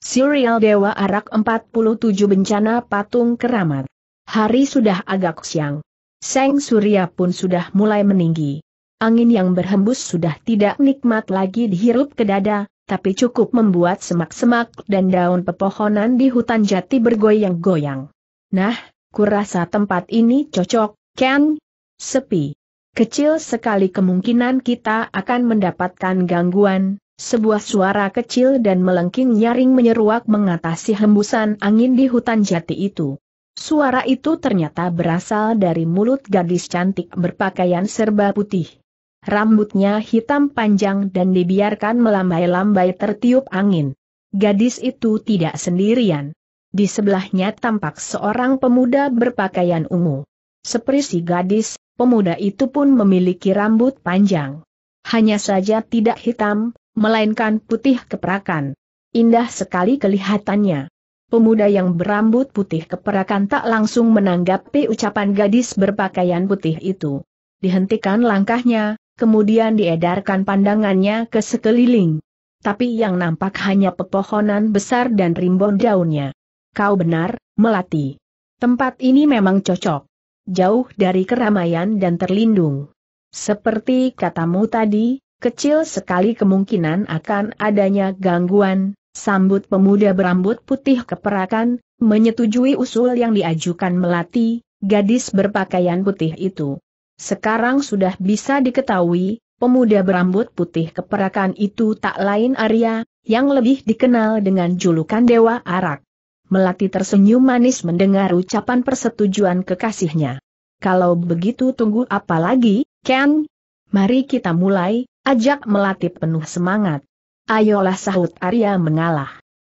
Serial Dewa Arak 47 Bencana Patung Keramat. Hari sudah agak siang. Seng Surya pun sudah mulai meninggi. Angin yang berhembus sudah tidak nikmat lagi dihirup ke dada, tapi cukup membuat semak-semak dan daun pepohonan di hutan jati bergoyang-goyang. Nah, kurasa tempat ini cocok, Ken? Sepi. Kecil sekali kemungkinan kita akan mendapatkan gangguan, sebuah suara kecil dan melengking nyaring menyeruak mengatasi hembusan angin di hutan jati itu. Suara itu ternyata berasal dari mulut gadis cantik berpakaian serba putih. Rambutnya hitam panjang dan dibiarkan melambai-lambai tertiup angin. Gadis itu tidak sendirian. Di sebelahnya tampak seorang pemuda berpakaian ungu. Seperti gadis, pemuda itu pun memiliki rambut panjang. Hanya saja tidak hitam, melainkan putih keperakan. Indah sekali kelihatannya. Pemuda yang berambut putih keperakan tak langsung menanggapi ucapan gadis berpakaian putih itu. Dihentikan langkahnya, kemudian diedarkan pandangannya ke sekeliling. Tapi yang nampak hanya pepohonan besar dan rimbun daunnya. Kau benar, Melati. Tempat ini memang cocok jauh dari keramaian dan terlindung. Seperti katamu tadi, kecil sekali kemungkinan akan adanya gangguan, sambut pemuda berambut putih keperakan, menyetujui usul yang diajukan Melati, gadis berpakaian putih itu. Sekarang sudah bisa diketahui, pemuda berambut putih keperakan itu tak lain Arya, yang lebih dikenal dengan julukan Dewa Arak. Melati tersenyum manis mendengar ucapan persetujuan kekasihnya. Kalau begitu tunggu apa lagi, Ken? Mari kita mulai, Ajak Melati penuh semangat. Ayolah sahut Arya mengalah.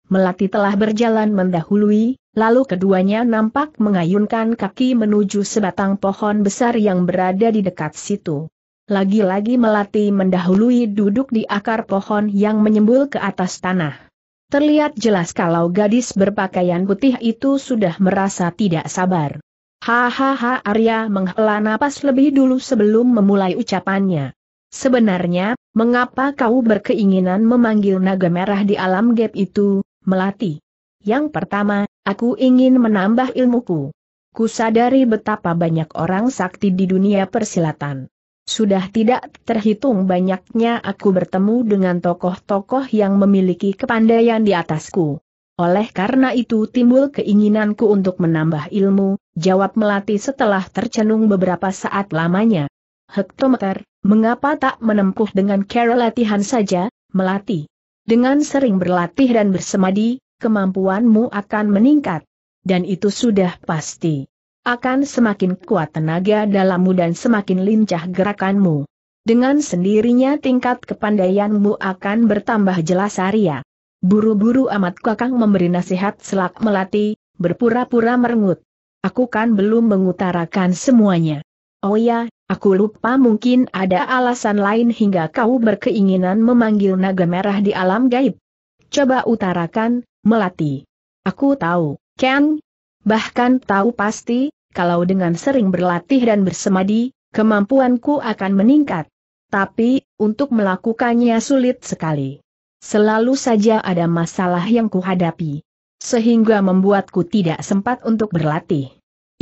Melati telah berjalan mendahului, lalu keduanya nampak mengayunkan kaki menuju sebatang pohon besar yang berada di dekat situ. Lagi-lagi Melati mendahului duduk di akar pohon yang menyembul ke atas tanah. Terlihat jelas kalau gadis berpakaian putih itu sudah merasa tidak sabar. Hahaha Arya menghela napas lebih dulu sebelum memulai ucapannya. Sebenarnya, mengapa kau berkeinginan memanggil naga merah di alam gap itu, Melati? Yang pertama, aku ingin menambah ilmuku. Ku sadari betapa banyak orang sakti di dunia persilatan. Sudah tidak terhitung banyaknya aku bertemu dengan tokoh-tokoh yang memiliki kepandaian di atasku. Oleh karena itu timbul keinginanku untuk menambah ilmu, jawab Melati setelah tercenung beberapa saat lamanya. Hektometer, Mengapa tak menempuh dengan cara latihan saja, melatih? Dengan sering berlatih dan bersemadi, kemampuanmu akan meningkat. Dan itu sudah pasti. Akan semakin kuat tenaga dalammu dan semakin lincah gerakanmu. Dengan sendirinya tingkat kepandaianmu akan bertambah jelas Arya. Buru-buru amat kakang memberi nasihat selak melati, berpura-pura merengut. Aku kan belum mengutarakan semuanya. Oh ya, aku lupa mungkin ada alasan lain hingga kau berkeinginan memanggil naga merah di alam gaib. Coba utarakan, Melati. Aku tahu, Ken. Bahkan tahu pasti, kalau dengan sering berlatih dan bersemadi, kemampuanku akan meningkat. Tapi, untuk melakukannya sulit sekali. Selalu saja ada masalah yang kuhadapi. Sehingga membuatku tidak sempat untuk berlatih.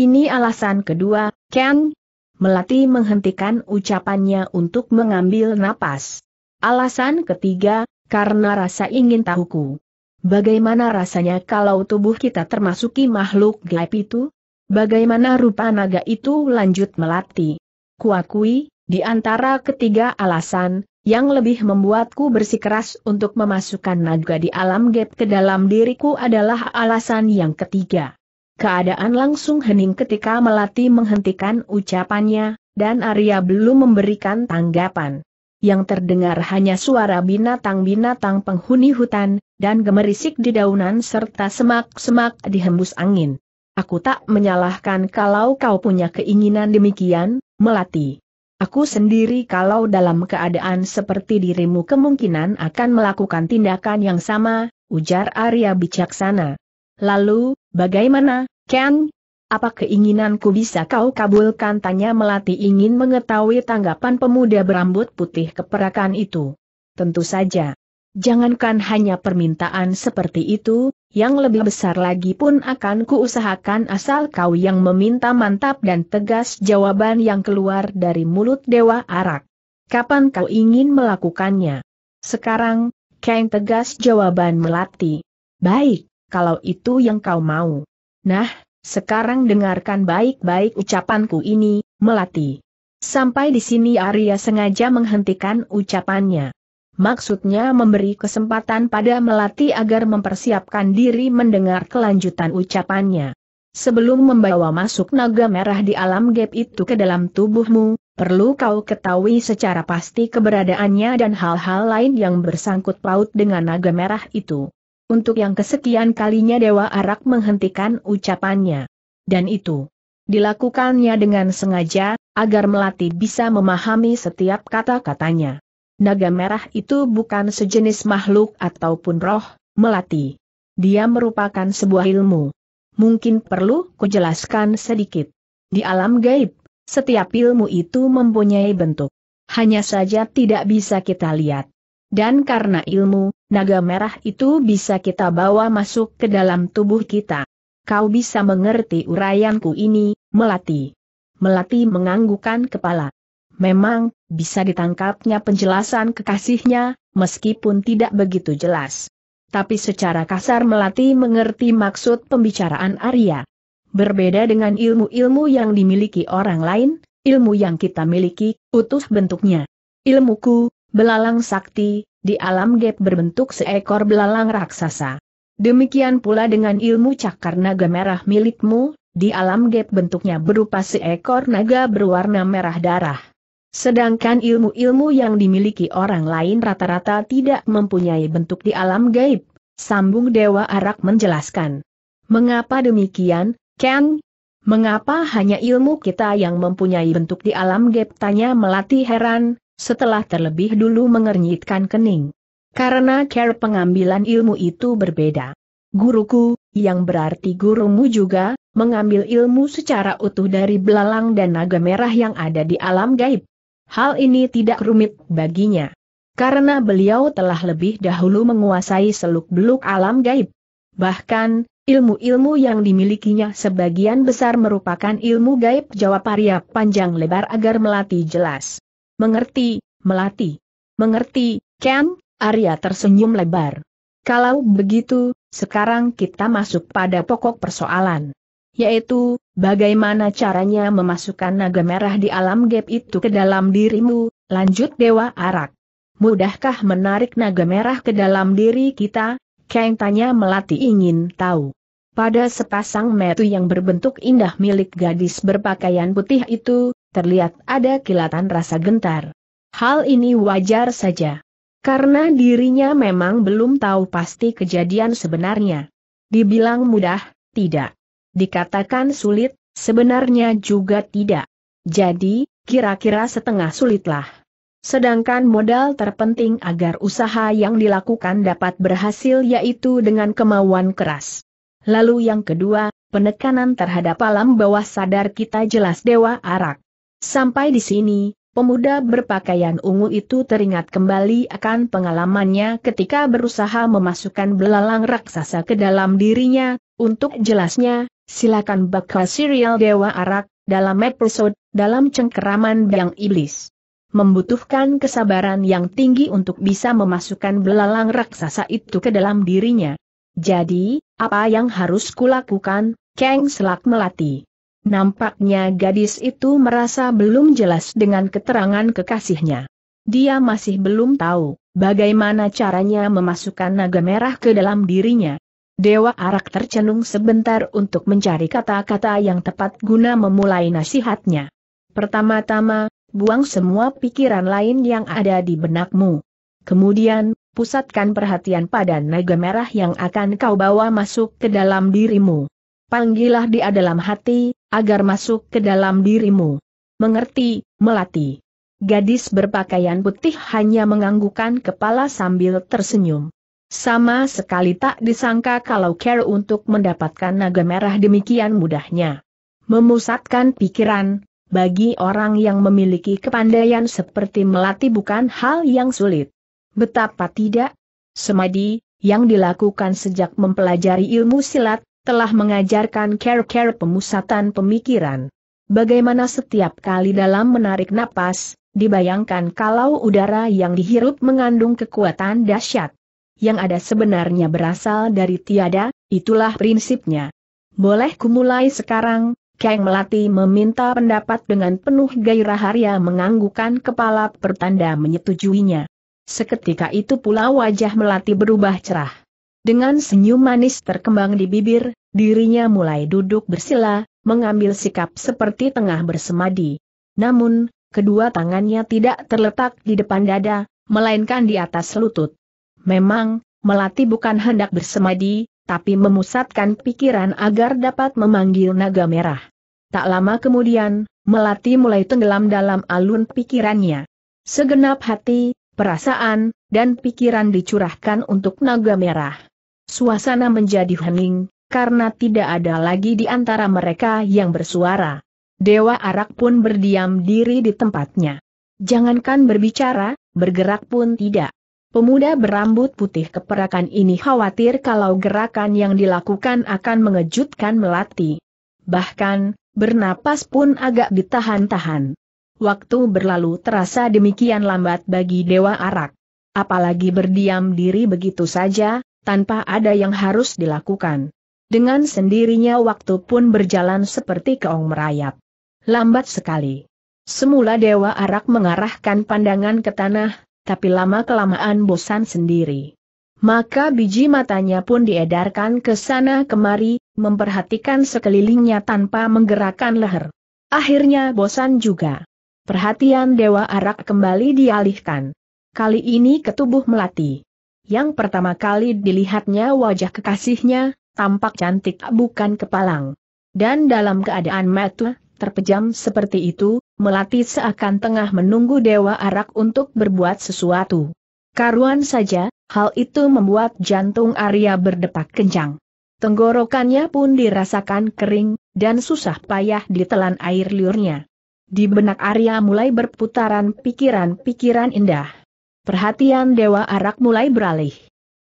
Ini alasan kedua, Ken, Melati menghentikan ucapannya untuk mengambil napas. Alasan ketiga, karena rasa ingin tahuku. Bagaimana rasanya kalau tubuh kita termasuki makhluk gaib itu? Bagaimana rupa naga itu lanjut melati? Kuakui, di antara ketiga alasan, yang lebih membuatku bersikeras untuk memasukkan naga di alam gaib ke dalam diriku adalah alasan yang ketiga. Keadaan langsung hening ketika Melati menghentikan ucapannya, dan Arya belum memberikan tanggapan. Yang terdengar hanya suara binatang-binatang penghuni hutan, dan gemerisik di daunan serta semak-semak dihembus angin. Aku tak menyalahkan kalau kau punya keinginan demikian, Melati. Aku sendiri kalau dalam keadaan seperti dirimu kemungkinan akan melakukan tindakan yang sama, ujar Arya bijaksana. Lalu, bagaimana, Ken? Apa keinginanku bisa kau kabulkan? Tanya Melati ingin mengetahui tanggapan pemuda berambut putih keperakan itu. Tentu saja. Jangankan hanya permintaan seperti itu, yang lebih besar lagi pun akan kuusahakan asal kau yang meminta mantap dan tegas jawaban yang keluar dari mulut Dewa Arak. Kapan kau ingin melakukannya? Sekarang, Kang tegas jawaban Melati. Baik kalau itu yang kau mau. Nah, sekarang dengarkan baik-baik ucapanku ini, Melati. Sampai di sini Arya sengaja menghentikan ucapannya. Maksudnya memberi kesempatan pada Melati agar mempersiapkan diri mendengar kelanjutan ucapannya. Sebelum membawa masuk naga merah di alam gap itu ke dalam tubuhmu, perlu kau ketahui secara pasti keberadaannya dan hal-hal lain yang bersangkut paut dengan naga merah itu. Untuk yang kesekian kalinya Dewa Arak menghentikan ucapannya. Dan itu dilakukannya dengan sengaja, agar Melati bisa memahami setiap kata-katanya. Naga merah itu bukan sejenis makhluk ataupun roh, Melati. Dia merupakan sebuah ilmu. Mungkin perlu kujelaskan sedikit. Di alam gaib, setiap ilmu itu mempunyai bentuk. Hanya saja tidak bisa kita lihat. Dan karena ilmu, naga merah itu bisa kita bawa masuk ke dalam tubuh kita. Kau bisa mengerti uraianku ini, Melati. Melati menganggukan kepala. Memang, bisa ditangkapnya penjelasan kekasihnya, meskipun tidak begitu jelas. Tapi secara kasar Melati mengerti maksud pembicaraan Arya. Berbeda dengan ilmu-ilmu yang dimiliki orang lain, ilmu yang kita miliki, utuh bentuknya. Ilmuku, Belalang sakti, di alam gap berbentuk seekor belalang raksasa. Demikian pula dengan ilmu cakar naga merah milikmu, di alam gap bentuknya berupa seekor naga berwarna merah darah. Sedangkan ilmu-ilmu yang dimiliki orang lain rata-rata tidak mempunyai bentuk di alam gaib, sambung Dewa Arak menjelaskan. Mengapa demikian, Ken? Mengapa hanya ilmu kita yang mempunyai bentuk di alam gaib? Tanya Melati heran, setelah terlebih dulu mengernyitkan kening. Karena care pengambilan ilmu itu berbeda. Guruku, yang berarti gurumu juga, mengambil ilmu secara utuh dari belalang dan naga merah yang ada di alam gaib. Hal ini tidak rumit baginya. Karena beliau telah lebih dahulu menguasai seluk-beluk alam gaib. Bahkan, ilmu-ilmu yang dimilikinya sebagian besar merupakan ilmu gaib Jawab Arya panjang lebar agar melatih jelas. Mengerti, melati. Mengerti, Ken, Arya tersenyum lebar. Kalau begitu, sekarang kita masuk pada pokok persoalan. Yaitu, bagaimana caranya memasukkan naga merah di alam gap itu ke dalam dirimu, lanjut Dewa Arak. Mudahkah menarik naga merah ke dalam diri kita? Kang tanya Melati ingin tahu. Pada sepasang metu yang berbentuk indah milik gadis berpakaian putih itu, terlihat ada kilatan rasa gentar. Hal ini wajar saja. Karena dirinya memang belum tahu pasti kejadian sebenarnya. Dibilang mudah, tidak. Dikatakan sulit, sebenarnya juga tidak. Jadi, kira-kira setengah sulitlah. Sedangkan modal terpenting agar usaha yang dilakukan dapat berhasil yaitu dengan kemauan keras. Lalu yang kedua, penekanan terhadap alam bawah sadar kita jelas dewa arak. Sampai di sini, pemuda berpakaian ungu itu teringat kembali akan pengalamannya ketika berusaha memasukkan belalang raksasa ke dalam dirinya, untuk jelasnya, silakan baca serial Dewa Arak, dalam episode, dalam cengkeraman biang iblis. Membutuhkan kesabaran yang tinggi untuk bisa memasukkan belalang raksasa itu ke dalam dirinya. Jadi, apa yang harus kulakukan, Kang Selak Melati? Nampaknya gadis itu merasa belum jelas dengan keterangan kekasihnya. Dia masih belum tahu bagaimana caranya memasukkan naga merah ke dalam dirinya. Dewa Arak tercenung sebentar untuk mencari kata-kata yang tepat guna memulai nasihatnya. Pertama-tama, buang semua pikiran lain yang ada di benakmu. Kemudian, pusatkan perhatian pada naga merah yang akan kau bawa masuk ke dalam dirimu. Panggillah dia dalam hati, agar masuk ke dalam dirimu. Mengerti, melati. Gadis berpakaian putih hanya menganggukan kepala sambil tersenyum. Sama sekali tak disangka kalau care untuk mendapatkan naga merah demikian mudahnya. Memusatkan pikiran, bagi orang yang memiliki kepandaian seperti melati bukan hal yang sulit. Betapa tidak? Semadi, yang dilakukan sejak mempelajari ilmu silat, telah mengajarkan care-care pemusatan pemikiran. Bagaimana setiap kali dalam menarik napas, dibayangkan kalau udara yang dihirup mengandung kekuatan dahsyat. Yang ada sebenarnya berasal dari tiada, itulah prinsipnya. Boleh kumulai sekarang, Kang Melati meminta pendapat dengan penuh gairah Harya menganggukkan kepala pertanda menyetujuinya. Seketika itu pula wajah Melati berubah cerah. Dengan senyum manis terkembang di bibir, dirinya mulai duduk bersila, mengambil sikap seperti tengah bersemadi. Namun, kedua tangannya tidak terletak di depan dada, melainkan di atas lutut. Memang, Melati bukan hendak bersemadi, tapi memusatkan pikiran agar dapat memanggil naga merah. Tak lama kemudian, Melati mulai tenggelam dalam alun pikirannya. Segenap hati, perasaan, dan pikiran dicurahkan untuk naga merah. Suasana menjadi hening, karena tidak ada lagi di antara mereka yang bersuara. Dewa Arak pun berdiam diri di tempatnya. Jangankan berbicara, bergerak pun tidak. Pemuda berambut putih keperakan ini khawatir kalau gerakan yang dilakukan akan mengejutkan Melati. Bahkan, bernapas pun agak ditahan-tahan. Waktu berlalu terasa demikian lambat bagi Dewa Arak. Apalagi berdiam diri begitu saja, tanpa ada yang harus dilakukan. Dengan sendirinya waktu pun berjalan seperti keong merayap. Lambat sekali. Semula Dewa Arak mengarahkan pandangan ke tanah, tapi lama-kelamaan bosan sendiri. Maka biji matanya pun diedarkan ke sana kemari, memperhatikan sekelilingnya tanpa menggerakkan leher. Akhirnya bosan juga. Perhatian Dewa Arak kembali dialihkan. Kali ini ke tubuh Melati. Yang pertama kali dilihatnya wajah kekasihnya, tampak cantik bukan kepalang. Dan dalam keadaan mata, terpejam seperti itu, Melati seakan tengah menunggu Dewa Arak untuk berbuat sesuatu. Karuan saja, hal itu membuat jantung Arya berdepak kencang. Tenggorokannya pun dirasakan kering, dan susah payah ditelan air liurnya. Di benak Arya mulai berputaran pikiran-pikiran indah. Perhatian Dewa Arak mulai beralih.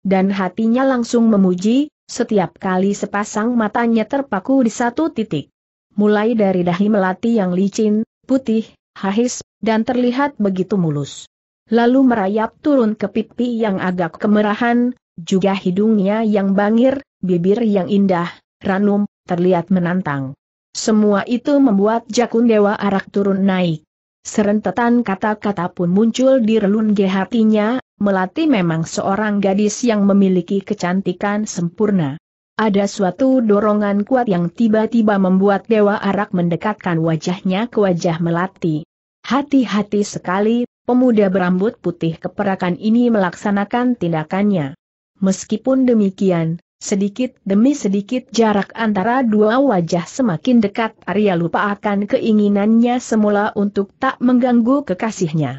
Dan hatinya langsung memuji, setiap kali sepasang matanya terpaku di satu titik. Mulai dari dahi melati yang licin, putih, hahis, dan terlihat begitu mulus. Lalu merayap turun ke pipi yang agak kemerahan, juga hidungnya yang bangir, bibir yang indah, ranum, terlihat menantang. Semua itu membuat jakun dewa arak turun naik. Serentetan kata-kata pun muncul di relun di hatinya, Melati memang seorang gadis yang memiliki kecantikan sempurna. Ada suatu dorongan kuat yang tiba-tiba membuat Dewa Arak mendekatkan wajahnya ke wajah Melati. Hati-hati sekali, pemuda berambut putih keperakan ini melaksanakan tindakannya. Meskipun demikian, Sedikit demi sedikit jarak antara dua wajah semakin dekat Arya lupa akan keinginannya semula untuk tak mengganggu kekasihnya.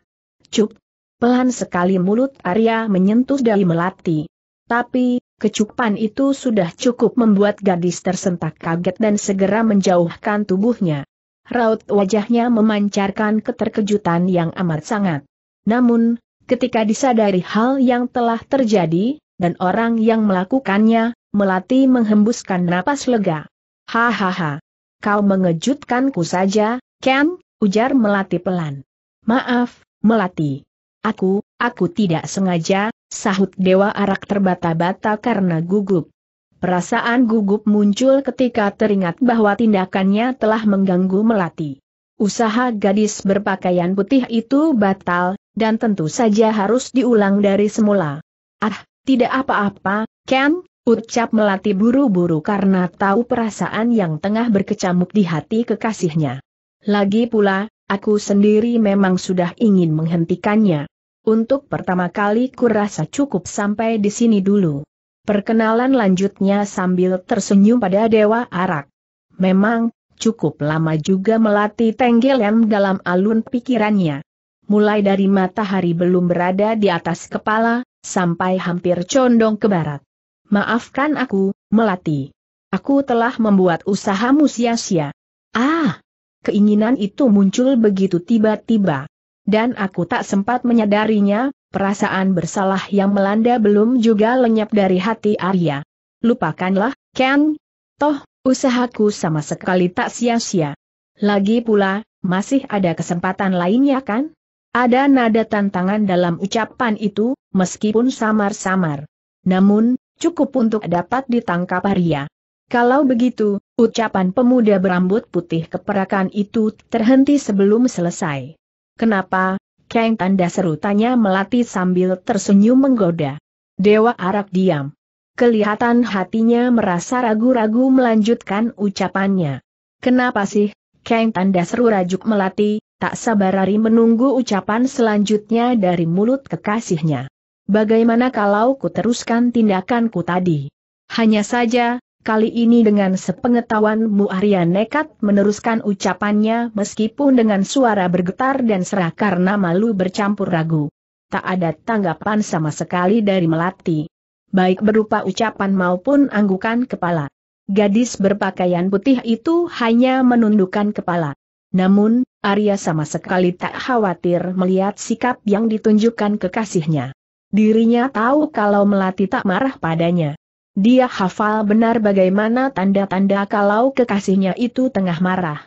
Cuk! Pelan sekali mulut Arya menyentuh dari melati. Tapi, kecupan itu sudah cukup membuat gadis tersentak kaget dan segera menjauhkan tubuhnya. Raut wajahnya memancarkan keterkejutan yang amat sangat. Namun, ketika disadari hal yang telah terjadi, dan orang yang melakukannya, Melati menghembuskan napas lega. Hahaha. Kau mengejutkanku saja, Ken, ujar Melati pelan. Maaf, Melati. Aku, aku tidak sengaja, sahut Dewa Arak terbata-bata karena gugup. Perasaan gugup muncul ketika teringat bahwa tindakannya telah mengganggu Melati. Usaha gadis berpakaian putih itu batal, dan tentu saja harus diulang dari semula. Ah, tidak apa-apa, Ken, ucap Melati buru-buru karena tahu perasaan yang tengah berkecamuk di hati kekasihnya. Lagi pula, aku sendiri memang sudah ingin menghentikannya. Untuk pertama kali kurasa cukup sampai di sini dulu. Perkenalan lanjutnya sambil tersenyum pada Dewa Arak. Memang, cukup lama juga melati tenggelam dalam alun pikirannya. Mulai dari matahari belum berada di atas kepala, sampai hampir condong ke barat. Maafkan aku, Melati. Aku telah membuat usahamu sia-sia. Ah! Keinginan itu muncul begitu tiba-tiba. Dan aku tak sempat menyadarinya, perasaan bersalah yang melanda belum juga lenyap dari hati Arya. Lupakanlah, Ken. Toh, usahaku sama sekali tak sia-sia. Lagi pula, masih ada kesempatan lainnya kan? Ada nada tantangan dalam ucapan itu, meskipun samar-samar. Namun, cukup untuk dapat ditangkap Arya. Kalau begitu, ucapan pemuda berambut putih keperakan itu terhenti sebelum selesai. Kenapa, Kang Tanda seru tanya Melati sambil tersenyum menggoda. Dewa Arak diam. Kelihatan hatinya merasa ragu-ragu melanjutkan ucapannya. Kenapa sih, Kang Tanda seru rajuk Melati, tak sabar hari menunggu ucapan selanjutnya dari mulut kekasihnya. Bagaimana kalau ku teruskan tindakanku tadi? Hanya saja, kali ini dengan sepengetahuanmu Arya nekat meneruskan ucapannya meskipun dengan suara bergetar dan serah karena malu bercampur ragu. Tak ada tanggapan sama sekali dari Melati. Baik berupa ucapan maupun anggukan kepala. Gadis berpakaian putih itu hanya menundukkan kepala. Namun, Arya sama sekali tak khawatir melihat sikap yang ditunjukkan kekasihnya. Dirinya tahu kalau Melati tak marah padanya. Dia hafal benar bagaimana tanda-tanda kalau kekasihnya itu tengah marah.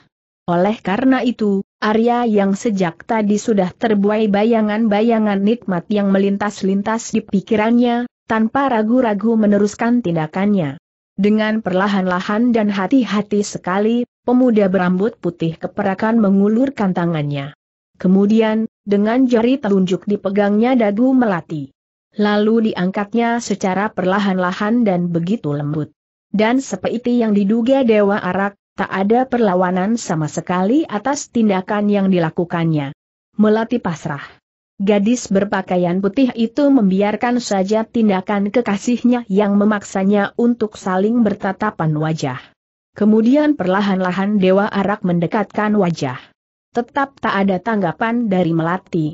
Oleh karena itu, Arya yang sejak tadi sudah terbuai bayangan-bayangan nikmat yang melintas-lintas di pikirannya, tanpa ragu-ragu meneruskan tindakannya. Dengan perlahan-lahan dan hati-hati sekali, pemuda berambut putih keperakan mengulurkan tangannya. Kemudian, dengan jari telunjuk dipegangnya dagu melati. Lalu diangkatnya secara perlahan-lahan dan begitu lembut. Dan seperti yang diduga Dewa Arak, tak ada perlawanan sama sekali atas tindakan yang dilakukannya. Melati pasrah. Gadis berpakaian putih itu membiarkan saja tindakan kekasihnya yang memaksanya untuk saling bertatapan wajah. Kemudian perlahan-lahan Dewa Arak mendekatkan wajah tetap tak ada tanggapan dari Melati.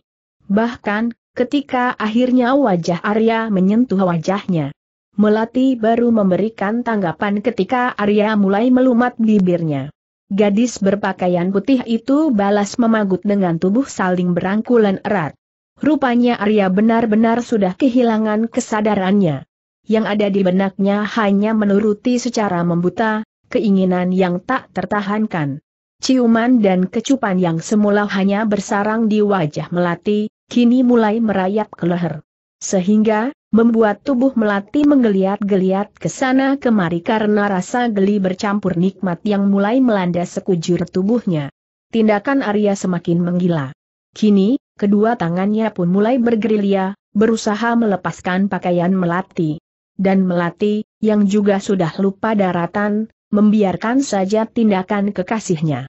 Bahkan, ketika akhirnya wajah Arya menyentuh wajahnya. Melati baru memberikan tanggapan ketika Arya mulai melumat bibirnya. Gadis berpakaian putih itu balas memagut dengan tubuh saling berangkulan erat. Rupanya Arya benar-benar sudah kehilangan kesadarannya. Yang ada di benaknya hanya menuruti secara membuta, keinginan yang tak tertahankan. Ciuman dan kecupan yang semula hanya bersarang di wajah Melati, kini mulai merayap ke leher. Sehingga, membuat tubuh Melati menggeliat-geliat ke sana kemari karena rasa geli bercampur nikmat yang mulai melanda sekujur tubuhnya. Tindakan Arya semakin menggila. Kini, kedua tangannya pun mulai bergerilya, berusaha melepaskan pakaian Melati. Dan Melati, yang juga sudah lupa daratan, membiarkan saja tindakan kekasihnya.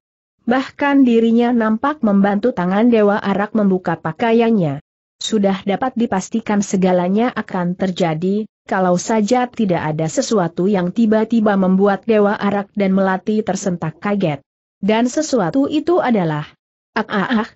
Bahkan dirinya nampak membantu tangan Dewa Arak membuka pakaiannya. Sudah dapat dipastikan segalanya akan terjadi, kalau saja tidak ada sesuatu yang tiba-tiba membuat Dewa Arak dan Melati tersentak kaget. Dan sesuatu itu adalah... Ah ah ah!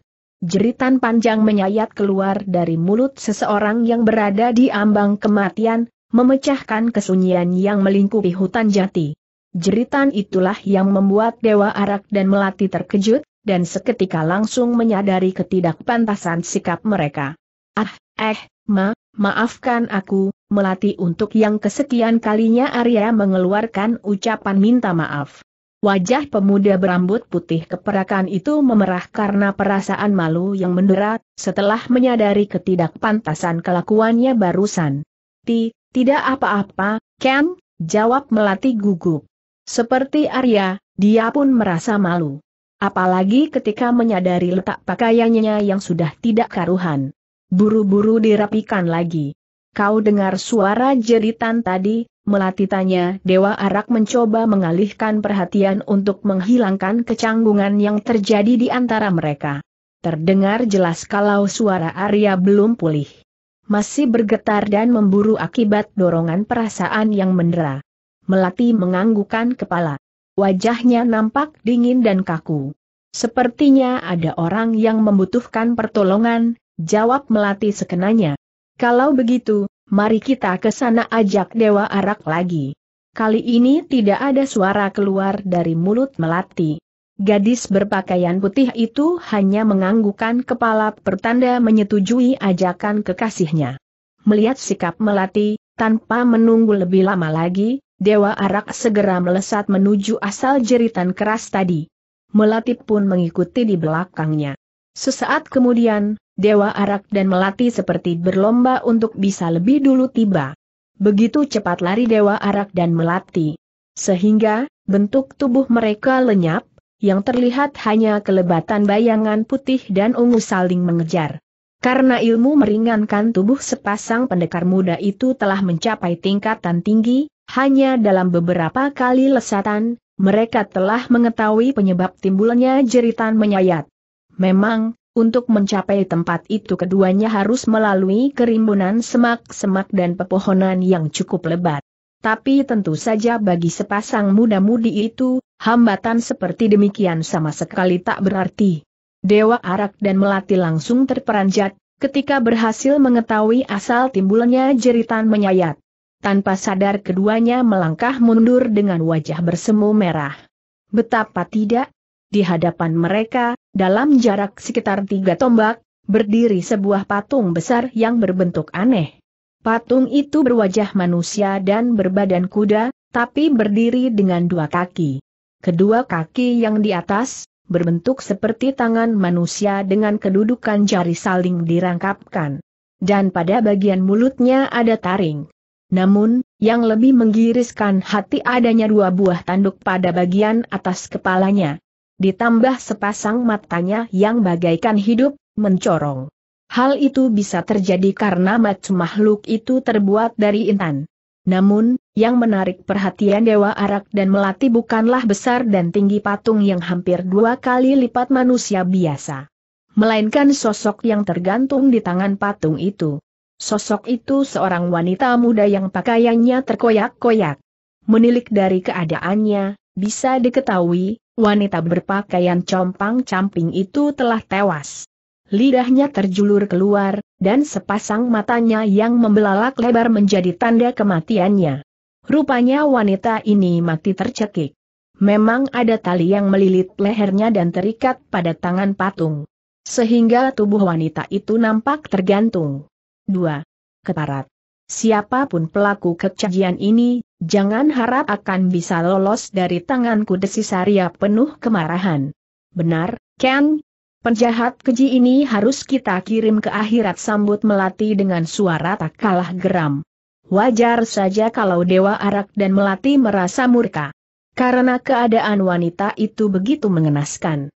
Jeritan panjang menyayat keluar dari mulut seseorang yang berada di ambang kematian, memecahkan kesunyian yang melingkupi hutan jati. Jeritan itulah yang membuat Dewa Arak dan Melati terkejut, dan seketika langsung menyadari ketidakpantasan sikap mereka. Ah, eh, ma, maafkan aku, Melati untuk yang kesekian kalinya Arya mengeluarkan ucapan minta maaf. Wajah pemuda berambut putih keperakan itu memerah karena perasaan malu yang mendera, setelah menyadari ketidakpantasan kelakuannya barusan. Ti, tidak apa-apa, Ken, jawab Melati gugup. Seperti Arya, dia pun merasa malu. Apalagi ketika menyadari letak pakaiannya yang sudah tidak karuhan. Buru-buru dirapikan lagi. Kau dengar suara jeritan tadi, melati Dewa Arak mencoba mengalihkan perhatian untuk menghilangkan kecanggungan yang terjadi di antara mereka. Terdengar jelas kalau suara Arya belum pulih. Masih bergetar dan memburu akibat dorongan perasaan yang mendera. Melati menganggukan kepala. Wajahnya nampak dingin dan kaku. Sepertinya ada orang yang membutuhkan pertolongan, jawab Melati sekenanya. Kalau begitu, mari kita ke sana ajak Dewa Arak lagi. Kali ini tidak ada suara keluar dari mulut Melati. Gadis berpakaian putih itu hanya menganggukan kepala pertanda menyetujui ajakan kekasihnya. Melihat sikap Melati, tanpa menunggu lebih lama lagi, Dewa Arak segera melesat menuju asal jeritan keras tadi. Melati pun mengikuti di belakangnya. Sesaat kemudian, Dewa Arak dan Melati seperti berlomba untuk bisa lebih dulu tiba. Begitu cepat lari Dewa Arak dan Melati. Sehingga, bentuk tubuh mereka lenyap, yang terlihat hanya kelebatan bayangan putih dan ungu saling mengejar. Karena ilmu meringankan tubuh sepasang pendekar muda itu telah mencapai tingkatan tinggi, hanya dalam beberapa kali lesatan, mereka telah mengetahui penyebab timbulnya jeritan menyayat. Memang, untuk mencapai tempat itu keduanya harus melalui kerimbunan semak-semak dan pepohonan yang cukup lebat. Tapi tentu saja bagi sepasang muda-mudi itu, hambatan seperti demikian sama sekali tak berarti. Dewa Arak dan Melati langsung terperanjat, ketika berhasil mengetahui asal timbulnya jeritan menyayat. Tanpa sadar keduanya melangkah mundur dengan wajah bersemu merah. Betapa tidak? Di hadapan mereka, dalam jarak sekitar tiga tombak, berdiri sebuah patung besar yang berbentuk aneh. Patung itu berwajah manusia dan berbadan kuda, tapi berdiri dengan dua kaki. Kedua kaki yang di atas, berbentuk seperti tangan manusia dengan kedudukan jari saling dirangkapkan. Dan pada bagian mulutnya ada taring. Namun, yang lebih menggiriskan hati adanya dua buah tanduk pada bagian atas kepalanya. Ditambah sepasang matanya yang bagaikan hidup, mencorong. Hal itu bisa terjadi karena mat makhluk itu terbuat dari intan. Namun, yang menarik perhatian Dewa Arak dan Melati bukanlah besar dan tinggi patung yang hampir dua kali lipat manusia biasa. Melainkan sosok yang tergantung di tangan patung itu. Sosok itu seorang wanita muda yang pakaiannya terkoyak-koyak. Menilik dari keadaannya, bisa diketahui, wanita berpakaian compang-camping itu telah tewas. Lidahnya terjulur keluar, dan sepasang matanya yang membelalak lebar menjadi tanda kematiannya. Rupanya wanita ini mati tercekik. Memang ada tali yang melilit lehernya dan terikat pada tangan patung. Sehingga tubuh wanita itu nampak tergantung. 2. keparat. Siapapun pelaku kecajian ini, jangan harap akan bisa lolos dari tanganku desis Arya penuh kemarahan. Benar, Ken? Penjahat keji ini harus kita kirim ke akhirat sambut Melati dengan suara tak kalah geram. Wajar saja kalau Dewa Arak dan Melati merasa murka. Karena keadaan wanita itu begitu mengenaskan.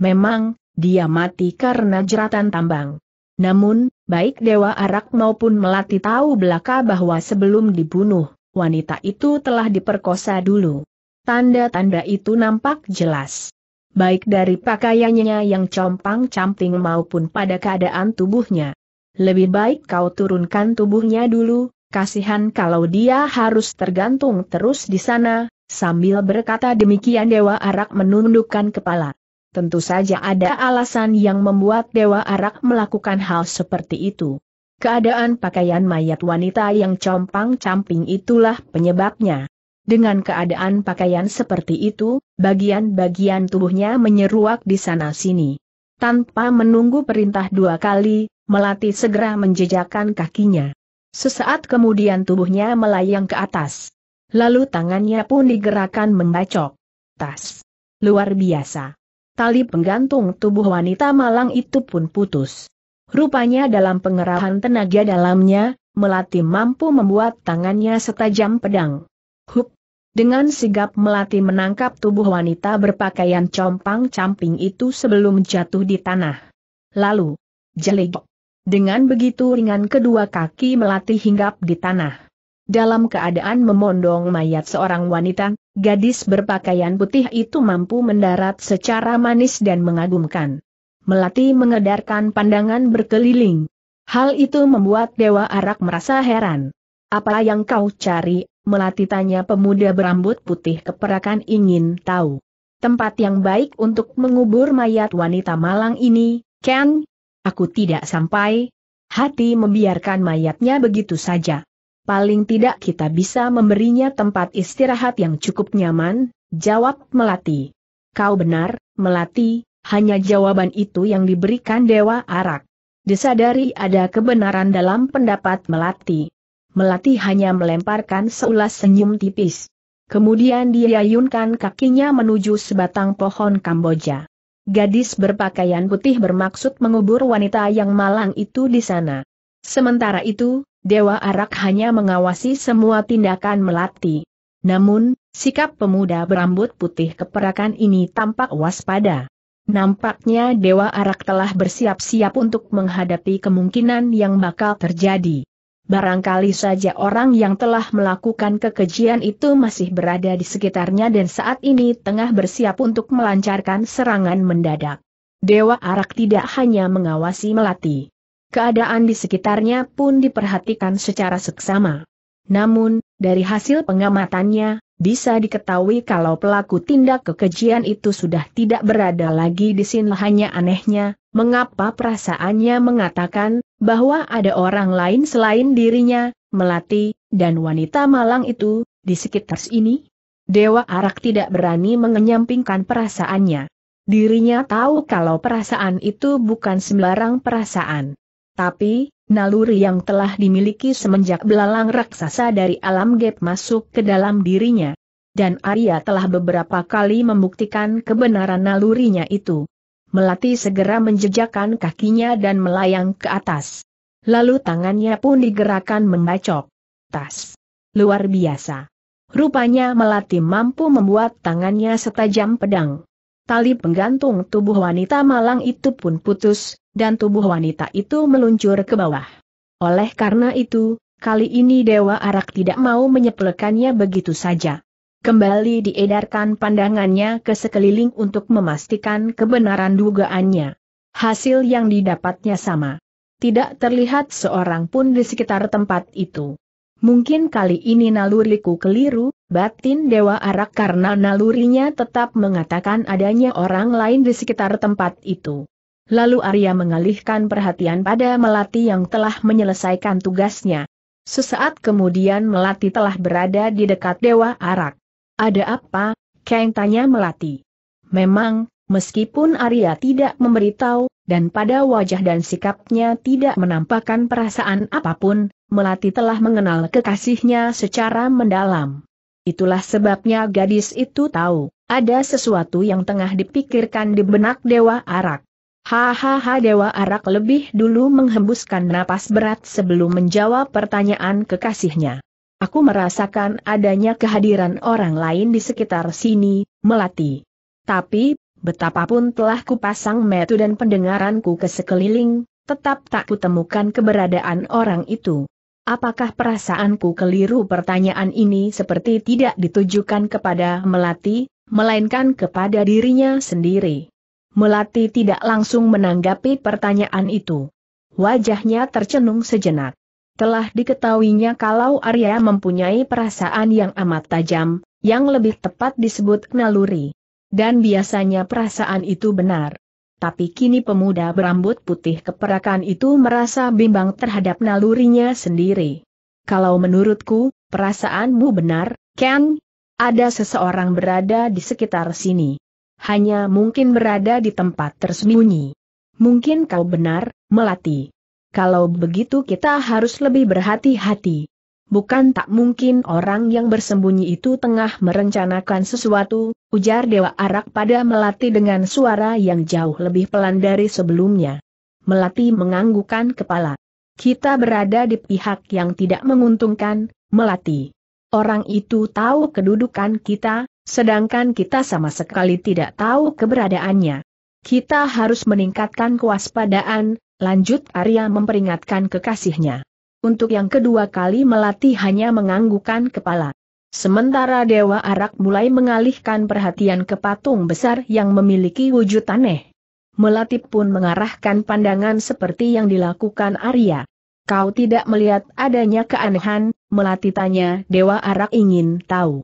Memang, dia mati karena jeratan tambang. Namun, baik Dewa Arak maupun Melati tahu belaka bahwa sebelum dibunuh, wanita itu telah diperkosa dulu. Tanda-tanda itu nampak jelas. Baik dari pakaiannya yang compang-camping maupun pada keadaan tubuhnya. Lebih baik kau turunkan tubuhnya dulu, kasihan kalau dia harus tergantung terus di sana, sambil berkata demikian Dewa Arak menundukkan kepala. Tentu saja ada alasan yang membuat Dewa Arak melakukan hal seperti itu. Keadaan pakaian mayat wanita yang compang-camping itulah penyebabnya. Dengan keadaan pakaian seperti itu, bagian-bagian tubuhnya menyeruak di sana-sini. Tanpa menunggu perintah dua kali, Melati segera menjejakkan kakinya. Sesaat kemudian tubuhnya melayang ke atas. Lalu tangannya pun digerakkan membacok. Tas. Luar biasa tali penggantung tubuh wanita malang itu pun putus. Rupanya dalam pengerahan tenaga dalamnya, Melati mampu membuat tangannya setajam pedang. Hup! Dengan sigap Melati menangkap tubuh wanita berpakaian compang-camping itu sebelum jatuh di tanah. Lalu, jelik. Dengan begitu ringan kedua kaki Melati hinggap di tanah dalam keadaan memondong mayat seorang wanita, gadis berpakaian putih itu mampu mendarat secara manis dan mengagumkan. Melati mengedarkan pandangan berkeliling. Hal itu membuat Dewa Arak merasa heran. Apa yang kau cari, Melati tanya pemuda berambut putih keperakan ingin tahu. Tempat yang baik untuk mengubur mayat wanita malang ini, Ken? Aku tidak sampai. Hati membiarkan mayatnya begitu saja paling tidak kita bisa memberinya tempat istirahat yang cukup nyaman, jawab Melati. Kau benar, Melati, hanya jawaban itu yang diberikan Dewa Arak. Disadari ada kebenaran dalam pendapat Melati. Melati hanya melemparkan seulas senyum tipis. Kemudian dia yayunkan kakinya menuju sebatang pohon Kamboja. Gadis berpakaian putih bermaksud mengubur wanita yang malang itu di sana. Sementara itu, Dewa Arak hanya mengawasi semua tindakan melati. Namun, sikap pemuda berambut putih keperakan ini tampak waspada. Nampaknya Dewa Arak telah bersiap-siap untuk menghadapi kemungkinan yang bakal terjadi. Barangkali saja orang yang telah melakukan kekejian itu masih berada di sekitarnya dan saat ini tengah bersiap untuk melancarkan serangan mendadak. Dewa Arak tidak hanya mengawasi Melati. Keadaan di sekitarnya pun diperhatikan secara seksama. Namun, dari hasil pengamatannya, bisa diketahui kalau pelaku tindak kekejian itu sudah tidak berada lagi di sini hanya anehnya, mengapa perasaannya mengatakan, bahwa ada orang lain selain dirinya, Melati, dan wanita malang itu, di sekitar sini? Dewa Arak tidak berani mengenyampingkan perasaannya. Dirinya tahu kalau perasaan itu bukan sembarang perasaan. Tapi, naluri yang telah dimiliki semenjak belalang raksasa dari alam gap masuk ke dalam dirinya. Dan Arya telah beberapa kali membuktikan kebenaran nalurinya itu. Melati segera menjejakkan kakinya dan melayang ke atas. Lalu tangannya pun digerakkan membacok. Tas. Luar biasa. Rupanya Melati mampu membuat tangannya setajam pedang tali penggantung tubuh wanita malang itu pun putus, dan tubuh wanita itu meluncur ke bawah. Oleh karena itu, kali ini Dewa Arak tidak mau menyepelekannya begitu saja. Kembali diedarkan pandangannya ke sekeliling untuk memastikan kebenaran dugaannya. Hasil yang didapatnya sama. Tidak terlihat seorang pun di sekitar tempat itu. Mungkin kali ini naluriku keliru, batin Dewa Arak karena nalurinya tetap mengatakan adanya orang lain di sekitar tempat itu. Lalu Arya mengalihkan perhatian pada Melati yang telah menyelesaikan tugasnya. Sesaat kemudian Melati telah berada di dekat Dewa Arak. Ada apa? Kang tanya Melati. Memang, meskipun Arya tidak memberitahu, dan pada wajah dan sikapnya tidak menampakkan perasaan apapun, Melati telah mengenal kekasihnya secara mendalam. Itulah sebabnya gadis itu tahu, ada sesuatu yang tengah dipikirkan di benak Dewa Arak. Hahaha Dewa Arak lebih dulu menghembuskan napas berat sebelum menjawab pertanyaan kekasihnya. Aku merasakan adanya kehadiran orang lain di sekitar sini, Melati. Tapi, betapapun telah kupasang metu dan pendengaranku ke sekeliling, tetap tak kutemukan keberadaan orang itu. Apakah perasaanku keliru pertanyaan ini seperti tidak ditujukan kepada Melati, melainkan kepada dirinya sendiri? Melati tidak langsung menanggapi pertanyaan itu. Wajahnya tercenung sejenak. Telah diketahuinya kalau Arya mempunyai perasaan yang amat tajam, yang lebih tepat disebut naluri. Dan biasanya perasaan itu benar tapi kini pemuda berambut putih keperakan itu merasa bimbang terhadap nalurinya sendiri. Kalau menurutku, perasaanmu benar, Ken, ada seseorang berada di sekitar sini. Hanya mungkin berada di tempat tersembunyi. Mungkin kau benar, Melati. Kalau begitu kita harus lebih berhati-hati. Bukan tak mungkin orang yang bersembunyi itu tengah merencanakan sesuatu, ujar Dewa Arak pada Melati dengan suara yang jauh lebih pelan dari sebelumnya. Melati menganggukkan kepala. Kita berada di pihak yang tidak menguntungkan, Melati. Orang itu tahu kedudukan kita, sedangkan kita sama sekali tidak tahu keberadaannya. Kita harus meningkatkan kewaspadaan, lanjut Arya memperingatkan kekasihnya untuk yang kedua kali melatih hanya menganggukkan kepala. Sementara Dewa Arak mulai mengalihkan perhatian ke patung besar yang memiliki wujud aneh. Melati pun mengarahkan pandangan seperti yang dilakukan Arya. Kau tidak melihat adanya keanehan, Melati tanya Dewa Arak ingin tahu.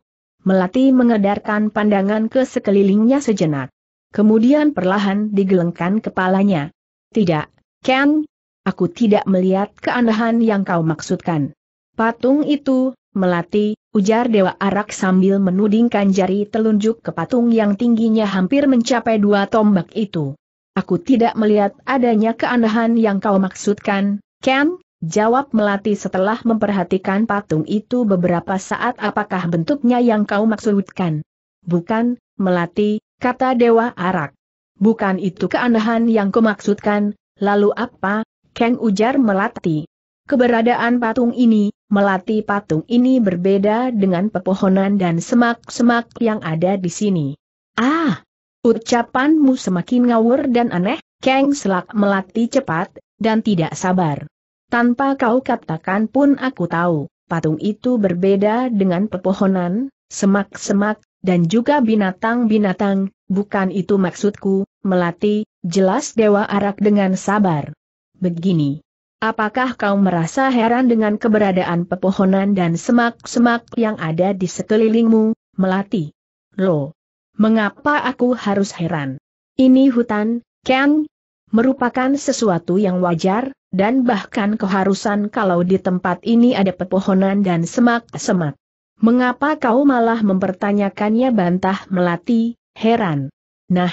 Melati mengedarkan pandangan ke sekelilingnya sejenak. Kemudian perlahan digelengkan kepalanya. Tidak, Ken, Aku tidak melihat keanehan yang kau maksudkan. Patung itu, melati, ujar Dewa Arak sambil menudingkan jari telunjuk ke patung yang tingginya hampir mencapai dua tombak itu. Aku tidak melihat adanya keanehan yang kau maksudkan, Ken, jawab Melati setelah memperhatikan patung itu beberapa saat apakah bentuknya yang kau maksudkan. Bukan, Melati, kata Dewa Arak. Bukan itu keanehan yang kau maksudkan, lalu apa, Kang ujar Melati. Keberadaan patung ini, melati patung ini berbeda dengan pepohonan dan semak-semak yang ada di sini. Ah! Ucapanmu semakin ngawur dan aneh, Kang Selak melati cepat, dan tidak sabar. Tanpa kau katakan pun aku tahu, patung itu berbeda dengan pepohonan, semak-semak, dan juga binatang-binatang, bukan itu maksudku, melati, jelas Dewa Arak dengan sabar begini. Apakah kau merasa heran dengan keberadaan pepohonan dan semak-semak yang ada di sekelilingmu, Melati? Loh, mengapa aku harus heran? Ini hutan, Ken, merupakan sesuatu yang wajar, dan bahkan keharusan kalau di tempat ini ada pepohonan dan semak-semak. Mengapa kau malah mempertanyakannya bantah Melati, heran? Nah,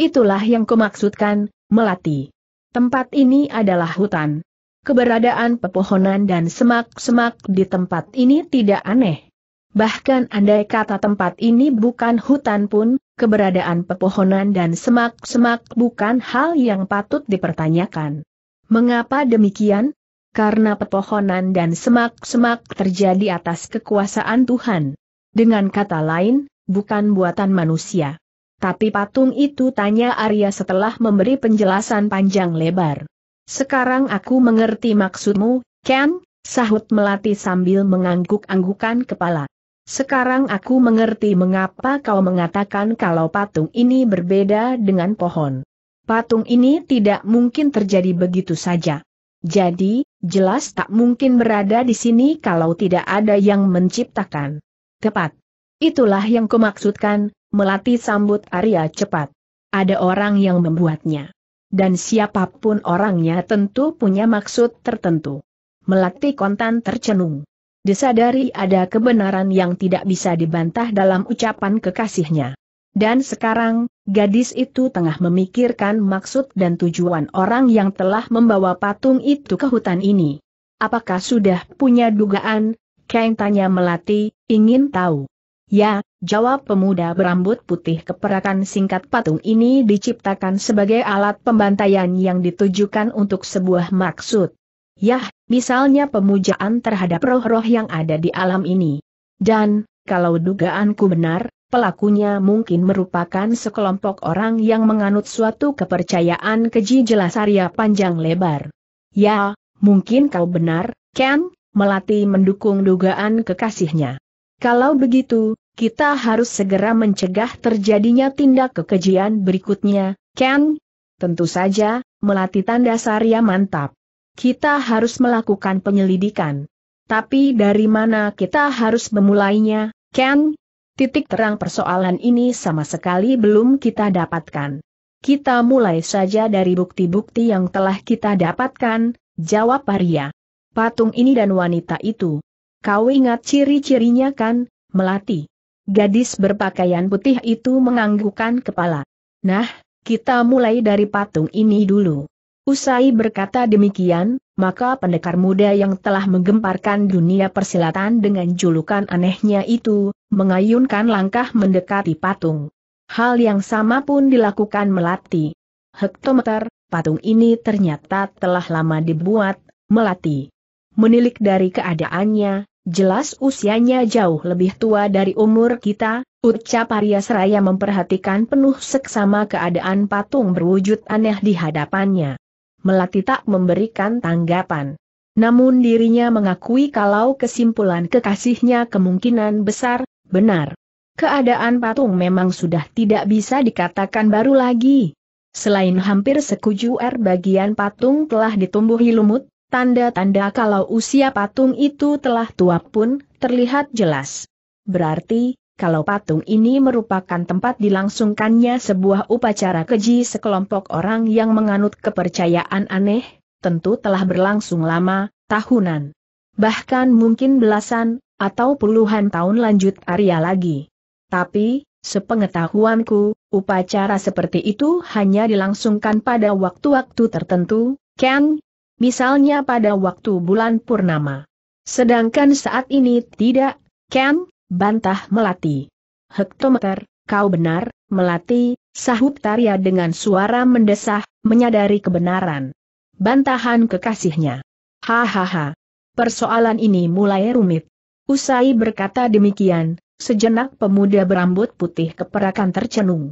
itulah yang kumaksudkan, Melati. Tempat ini adalah hutan. Keberadaan pepohonan dan semak-semak di tempat ini tidak aneh. Bahkan andai kata tempat ini bukan hutan pun, keberadaan pepohonan dan semak-semak bukan hal yang patut dipertanyakan. Mengapa demikian? Karena pepohonan dan semak-semak terjadi atas kekuasaan Tuhan. Dengan kata lain, bukan buatan manusia. Tapi patung itu tanya Arya setelah memberi penjelasan panjang lebar. Sekarang aku mengerti maksudmu, Ken, sahut Melati sambil mengangguk-anggukan kepala. Sekarang aku mengerti mengapa kau mengatakan kalau patung ini berbeda dengan pohon. Patung ini tidak mungkin terjadi begitu saja. Jadi, jelas tak mungkin berada di sini kalau tidak ada yang menciptakan. Tepat. Itulah yang kumaksudkan, Melati sambut Arya cepat. Ada orang yang membuatnya. Dan siapapun orangnya tentu punya maksud tertentu. Melati kontan tercenung. Disadari ada kebenaran yang tidak bisa dibantah dalam ucapan kekasihnya. Dan sekarang, gadis itu tengah memikirkan maksud dan tujuan orang yang telah membawa patung itu ke hutan ini. Apakah sudah punya dugaan? Kang tanya Melati, ingin tahu. Ya, Jawab pemuda berambut putih keperakan singkat patung ini diciptakan sebagai alat pembantaian yang ditujukan untuk sebuah maksud. Yah, misalnya pemujaan terhadap roh-roh yang ada di alam ini. Dan, kalau dugaanku benar, pelakunya mungkin merupakan sekelompok orang yang menganut suatu kepercayaan keji jelas area panjang lebar. Ya, mungkin kau benar, Ken, melatih mendukung dugaan kekasihnya. Kalau begitu, kita harus segera mencegah terjadinya tindak kekejian berikutnya, Ken. Tentu saja, melatih tanda sarya mantap. Kita harus melakukan penyelidikan. Tapi dari mana kita harus memulainya, Ken? Titik terang persoalan ini sama sekali belum kita dapatkan. Kita mulai saja dari bukti-bukti yang telah kita dapatkan, jawab Arya. Patung ini dan wanita itu. Kau ingat ciri-cirinya kan, Melati? Gadis berpakaian putih itu menganggukkan kepala. Nah, kita mulai dari patung ini dulu. Usai berkata demikian, maka pendekar muda yang telah menggemparkan dunia persilatan dengan julukan anehnya itu, mengayunkan langkah mendekati patung. Hal yang sama pun dilakukan Melati. Hektometer, patung ini ternyata telah lama dibuat, Melati. Menilik dari keadaannya, Jelas usianya jauh lebih tua dari umur kita, ucap Arya Seraya memperhatikan penuh seksama keadaan patung berwujud aneh di hadapannya. Melati tak memberikan tanggapan. Namun dirinya mengakui kalau kesimpulan kekasihnya kemungkinan besar, benar. Keadaan patung memang sudah tidak bisa dikatakan baru lagi. Selain hampir sekujur bagian patung telah ditumbuhi lumut, Tanda-tanda kalau usia patung itu telah tua pun terlihat jelas. Berarti, kalau patung ini merupakan tempat dilangsungkannya sebuah upacara keji sekelompok orang yang menganut kepercayaan aneh, tentu telah berlangsung lama, tahunan. Bahkan mungkin belasan, atau puluhan tahun lanjut Arya lagi. Tapi, sepengetahuanku, upacara seperti itu hanya dilangsungkan pada waktu-waktu tertentu, Ken, misalnya pada waktu bulan purnama. Sedangkan saat ini tidak, Ken, bantah Melati. Hektometer, kau benar, Melati, sahut Tarya dengan suara mendesah, menyadari kebenaran. Bantahan kekasihnya. Hahaha. Persoalan ini mulai rumit. Usai berkata demikian, sejenak pemuda berambut putih keperakan tercenung.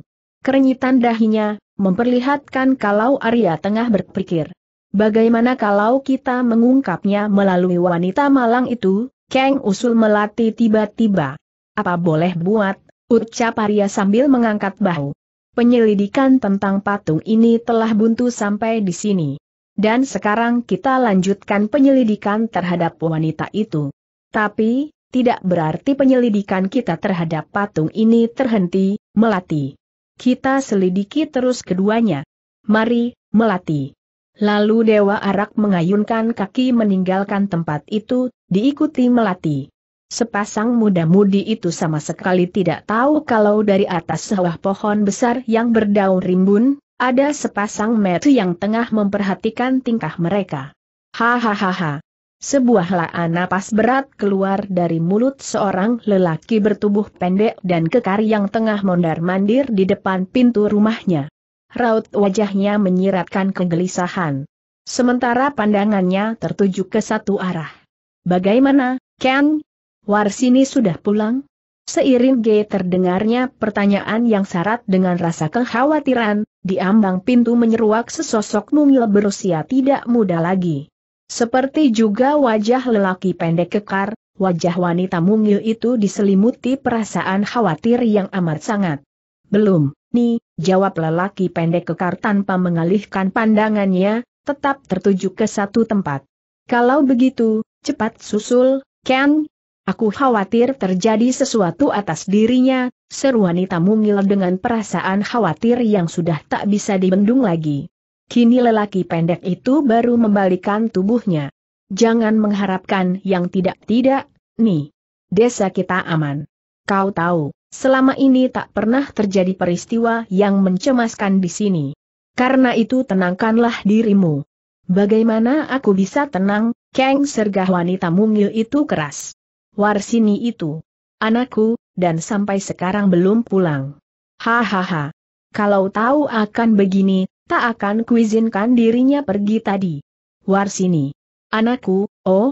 Kerenyitan dahinya, memperlihatkan kalau Arya tengah berpikir. Bagaimana kalau kita mengungkapnya melalui wanita malang itu, Kang usul melati tiba-tiba. Apa boleh buat, ucap Arya sambil mengangkat bahu. Penyelidikan tentang patung ini telah buntu sampai di sini. Dan sekarang kita lanjutkan penyelidikan terhadap wanita itu. Tapi, tidak berarti penyelidikan kita terhadap patung ini terhenti, melati. Kita selidiki terus keduanya. Mari, melati. Lalu Dewa Arak mengayunkan kaki meninggalkan tempat itu, diikuti Melati. Sepasang muda-mudi itu sama sekali tidak tahu kalau dari atas sebuah pohon besar yang berdaun rimbun, ada sepasang metu yang tengah memperhatikan tingkah mereka. Hahaha. Sebuah laan napas berat keluar dari mulut seorang lelaki bertubuh pendek dan kekar yang tengah mondar-mandir di depan pintu rumahnya raut wajahnya menyiratkan kegelisahan. Sementara pandangannya tertuju ke satu arah. Bagaimana, Ken? Warsini sudah pulang? Seiring G terdengarnya pertanyaan yang syarat dengan rasa kekhawatiran, di ambang pintu menyeruak sesosok mungil berusia tidak muda lagi. Seperti juga wajah lelaki pendek kekar, wajah wanita mungil itu diselimuti perasaan khawatir yang amat sangat. Belum. Nih, jawab lelaki pendek kekar tanpa mengalihkan pandangannya, tetap tertuju ke satu tempat. Kalau begitu, cepat susul, Ken. Aku khawatir terjadi sesuatu atas dirinya, seru wanita mungil dengan perasaan khawatir yang sudah tak bisa dibendung lagi. Kini lelaki pendek itu baru membalikan tubuhnya. Jangan mengharapkan yang tidak-tidak, nih. Desa kita aman. Kau tahu, selama ini tak pernah terjadi peristiwa yang mencemaskan di sini. Karena itu tenangkanlah dirimu. Bagaimana aku bisa tenang, Kang Sergah wanita mungil itu keras. Warsini itu. Anakku, dan sampai sekarang belum pulang. Hahaha. Kalau tahu akan begini, tak akan kuizinkan dirinya pergi tadi. Warsini. Anakku, oh,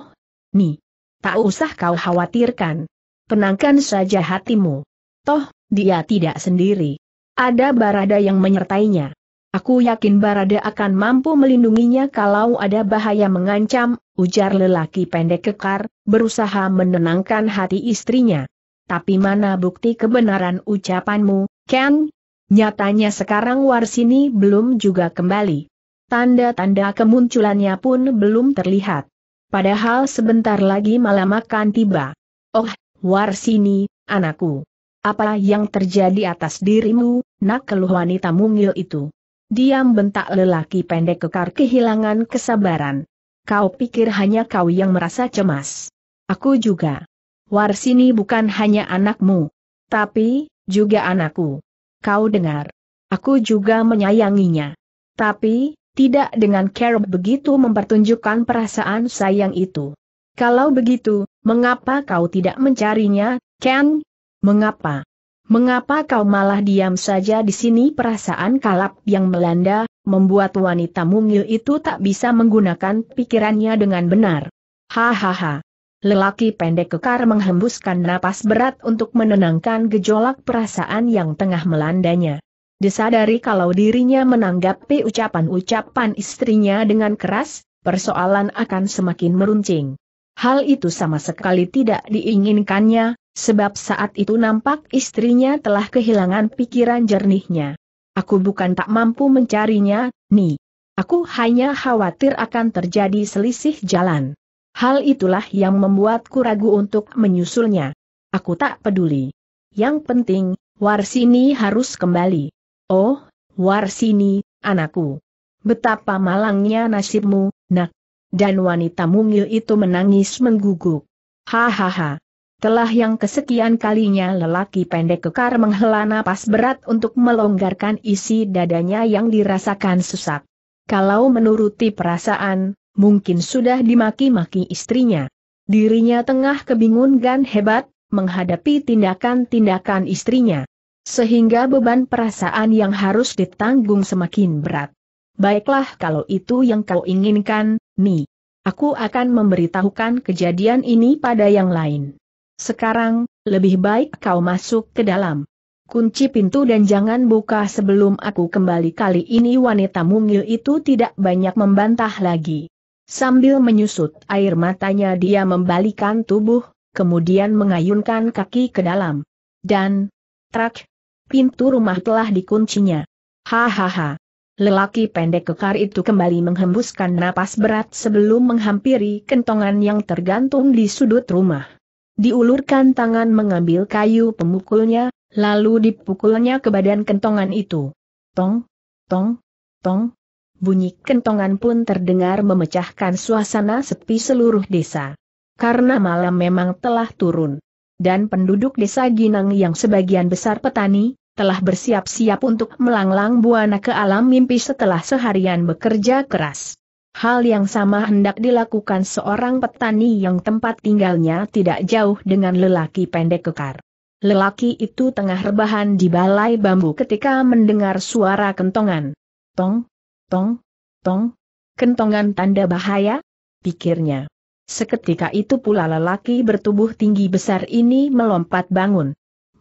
nih. Tak usah kau khawatirkan. Tenangkan saja hatimu. Toh, dia tidak sendiri. Ada Barada yang menyertainya. Aku yakin Barada akan mampu melindunginya kalau ada bahaya mengancam, ujar lelaki pendek kekar, berusaha menenangkan hati istrinya. Tapi mana bukti kebenaran ucapanmu, Ken? Nyatanya sekarang Warsini belum juga kembali. Tanda-tanda kemunculannya pun belum terlihat. Padahal sebentar lagi malam akan tiba. Oh, Warsini, anakku. Apa yang terjadi atas dirimu, nak keluh wanita mungil itu? Diam bentak lelaki pendek kekar kehilangan kesabaran. Kau pikir hanya kau yang merasa cemas. Aku juga. Warsini bukan hanya anakmu. Tapi, juga anakku. Kau dengar. Aku juga menyayanginya. Tapi, tidak dengan care begitu mempertunjukkan perasaan sayang itu. Kalau begitu, Mengapa kau tidak mencarinya, Ken? Mengapa? Mengapa kau malah diam saja di sini perasaan kalap yang melanda, membuat wanita mungil itu tak bisa menggunakan pikirannya dengan benar. Hahaha. Lelaki pendek kekar menghembuskan napas berat untuk menenangkan gejolak perasaan yang tengah melandanya. Disadari kalau dirinya menanggapi ucapan-ucapan istrinya dengan keras, persoalan akan semakin meruncing. Hal itu sama sekali tidak diinginkannya, sebab saat itu nampak istrinya telah kehilangan pikiran jernihnya. Aku bukan tak mampu mencarinya, nih. Aku hanya khawatir akan terjadi selisih jalan. Hal itulah yang membuatku ragu untuk menyusulnya. Aku tak peduli. Yang penting, Warsini harus kembali. Oh, Warsini, anakku. Betapa malangnya nasibmu, nak dan wanita mungil itu menangis mengguguk. Hahaha. Telah yang kesekian kalinya lelaki pendek kekar menghela napas berat untuk melonggarkan isi dadanya yang dirasakan sesak. Kalau menuruti perasaan, mungkin sudah dimaki-maki istrinya. Dirinya tengah kebingungan hebat, menghadapi tindakan-tindakan istrinya. Sehingga beban perasaan yang harus ditanggung semakin berat. Baiklah kalau itu yang kau inginkan, Mi. Aku akan memberitahukan kejadian ini pada yang lain. Sekarang, lebih baik kau masuk ke dalam. Kunci pintu dan jangan buka sebelum aku kembali kali ini wanita mungil itu tidak banyak membantah lagi. Sambil menyusut air matanya dia membalikan tubuh, kemudian mengayunkan kaki ke dalam. Dan, trak, pintu rumah telah dikuncinya. Hahaha. Lelaki pendek kekar itu kembali menghembuskan napas berat sebelum menghampiri kentongan yang tergantung di sudut rumah. Diulurkan tangan mengambil kayu pemukulnya, lalu dipukulnya ke badan kentongan itu. Tong, tong, tong. Bunyi kentongan pun terdengar memecahkan suasana sepi seluruh desa. Karena malam memang telah turun dan penduduk desa Ginang yang sebagian besar petani, telah bersiap-siap untuk melanglang buana ke alam mimpi setelah seharian bekerja keras. Hal yang sama hendak dilakukan seorang petani yang tempat tinggalnya tidak jauh dengan lelaki pendek kekar. Lelaki itu tengah rebahan di balai bambu ketika mendengar suara kentongan. Tong, tong, tong, kentongan tanda bahaya? Pikirnya. Seketika itu pula lelaki bertubuh tinggi besar ini melompat bangun.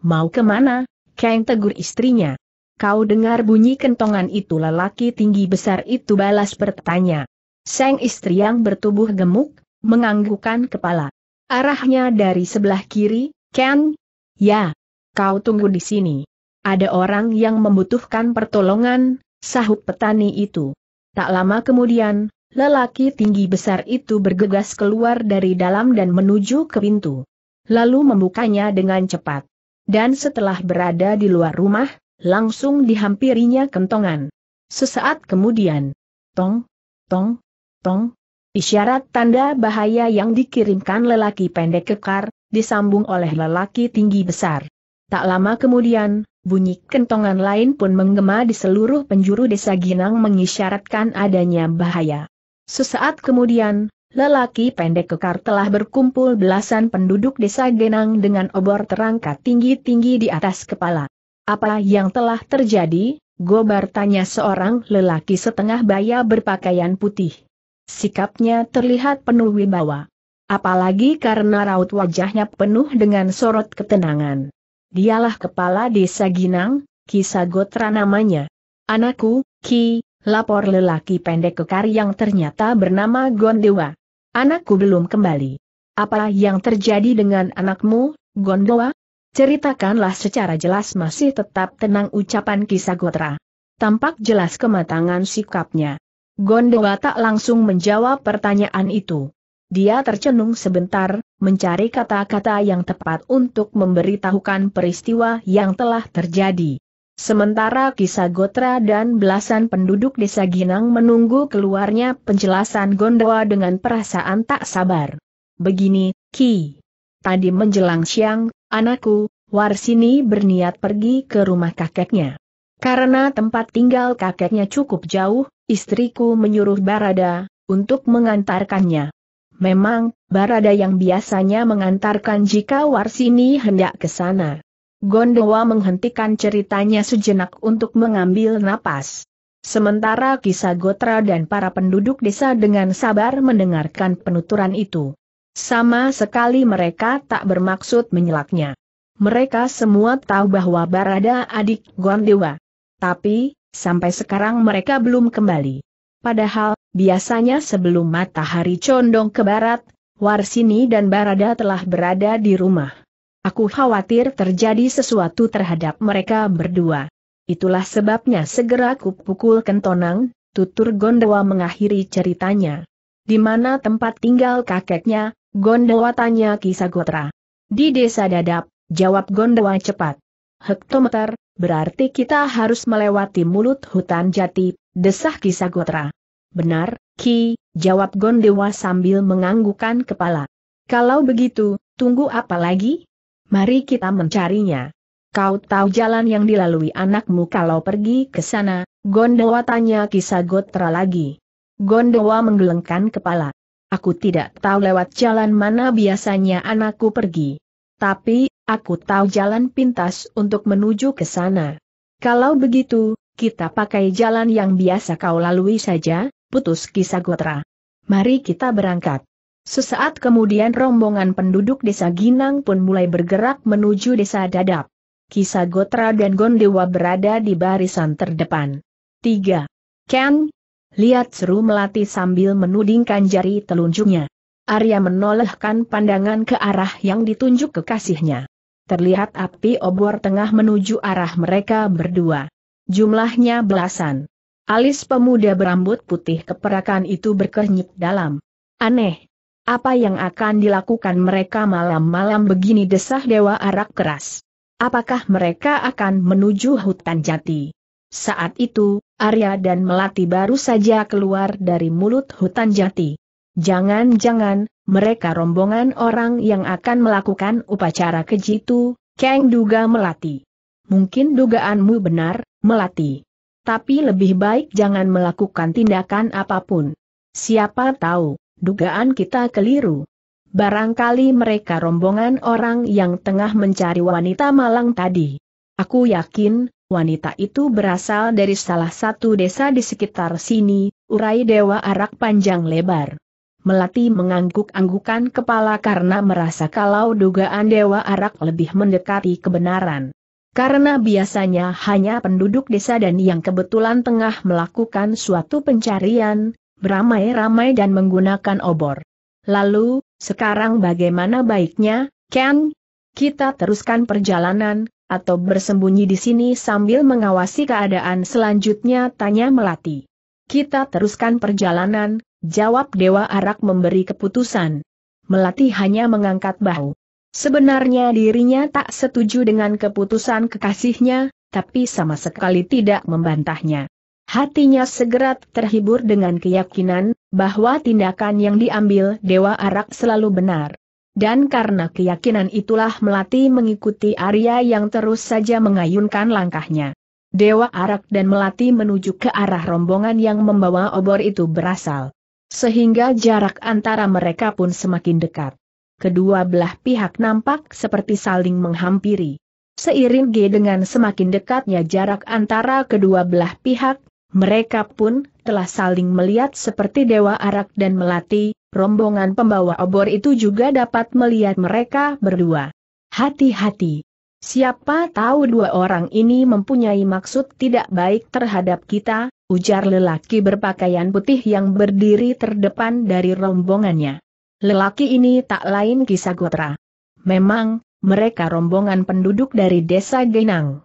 Mau kemana? Kang tegur istrinya. Kau dengar bunyi kentongan itu lelaki tinggi besar itu balas bertanya. Seng istri yang bertubuh gemuk, menganggukkan kepala. Arahnya dari sebelah kiri, Ken? Ya. Kau tunggu di sini. Ada orang yang membutuhkan pertolongan, sahut petani itu. Tak lama kemudian, lelaki tinggi besar itu bergegas keluar dari dalam dan menuju ke pintu. Lalu membukanya dengan cepat dan setelah berada di luar rumah, langsung dihampirinya kentongan. Sesaat kemudian, tong, tong, tong, isyarat tanda bahaya yang dikirimkan lelaki pendek kekar, disambung oleh lelaki tinggi besar. Tak lama kemudian, bunyi kentongan lain pun menggema di seluruh penjuru desa Ginang mengisyaratkan adanya bahaya. Sesaat kemudian, Lelaki pendek kekar telah berkumpul belasan penduduk desa Genang dengan obor terangkat tinggi-tinggi di atas kepala. Apa yang telah terjadi? Gobar tanya seorang lelaki setengah baya berpakaian putih. Sikapnya terlihat penuh wibawa. Apalagi karena raut wajahnya penuh dengan sorot ketenangan. Dialah kepala desa Ginang, Kisagotra namanya. Anakku, Ki, lapor lelaki pendek kekar yang ternyata bernama Gondewa. Anakku belum kembali. Apa yang terjadi dengan anakmu, Gondowa? Ceritakanlah secara jelas masih tetap tenang ucapan kisah Kisagotra. Tampak jelas kematangan sikapnya. Gondowa tak langsung menjawab pertanyaan itu. Dia tercenung sebentar, mencari kata-kata yang tepat untuk memberitahukan peristiwa yang telah terjadi. Sementara kisah Gotra dan belasan penduduk desa Ginang menunggu keluarnya penjelasan Gondwa dengan perasaan tak sabar. Begini, Ki. Tadi menjelang siang, anakku, Warsini berniat pergi ke rumah kakeknya. Karena tempat tinggal kakeknya cukup jauh, istriku menyuruh Barada, untuk mengantarkannya. Memang, Barada yang biasanya mengantarkan jika Warsini hendak ke sana. Gondowa menghentikan ceritanya sejenak untuk mengambil napas. Sementara kisah Gotra dan para penduduk desa dengan sabar mendengarkan penuturan itu. Sama sekali mereka tak bermaksud menyelaknya. Mereka semua tahu bahwa Barada adik Gondowa. Tapi, sampai sekarang mereka belum kembali. Padahal, biasanya sebelum matahari condong ke barat, Warsini dan Barada telah berada di rumah. Aku khawatir terjadi sesuatu terhadap mereka berdua. Itulah sebabnya segera kupukul kentonang, tutur Gondowa mengakhiri ceritanya. Di mana tempat tinggal kakeknya, Gondowa tanya Kisagotra. Di desa Dadap, jawab Gondowa cepat. Hektometer, berarti kita harus melewati mulut hutan jati, desah Kisagotra. Benar, Ki, jawab Gondewa sambil menganggukan kepala. Kalau begitu, tunggu apa lagi? Mari kita mencarinya. Kau tahu jalan yang dilalui anakmu kalau pergi ke sana, Gondowa tanya Gotra lagi. Gondowa menggelengkan kepala. Aku tidak tahu lewat jalan mana biasanya anakku pergi. Tapi, aku tahu jalan pintas untuk menuju ke sana. Kalau begitu, kita pakai jalan yang biasa kau lalui saja, putus kisah Gotra. Mari kita berangkat. Sesaat kemudian rombongan penduduk desa Ginang pun mulai bergerak menuju desa Dadap. Kisah Gotra dan Gondewa berada di barisan terdepan. 3. Ken, lihat seru melati sambil menudingkan jari telunjuknya. Arya menolehkan pandangan ke arah yang ditunjuk kekasihnya. Terlihat api obor tengah menuju arah mereka berdua. Jumlahnya belasan. Alis pemuda berambut putih keperakan itu berkernyit dalam. Aneh, apa yang akan dilakukan mereka malam-malam begini desah Dewa Arak keras? Apakah mereka akan menuju hutan jati? Saat itu, Arya dan Melati baru saja keluar dari mulut hutan jati. Jangan-jangan, mereka rombongan orang yang akan melakukan upacara keji itu, Kang duga Melati. Mungkin dugaanmu benar, Melati. Tapi lebih baik jangan melakukan tindakan apapun. Siapa tahu, Dugaan kita keliru. Barangkali mereka rombongan orang yang tengah mencari wanita malang tadi. Aku yakin, wanita itu berasal dari salah satu desa di sekitar sini, urai Dewa Arak panjang lebar. Melati mengangguk-anggukan kepala karena merasa kalau dugaan Dewa Arak lebih mendekati kebenaran. Karena biasanya hanya penduduk desa dan yang kebetulan tengah melakukan suatu pencarian, beramai-ramai dan menggunakan obor. Lalu, sekarang bagaimana baiknya, Ken? Kita teruskan perjalanan, atau bersembunyi di sini sambil mengawasi keadaan selanjutnya tanya Melati. Kita teruskan perjalanan, jawab Dewa Arak memberi keputusan. Melati hanya mengangkat bahu. Sebenarnya dirinya tak setuju dengan keputusan kekasihnya, tapi sama sekali tidak membantahnya. Hatinya segera terhibur dengan keyakinan bahwa tindakan yang diambil Dewa Arak selalu benar. Dan karena keyakinan itulah Melati mengikuti Arya yang terus saja mengayunkan langkahnya. Dewa Arak dan Melati menuju ke arah rombongan yang membawa obor itu berasal. Sehingga jarak antara mereka pun semakin dekat. Kedua belah pihak nampak seperti saling menghampiri. Seiring G dengan semakin dekatnya jarak antara kedua belah pihak, mereka pun telah saling melihat seperti Dewa Arak dan Melati, rombongan pembawa obor itu juga dapat melihat mereka berdua. Hati-hati. Siapa tahu dua orang ini mempunyai maksud tidak baik terhadap kita, ujar lelaki berpakaian putih yang berdiri terdepan dari rombongannya. Lelaki ini tak lain kisah gotra. Memang, mereka rombongan penduduk dari desa Genang.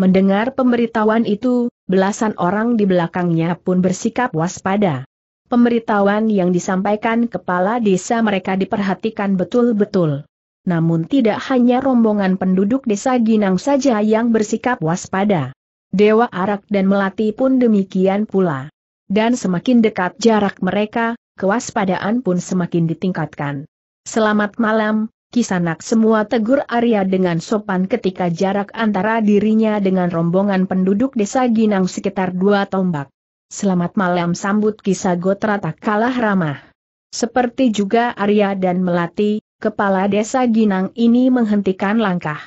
Mendengar pemberitahuan itu, belasan orang di belakangnya pun bersikap waspada. Pemberitahuan yang disampaikan kepala desa mereka diperhatikan betul-betul. Namun tidak hanya rombongan penduduk desa Ginang saja yang bersikap waspada. Dewa Arak dan Melati pun demikian pula. Dan semakin dekat jarak mereka, kewaspadaan pun semakin ditingkatkan. Selamat malam, Kisanak semua tegur Arya dengan sopan ketika jarak antara dirinya dengan rombongan penduduk desa Ginang sekitar dua tombak. Selamat malam sambut kisago tak kalah ramah. Seperti juga Arya dan Melati, kepala desa Ginang ini menghentikan langkah.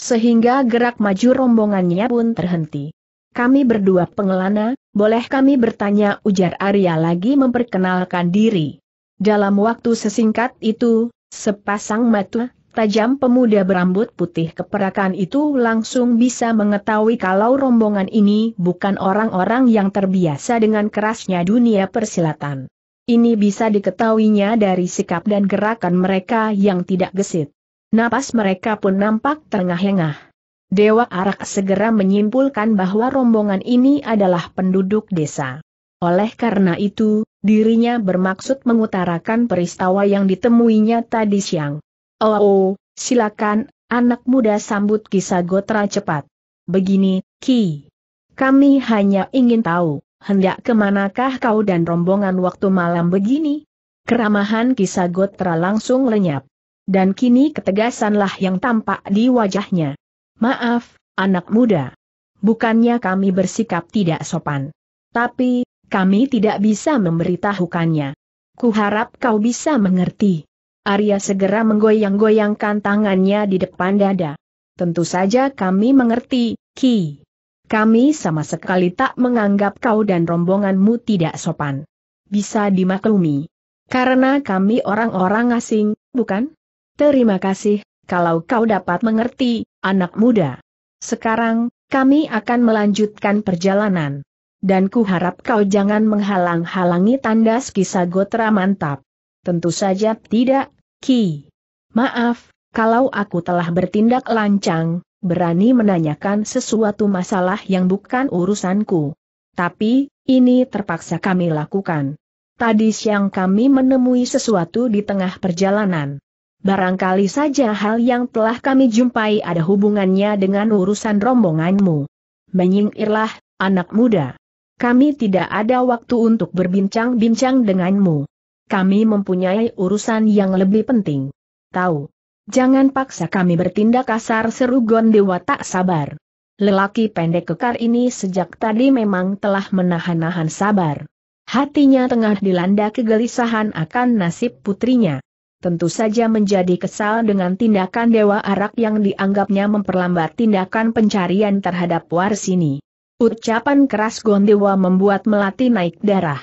Sehingga gerak maju rombongannya pun terhenti. Kami berdua pengelana, boleh kami bertanya ujar Arya lagi memperkenalkan diri. Dalam waktu sesingkat itu, Sepasang mata, tajam pemuda berambut putih keperakan itu langsung bisa mengetahui kalau rombongan ini bukan orang-orang yang terbiasa dengan kerasnya dunia persilatan. Ini bisa diketahuinya dari sikap dan gerakan mereka yang tidak gesit. Napas mereka pun nampak terengah-engah. Dewa Arak segera menyimpulkan bahwa rombongan ini adalah penduduk desa. Oleh karena itu, Dirinya bermaksud mengutarakan peristiwa yang ditemuinya tadi siang. Oh, oh silakan, anak muda sambut kisah Gotra cepat. Begini, Ki. Kami hanya ingin tahu, hendak kemanakah kau dan rombongan waktu malam begini? Keramahan kisah Gotra langsung lenyap. Dan kini ketegasanlah yang tampak di wajahnya. Maaf, anak muda. Bukannya kami bersikap tidak sopan. Tapi, kami tidak bisa memberitahukannya. Kuharap kau bisa mengerti. Arya segera menggoyang-goyangkan tangannya di depan dada. Tentu saja kami mengerti, Ki. Kami sama sekali tak menganggap kau dan rombonganmu tidak sopan. Bisa dimaklumi. Karena kami orang-orang asing, bukan? Terima kasih, kalau kau dapat mengerti, anak muda. Sekarang, kami akan melanjutkan perjalanan dan ku harap kau jangan menghalang-halangi tanda kisah Gotra mantap. Tentu saja tidak, Ki. Maaf, kalau aku telah bertindak lancang, berani menanyakan sesuatu masalah yang bukan urusanku. Tapi, ini terpaksa kami lakukan. Tadi siang kami menemui sesuatu di tengah perjalanan. Barangkali saja hal yang telah kami jumpai ada hubungannya dengan urusan rombonganmu. Menyingkirlah, anak muda. Kami tidak ada waktu untuk berbincang-bincang denganmu. Kami mempunyai urusan yang lebih penting. Tahu. Jangan paksa kami bertindak kasar seru Gondewa tak sabar. Lelaki pendek kekar ini sejak tadi memang telah menahan-nahan sabar. Hatinya tengah dilanda kegelisahan akan nasib putrinya. Tentu saja menjadi kesal dengan tindakan Dewa Arak yang dianggapnya memperlambat tindakan pencarian terhadap Warsini. Ucapan keras Gondewa membuat Melati naik darah.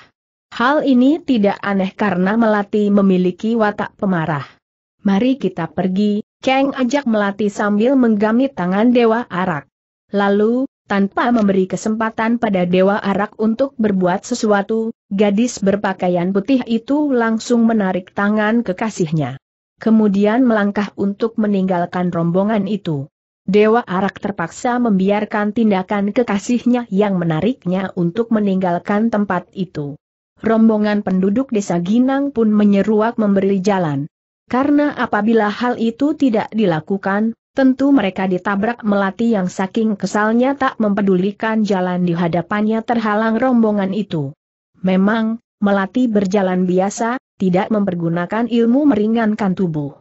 Hal ini tidak aneh karena Melati memiliki watak pemarah. Mari kita pergi, Kang ajak Melati sambil menggamit tangan Dewa Arak. Lalu, tanpa memberi kesempatan pada Dewa Arak untuk berbuat sesuatu, gadis berpakaian putih itu langsung menarik tangan kekasihnya. Kemudian melangkah untuk meninggalkan rombongan itu. Dewa Arak terpaksa membiarkan tindakan kekasihnya yang menariknya untuk meninggalkan tempat itu. Rombongan penduduk desa Ginang pun menyeruak memberi jalan. Karena apabila hal itu tidak dilakukan, tentu mereka ditabrak melati yang saking kesalnya tak mempedulikan jalan di hadapannya terhalang rombongan itu. Memang, melati berjalan biasa, tidak mempergunakan ilmu meringankan tubuh.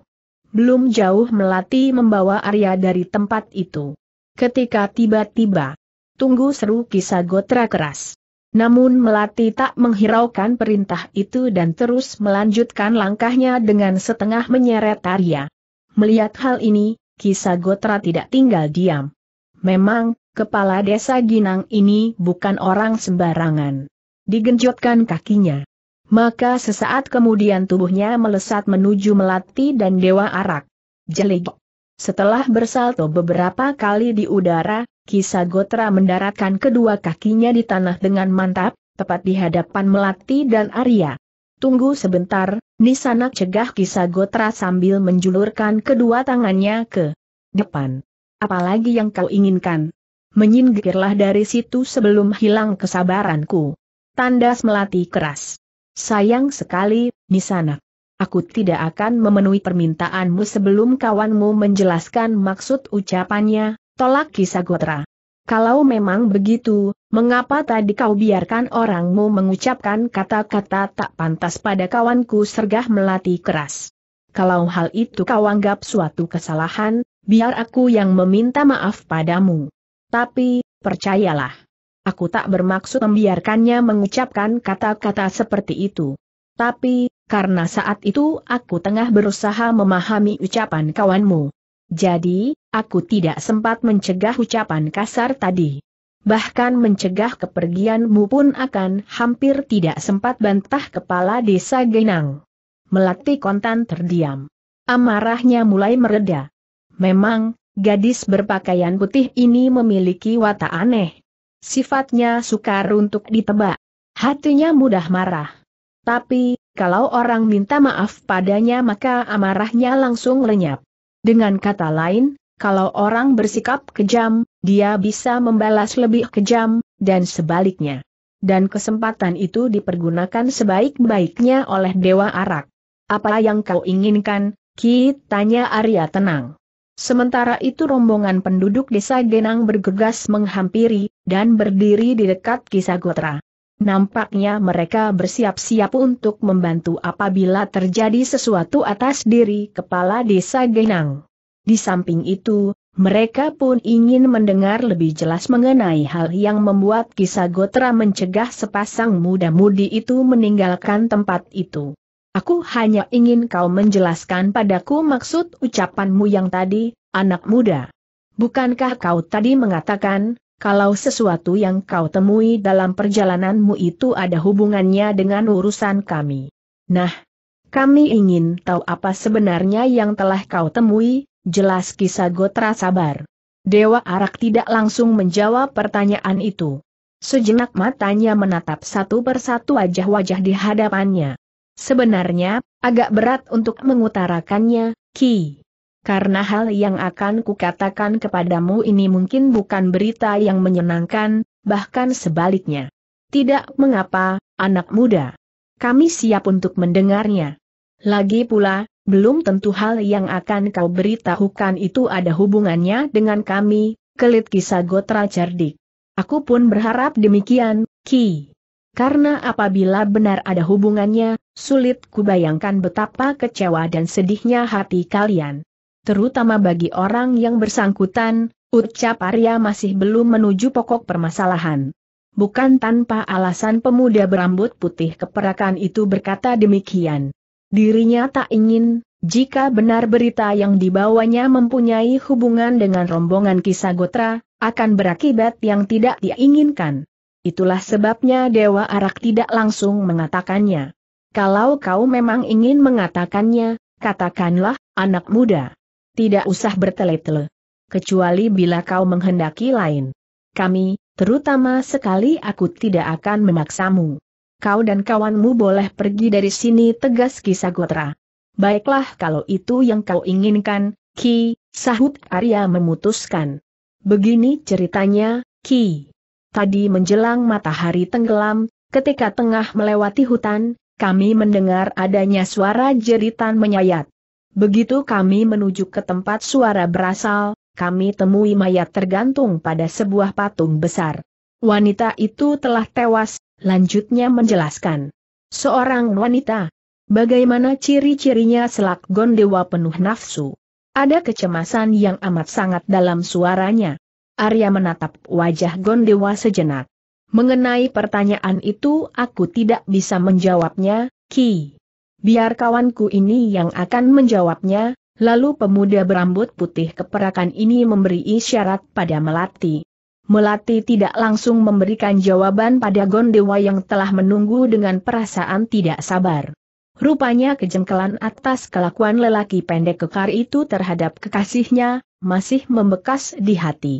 Belum jauh Melati membawa Arya dari tempat itu. Ketika tiba-tiba, tunggu seru kisah gotra keras. Namun Melati tak menghiraukan perintah itu dan terus melanjutkan langkahnya dengan setengah menyeret Arya. Melihat hal ini, kisah gotra tidak tinggal diam. Memang, kepala desa Ginang ini bukan orang sembarangan. Digenjotkan kakinya. Maka sesaat kemudian tubuhnya melesat menuju melati dan dewa arak. Jelik. Setelah bersalto beberapa kali di udara, Kisagotra mendaratkan kedua kakinya di tanah dengan mantap, tepat di hadapan melati dan Arya. Tunggu sebentar, Nisana cegah Kisagotra sambil menjulurkan kedua tangannya ke depan. Apalagi yang kau inginkan? Menyingkirlah dari situ sebelum hilang kesabaranku. Tandas melati keras. Sayang sekali, Nisanak. Aku tidak akan memenuhi permintaanmu sebelum kawanmu menjelaskan maksud ucapannya, tolak Kisagotra. Kalau memang begitu, mengapa tadi kau biarkan orangmu mengucapkan kata-kata tak pantas pada kawanku sergah melati keras? Kalau hal itu kau anggap suatu kesalahan, biar aku yang meminta maaf padamu. Tapi, percayalah. Aku tak bermaksud membiarkannya mengucapkan kata-kata seperti itu. Tapi, karena saat itu aku tengah berusaha memahami ucapan kawanmu. Jadi, aku tidak sempat mencegah ucapan kasar tadi. Bahkan mencegah kepergianmu pun akan hampir tidak sempat bantah kepala desa Genang. Melati kontan terdiam. Amarahnya mulai mereda. Memang, gadis berpakaian putih ini memiliki watak aneh, Sifatnya sukar untuk ditebak. Hatinya mudah marah. Tapi, kalau orang minta maaf padanya maka amarahnya langsung lenyap. Dengan kata lain, kalau orang bersikap kejam, dia bisa membalas lebih kejam, dan sebaliknya. Dan kesempatan itu dipergunakan sebaik-baiknya oleh Dewa Arak. Apa yang kau inginkan? Ki tanya Arya tenang. Sementara itu rombongan penduduk desa Genang bergegas menghampiri, dan berdiri di dekat Kisagotra. Nampaknya mereka bersiap-siap untuk membantu apabila terjadi sesuatu atas diri kepala desa Genang. Di samping itu, mereka pun ingin mendengar lebih jelas mengenai hal yang membuat Kisagotra mencegah sepasang muda-mudi itu meninggalkan tempat itu. Aku hanya ingin kau menjelaskan padaku maksud ucapanmu yang tadi, anak muda. Bukankah kau tadi mengatakan, kalau sesuatu yang kau temui dalam perjalananmu itu ada hubungannya dengan urusan kami? Nah, kami ingin tahu apa sebenarnya yang telah kau temui, jelas kisah Gotra sabar. Dewa Arak tidak langsung menjawab pertanyaan itu. Sejenak matanya menatap satu persatu wajah-wajah di hadapannya. Sebenarnya, agak berat untuk mengutarakannya, Ki. Karena hal yang akan kukatakan kepadamu ini mungkin bukan berita yang menyenangkan, bahkan sebaliknya. Tidak mengapa, anak muda. Kami siap untuk mendengarnya. Lagi pula, belum tentu hal yang akan kau beritahukan itu ada hubungannya dengan kami, kelit kisah Gotra cerdik. Aku pun berharap demikian, Ki. Karena apabila benar ada hubungannya, sulit kubayangkan betapa kecewa dan sedihnya hati kalian. Terutama bagi orang yang bersangkutan, ucap Arya masih belum menuju pokok permasalahan. Bukan tanpa alasan pemuda berambut putih keperakan itu berkata demikian. Dirinya tak ingin, jika benar berita yang dibawanya mempunyai hubungan dengan rombongan kisah Gotra, akan berakibat yang tidak diinginkan. Itulah sebabnya Dewa Arak tidak langsung mengatakannya. Kalau kau memang ingin mengatakannya, katakanlah, anak muda. Tidak usah bertele-tele. Kecuali bila kau menghendaki lain. Kami, terutama sekali aku tidak akan memaksamu. Kau dan kawanmu boleh pergi dari sini tegas kisah Gotra. Baiklah kalau itu yang kau inginkan, Ki, sahut Arya memutuskan. Begini ceritanya, Ki tadi menjelang matahari tenggelam, ketika tengah melewati hutan, kami mendengar adanya suara jeritan menyayat. Begitu kami menuju ke tempat suara berasal, kami temui mayat tergantung pada sebuah patung besar. Wanita itu telah tewas, lanjutnya menjelaskan. Seorang wanita. Bagaimana ciri-cirinya selak gondewa penuh nafsu? Ada kecemasan yang amat sangat dalam suaranya. Arya menatap wajah Gondewa sejenak. Mengenai pertanyaan itu aku tidak bisa menjawabnya, Ki. Biar kawanku ini yang akan menjawabnya, lalu pemuda berambut putih keperakan ini memberi isyarat pada Melati. Melati tidak langsung memberikan jawaban pada Gondewa yang telah menunggu dengan perasaan tidak sabar. Rupanya kejengkelan atas kelakuan lelaki pendek kekar itu terhadap kekasihnya, masih membekas di hati.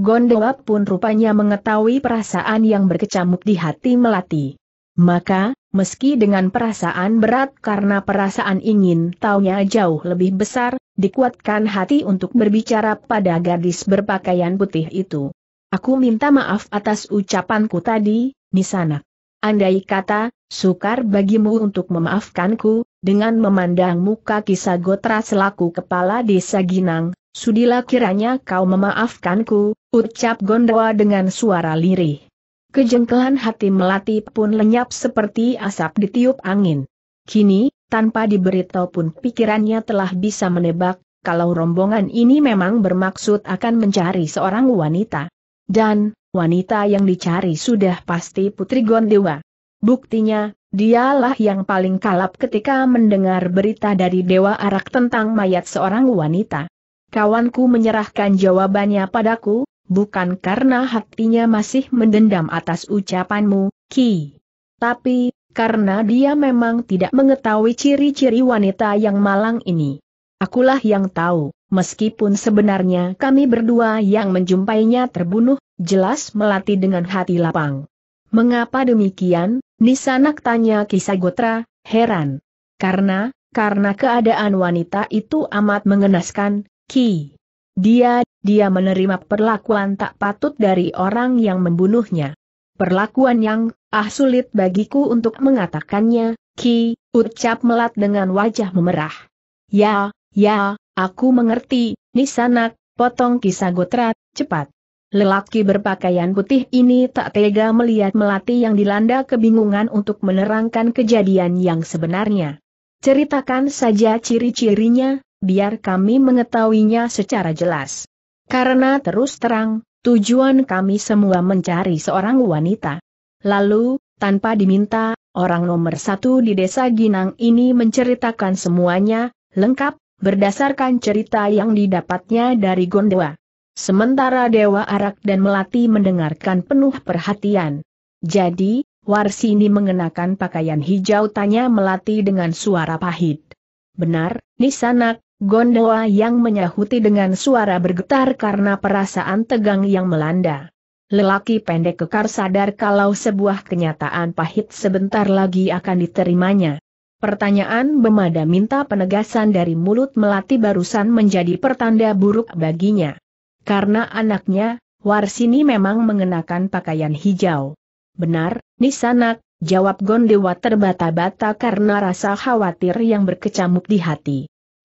Gondowa pun rupanya mengetahui perasaan yang berkecamuk di hati Melati. Maka, meski dengan perasaan berat karena perasaan ingin taunya jauh lebih besar, dikuatkan hati untuk berbicara pada gadis berpakaian putih itu. Aku minta maaf atas ucapanku tadi, Nisana. Andai kata, sukar bagimu untuk memaafkanku, dengan memandang muka Kisagotra selaku kepala desa Ginang, Sudilah kiranya kau memaafkanku, ucap Gondwa dengan suara lirih. Kejengkelan hati Melati pun lenyap seperti asap ditiup angin. Kini, tanpa diberitahu pun pikirannya telah bisa menebak, kalau rombongan ini memang bermaksud akan mencari seorang wanita. Dan, wanita yang dicari sudah pasti Putri Gondewa. Buktinya, dialah yang paling kalap ketika mendengar berita dari Dewa Arak tentang mayat seorang wanita. Kawanku menyerahkan jawabannya padaku, bukan karena hatinya masih mendendam atas ucapanmu, Ki. Tapi, karena dia memang tidak mengetahui ciri-ciri wanita yang malang ini. Akulah yang tahu, meskipun sebenarnya kami berdua yang menjumpainya terbunuh, jelas melati dengan hati lapang. Mengapa demikian? Nisanak tanya kisah Gotra, heran. Karena, karena keadaan wanita itu amat mengenaskan, Ki. Dia, dia menerima perlakuan tak patut dari orang yang membunuhnya. Perlakuan yang, ah sulit bagiku untuk mengatakannya, Ki, ucap Melat dengan wajah memerah. Ya, ya, aku mengerti, Nisanak, potong kisah gotrat, cepat. Lelaki berpakaian putih ini tak tega melihat Melati yang dilanda kebingungan untuk menerangkan kejadian yang sebenarnya. Ceritakan saja ciri-cirinya, biar kami mengetahuinya secara jelas. Karena terus terang, tujuan kami semua mencari seorang wanita. Lalu, tanpa diminta, orang nomor satu di desa Ginang ini menceritakan semuanya, lengkap, berdasarkan cerita yang didapatnya dari Gondewa. Sementara Dewa Arak dan Melati mendengarkan penuh perhatian. Jadi, Warsini mengenakan pakaian hijau tanya Melati dengan suara pahit. Benar, Nisanak, Gondoa yang menyahuti dengan suara bergetar karena perasaan tegang yang melanda. Lelaki pendek kekar sadar kalau sebuah kenyataan pahit sebentar lagi akan diterimanya. Pertanyaan Bemada minta penegasan dari mulut Melati barusan menjadi pertanda buruk baginya. Karena anaknya, Warsini memang mengenakan pakaian hijau. Benar, Nisanak, jawab Gondewa terbata-bata karena rasa khawatir yang berkecamuk di hati.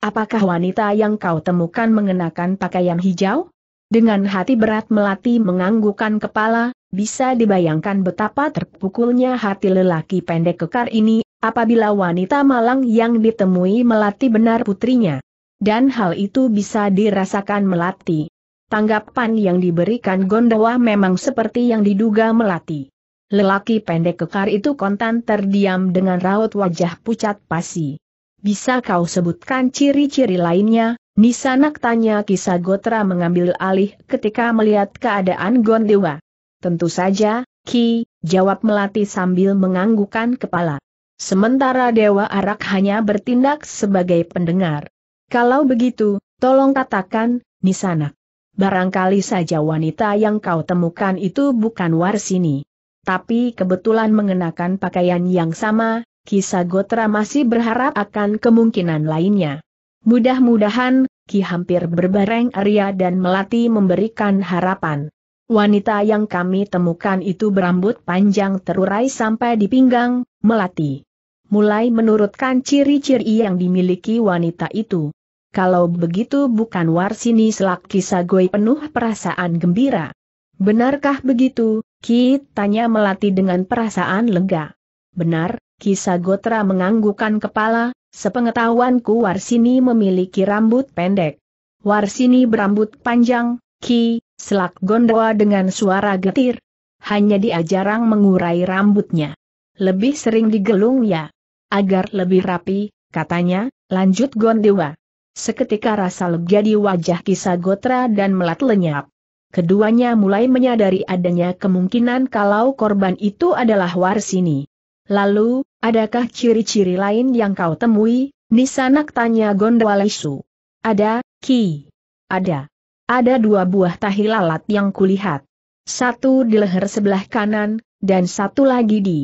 Apakah wanita yang kau temukan mengenakan pakaian hijau? Dengan hati berat Melati menganggukan kepala, bisa dibayangkan betapa terpukulnya hati lelaki pendek kekar ini, apabila wanita malang yang ditemui Melati benar putrinya. Dan hal itu bisa dirasakan Melati. Tanggapan yang diberikan Gondawa memang seperti yang diduga Melati. Lelaki pendek kekar itu kontan terdiam dengan raut wajah pucat pasi. Bisa kau sebutkan ciri-ciri lainnya? Nisanak tanya kisah Gotra mengambil alih ketika melihat keadaan Gondewa. Tentu saja, Ki, jawab Melati sambil menganggukkan kepala. Sementara Dewa Arak hanya bertindak sebagai pendengar. Kalau begitu, tolong katakan, Nisanak. Barangkali saja wanita yang kau temukan itu bukan Warsini. Tapi kebetulan mengenakan pakaian yang sama, Kisagotra masih berharap akan kemungkinan lainnya. Mudah-mudahan, Ki hampir berbareng Arya dan Melati memberikan harapan. Wanita yang kami temukan itu berambut panjang terurai sampai di pinggang, Melati. Mulai menurutkan ciri-ciri yang dimiliki wanita itu. Kalau begitu bukan Warsini Selak Kisagoi penuh perasaan gembira. Benarkah begitu, Ki? Tanya Melati dengan perasaan lega. Benar, Kisagotra menganggukan kepala, sepengetahuanku Warsini memiliki rambut pendek. Warsini berambut panjang, Ki, selak gondoa dengan suara getir. Hanya dia jarang mengurai rambutnya. Lebih sering digelung ya. Agar lebih rapi, katanya, lanjut gondoa. Seketika rasa lega di wajah Kisagotra dan melat lenyap. Keduanya mulai menyadari adanya kemungkinan kalau korban itu adalah Warsini. Lalu, adakah ciri-ciri lain yang kau temui? Nisanak tanya Gondwalesu. Ada, Ki. Ada. Ada dua buah tahi lalat yang kulihat. Satu di leher sebelah kanan, dan satu lagi di.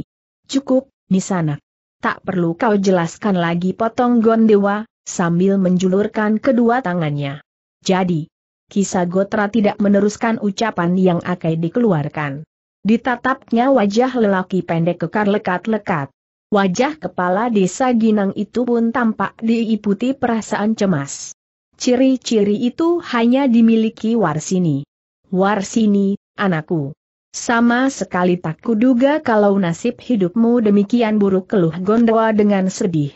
Cukup, Nisanak. Tak perlu kau jelaskan lagi potong Gondewa, sambil menjulurkan kedua tangannya. Jadi, kisah Gotra tidak meneruskan ucapan yang akan dikeluarkan. Ditatapnya wajah lelaki pendek kekar lekat-lekat. Wajah kepala desa Ginang itu pun tampak diiputi perasaan cemas. Ciri-ciri itu hanya dimiliki Warsini. Warsini, anakku. Sama sekali tak kuduga kalau nasib hidupmu demikian buruk keluh Gondowa dengan sedih.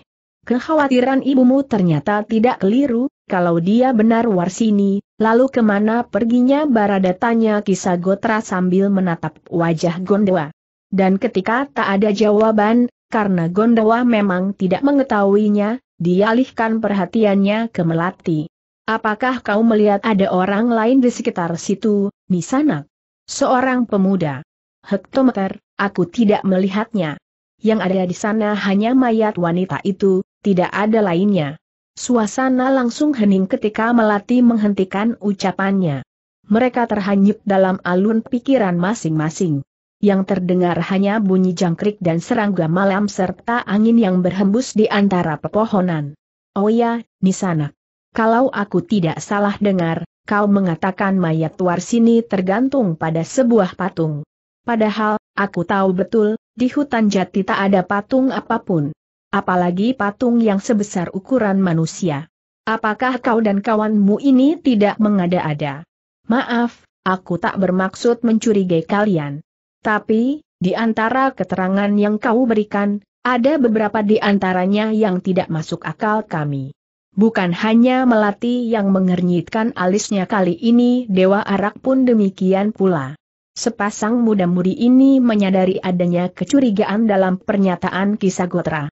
Kekhawatiran ibumu ternyata tidak keliru, kalau dia benar Warsini, lalu kemana perginya Barada tanya Gotra sambil menatap wajah Gondowa. Dan ketika tak ada jawaban, karena Gondowa memang tidak mengetahuinya, dialihkan perhatiannya ke Melati. Apakah kau melihat ada orang lain di sekitar situ, Nisanak? Seorang pemuda. Hektometer, aku tidak melihatnya. Yang ada di sana hanya mayat wanita itu, tidak ada lainnya. Suasana langsung hening ketika Melati menghentikan ucapannya. Mereka terhanyut dalam alun pikiran masing-masing. Yang terdengar hanya bunyi jangkrik dan serangga malam serta angin yang berhembus di antara pepohonan. Oh ya, di sana. Kalau aku tidak salah dengar, kau mengatakan mayat Warsini tergantung pada sebuah patung. Padahal, aku tahu betul, di hutan jati tak ada patung apapun apalagi patung yang sebesar ukuran manusia. Apakah kau dan kawanmu ini tidak mengada-ada? Maaf, aku tak bermaksud mencurigai kalian. Tapi, di antara keterangan yang kau berikan, ada beberapa di antaranya yang tidak masuk akal kami. Bukan hanya Melati yang mengernyitkan alisnya kali ini Dewa Arak pun demikian pula. Sepasang muda-mudi ini menyadari adanya kecurigaan dalam pernyataan kisah Gotra.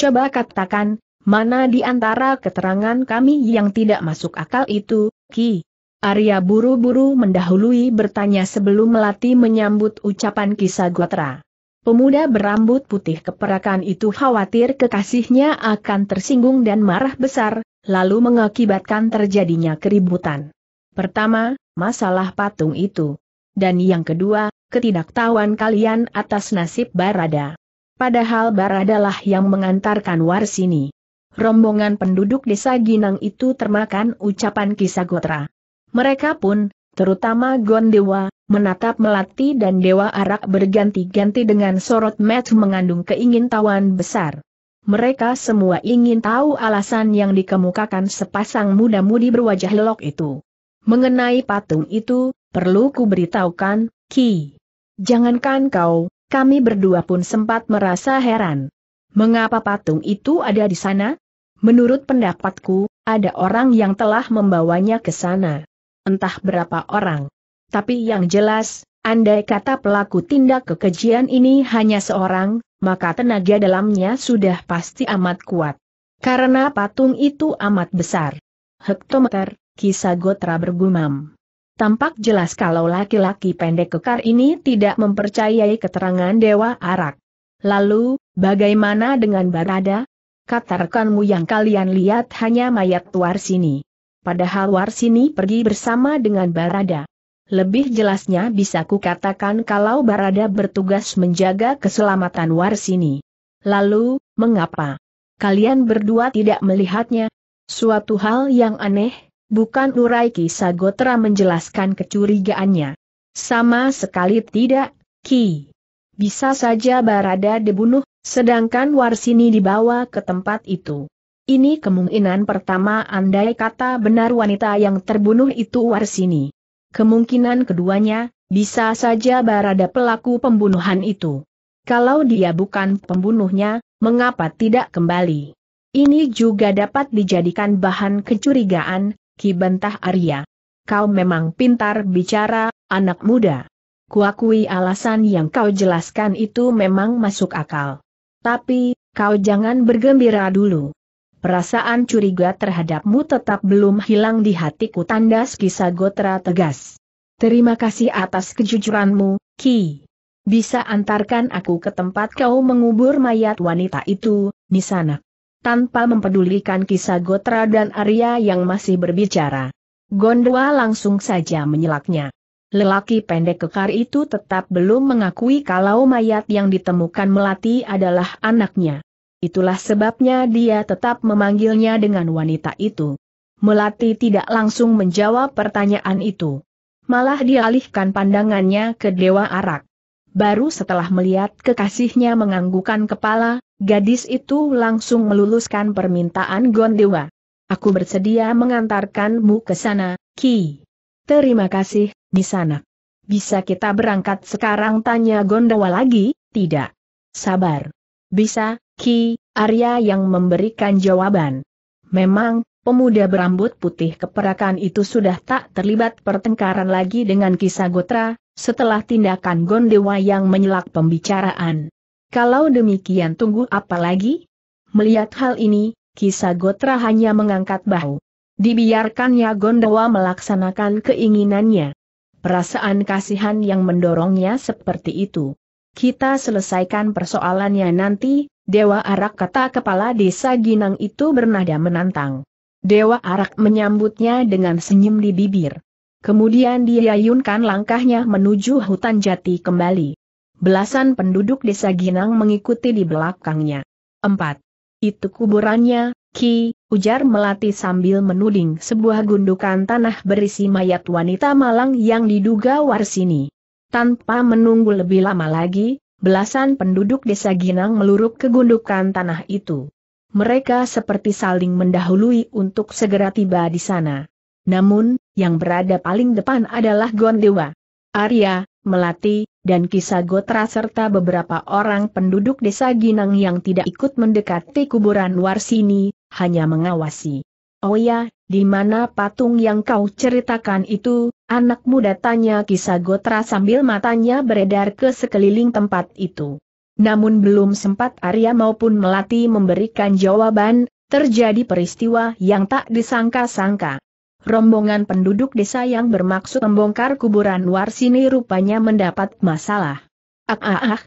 Coba katakan, mana di antara keterangan kami yang tidak masuk akal itu, Ki? Arya buru-buru mendahului bertanya sebelum Melati menyambut ucapan kisah Gotra. Pemuda berambut putih keperakan itu khawatir kekasihnya akan tersinggung dan marah besar, lalu mengakibatkan terjadinya keributan. Pertama, masalah patung itu. Dan yang kedua, ketidaktahuan kalian atas nasib Barada. Padahal Baradalah yang mengantarkan Warsini. Rombongan penduduk desa Ginang itu termakan ucapan kisah Gotra. Mereka pun, terutama Gondewa, menatap Melati dan Dewa Arak berganti-ganti dengan sorot met mengandung keingintahuan besar. Mereka semua ingin tahu alasan yang dikemukakan sepasang muda-mudi berwajah lelok itu. Mengenai patung itu, perlu ku beritahukan, Ki. Jangankan kau, kami berdua pun sempat merasa heran. Mengapa patung itu ada di sana? Menurut pendapatku, ada orang yang telah membawanya ke sana. Entah berapa orang. Tapi yang jelas, andai kata pelaku tindak kekejian ini hanya seorang, maka tenaga dalamnya sudah pasti amat kuat. Karena patung itu amat besar. Hektometer, kisah Gotra bergumam. Tampak jelas kalau laki-laki pendek kekar ini tidak mempercayai keterangan Dewa Arak. Lalu, bagaimana dengan Barada? Kata yang kalian lihat hanya mayat Warsini. Padahal Warsini pergi bersama dengan Barada. Lebih jelasnya bisa kukatakan kalau Barada bertugas menjaga keselamatan Warsini. Lalu, mengapa? Kalian berdua tidak melihatnya? Suatu hal yang aneh, Bukan urai Ki Sagotra menjelaskan kecurigaannya. Sama sekali tidak, Ki. Bisa saja Barada dibunuh, sedangkan Warsini dibawa ke tempat itu. Ini kemungkinan pertama andai kata benar wanita yang terbunuh itu Warsini. Kemungkinan keduanya, bisa saja Barada pelaku pembunuhan itu. Kalau dia bukan pembunuhnya, mengapa tidak kembali? Ini juga dapat dijadikan bahan kecurigaan, Ki bantah Arya. Kau memang pintar bicara, anak muda. Kuakui alasan yang kau jelaskan itu memang masuk akal. Tapi, kau jangan bergembira dulu. Perasaan curiga terhadapmu tetap belum hilang di hatiku tandas kisah Gotra tegas. Terima kasih atas kejujuranmu, Ki. Bisa antarkan aku ke tempat kau mengubur mayat wanita itu, di sana tanpa mempedulikan kisah Gotra dan Arya yang masih berbicara. Gondwa langsung saja menyelaknya. Lelaki pendek kekar itu tetap belum mengakui kalau mayat yang ditemukan Melati adalah anaknya. Itulah sebabnya dia tetap memanggilnya dengan wanita itu. Melati tidak langsung menjawab pertanyaan itu. Malah dialihkan pandangannya ke Dewa Arak. Baru setelah melihat kekasihnya menganggukan kepala, Gadis itu langsung meluluskan permintaan Gondewa. Aku bersedia mengantarkanmu ke sana, Ki. Terima kasih, di sana. Bisa kita berangkat sekarang tanya Gondewa lagi, tidak? Sabar. Bisa, Ki, Arya yang memberikan jawaban. Memang, pemuda berambut putih keperakan itu sudah tak terlibat pertengkaran lagi dengan kisah Gotra, setelah tindakan Gondewa yang menyelak pembicaraan. Kalau demikian tunggu apa lagi? Melihat hal ini, kisah Gotra hanya mengangkat bahu. Dibiarkannya Gondawa melaksanakan keinginannya. Perasaan kasihan yang mendorongnya seperti itu. Kita selesaikan persoalannya nanti, Dewa Arak kata kepala desa Ginang itu bernada menantang. Dewa Arak menyambutnya dengan senyum di bibir. Kemudian diayunkan langkahnya menuju hutan jati kembali. Belasan penduduk desa Ginang mengikuti di belakangnya. Empat, Itu kuburannya, Ki, ujar Melati sambil menuding sebuah gundukan tanah berisi mayat wanita malang yang diduga Warsini. Tanpa menunggu lebih lama lagi, belasan penduduk desa Ginang meluruk ke gundukan tanah itu. Mereka seperti saling mendahului untuk segera tiba di sana. Namun, yang berada paling depan adalah Gondewa. Arya, Melati, dan kisah Gotra serta beberapa orang penduduk desa Ginang yang tidak ikut mendekati kuburan Warsini, hanya mengawasi. Oh ya, di mana patung yang kau ceritakan itu, anak muda tanya Gotra sambil matanya beredar ke sekeliling tempat itu. Namun belum sempat Arya maupun Melati memberikan jawaban, terjadi peristiwa yang tak disangka-sangka rombongan penduduk desa yang bermaksud membongkar kuburan Warsini rupanya mendapat masalah. Ah ah ah,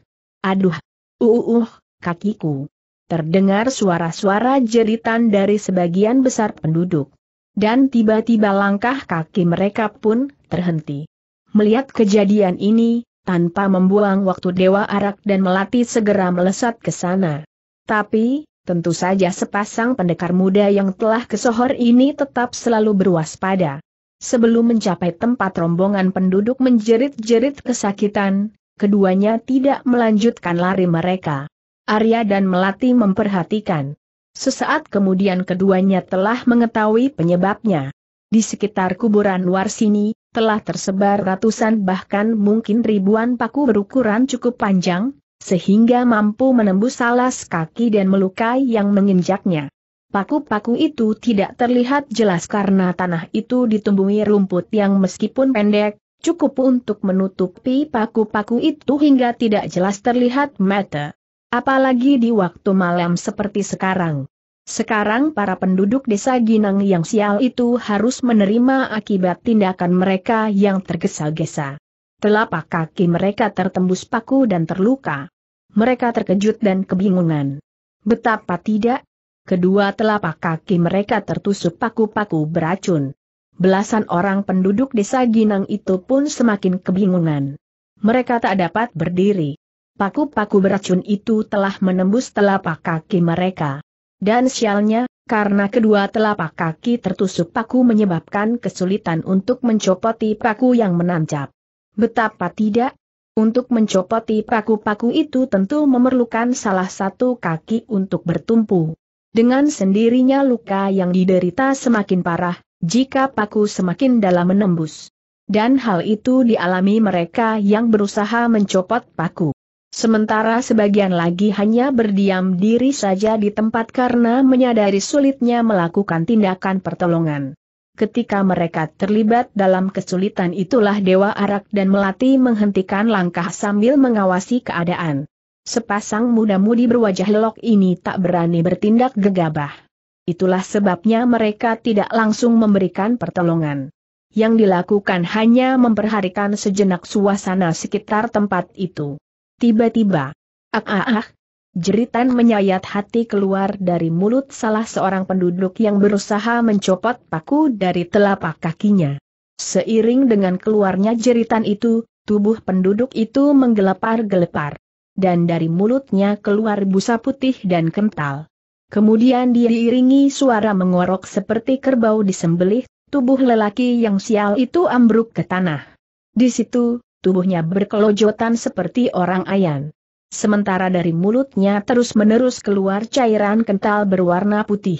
aduh, uh, uh uh, kakiku. Terdengar suara-suara jeritan dari sebagian besar penduduk. Dan tiba-tiba langkah kaki mereka pun terhenti. Melihat kejadian ini, tanpa membuang waktu Dewa Arak dan Melati segera melesat ke sana. Tapi, Tentu saja sepasang pendekar muda yang telah kesohor ini tetap selalu berwaspada. Sebelum mencapai tempat rombongan penduduk menjerit-jerit kesakitan, keduanya tidak melanjutkan lari mereka. Arya dan Melati memperhatikan. Sesaat kemudian keduanya telah mengetahui penyebabnya. Di sekitar kuburan Warsini, telah tersebar ratusan bahkan mungkin ribuan paku berukuran cukup panjang, sehingga mampu menembus alas kaki dan melukai yang menginjaknya. Paku-paku itu tidak terlihat jelas karena tanah itu ditumbuhi rumput yang meskipun pendek, cukup untuk menutupi paku-paku itu hingga tidak jelas terlihat mata. Apalagi di waktu malam seperti sekarang. Sekarang para penduduk desa Ginang yang sial itu harus menerima akibat tindakan mereka yang tergesa-gesa. Telapak kaki mereka tertembus paku dan terluka mereka terkejut dan kebingungan. Betapa tidak? Kedua telapak kaki mereka tertusuk paku-paku beracun. Belasan orang penduduk desa Ginang itu pun semakin kebingungan. Mereka tak dapat berdiri. Paku-paku beracun itu telah menembus telapak kaki mereka. Dan sialnya, karena kedua telapak kaki tertusuk paku menyebabkan kesulitan untuk mencopoti paku yang menancap. Betapa tidak, untuk mencopoti paku-paku itu tentu memerlukan salah satu kaki untuk bertumpu. Dengan sendirinya luka yang diderita semakin parah, jika paku semakin dalam menembus. Dan hal itu dialami mereka yang berusaha mencopot paku. Sementara sebagian lagi hanya berdiam diri saja di tempat karena menyadari sulitnya melakukan tindakan pertolongan. Ketika mereka terlibat dalam kesulitan itulah Dewa Arak dan Melati menghentikan langkah sambil mengawasi keadaan. Sepasang muda-mudi berwajah lelok ini tak berani bertindak gegabah. Itulah sebabnya mereka tidak langsung memberikan pertolongan. Yang dilakukan hanya memperharikan sejenak suasana sekitar tempat itu. Tiba-tiba, ah ah ah, Jeritan menyayat hati keluar dari mulut salah seorang penduduk yang berusaha mencopot paku dari telapak kakinya. Seiring dengan keluarnya jeritan itu, tubuh penduduk itu menggelepar-gelepar. Dan dari mulutnya keluar busa putih dan kental. Kemudian dia diiringi suara mengorok seperti kerbau disembelih, tubuh lelaki yang sial itu ambruk ke tanah. Di situ, tubuhnya berkelojotan seperti orang ayan sementara dari mulutnya terus-menerus keluar cairan kental berwarna putih.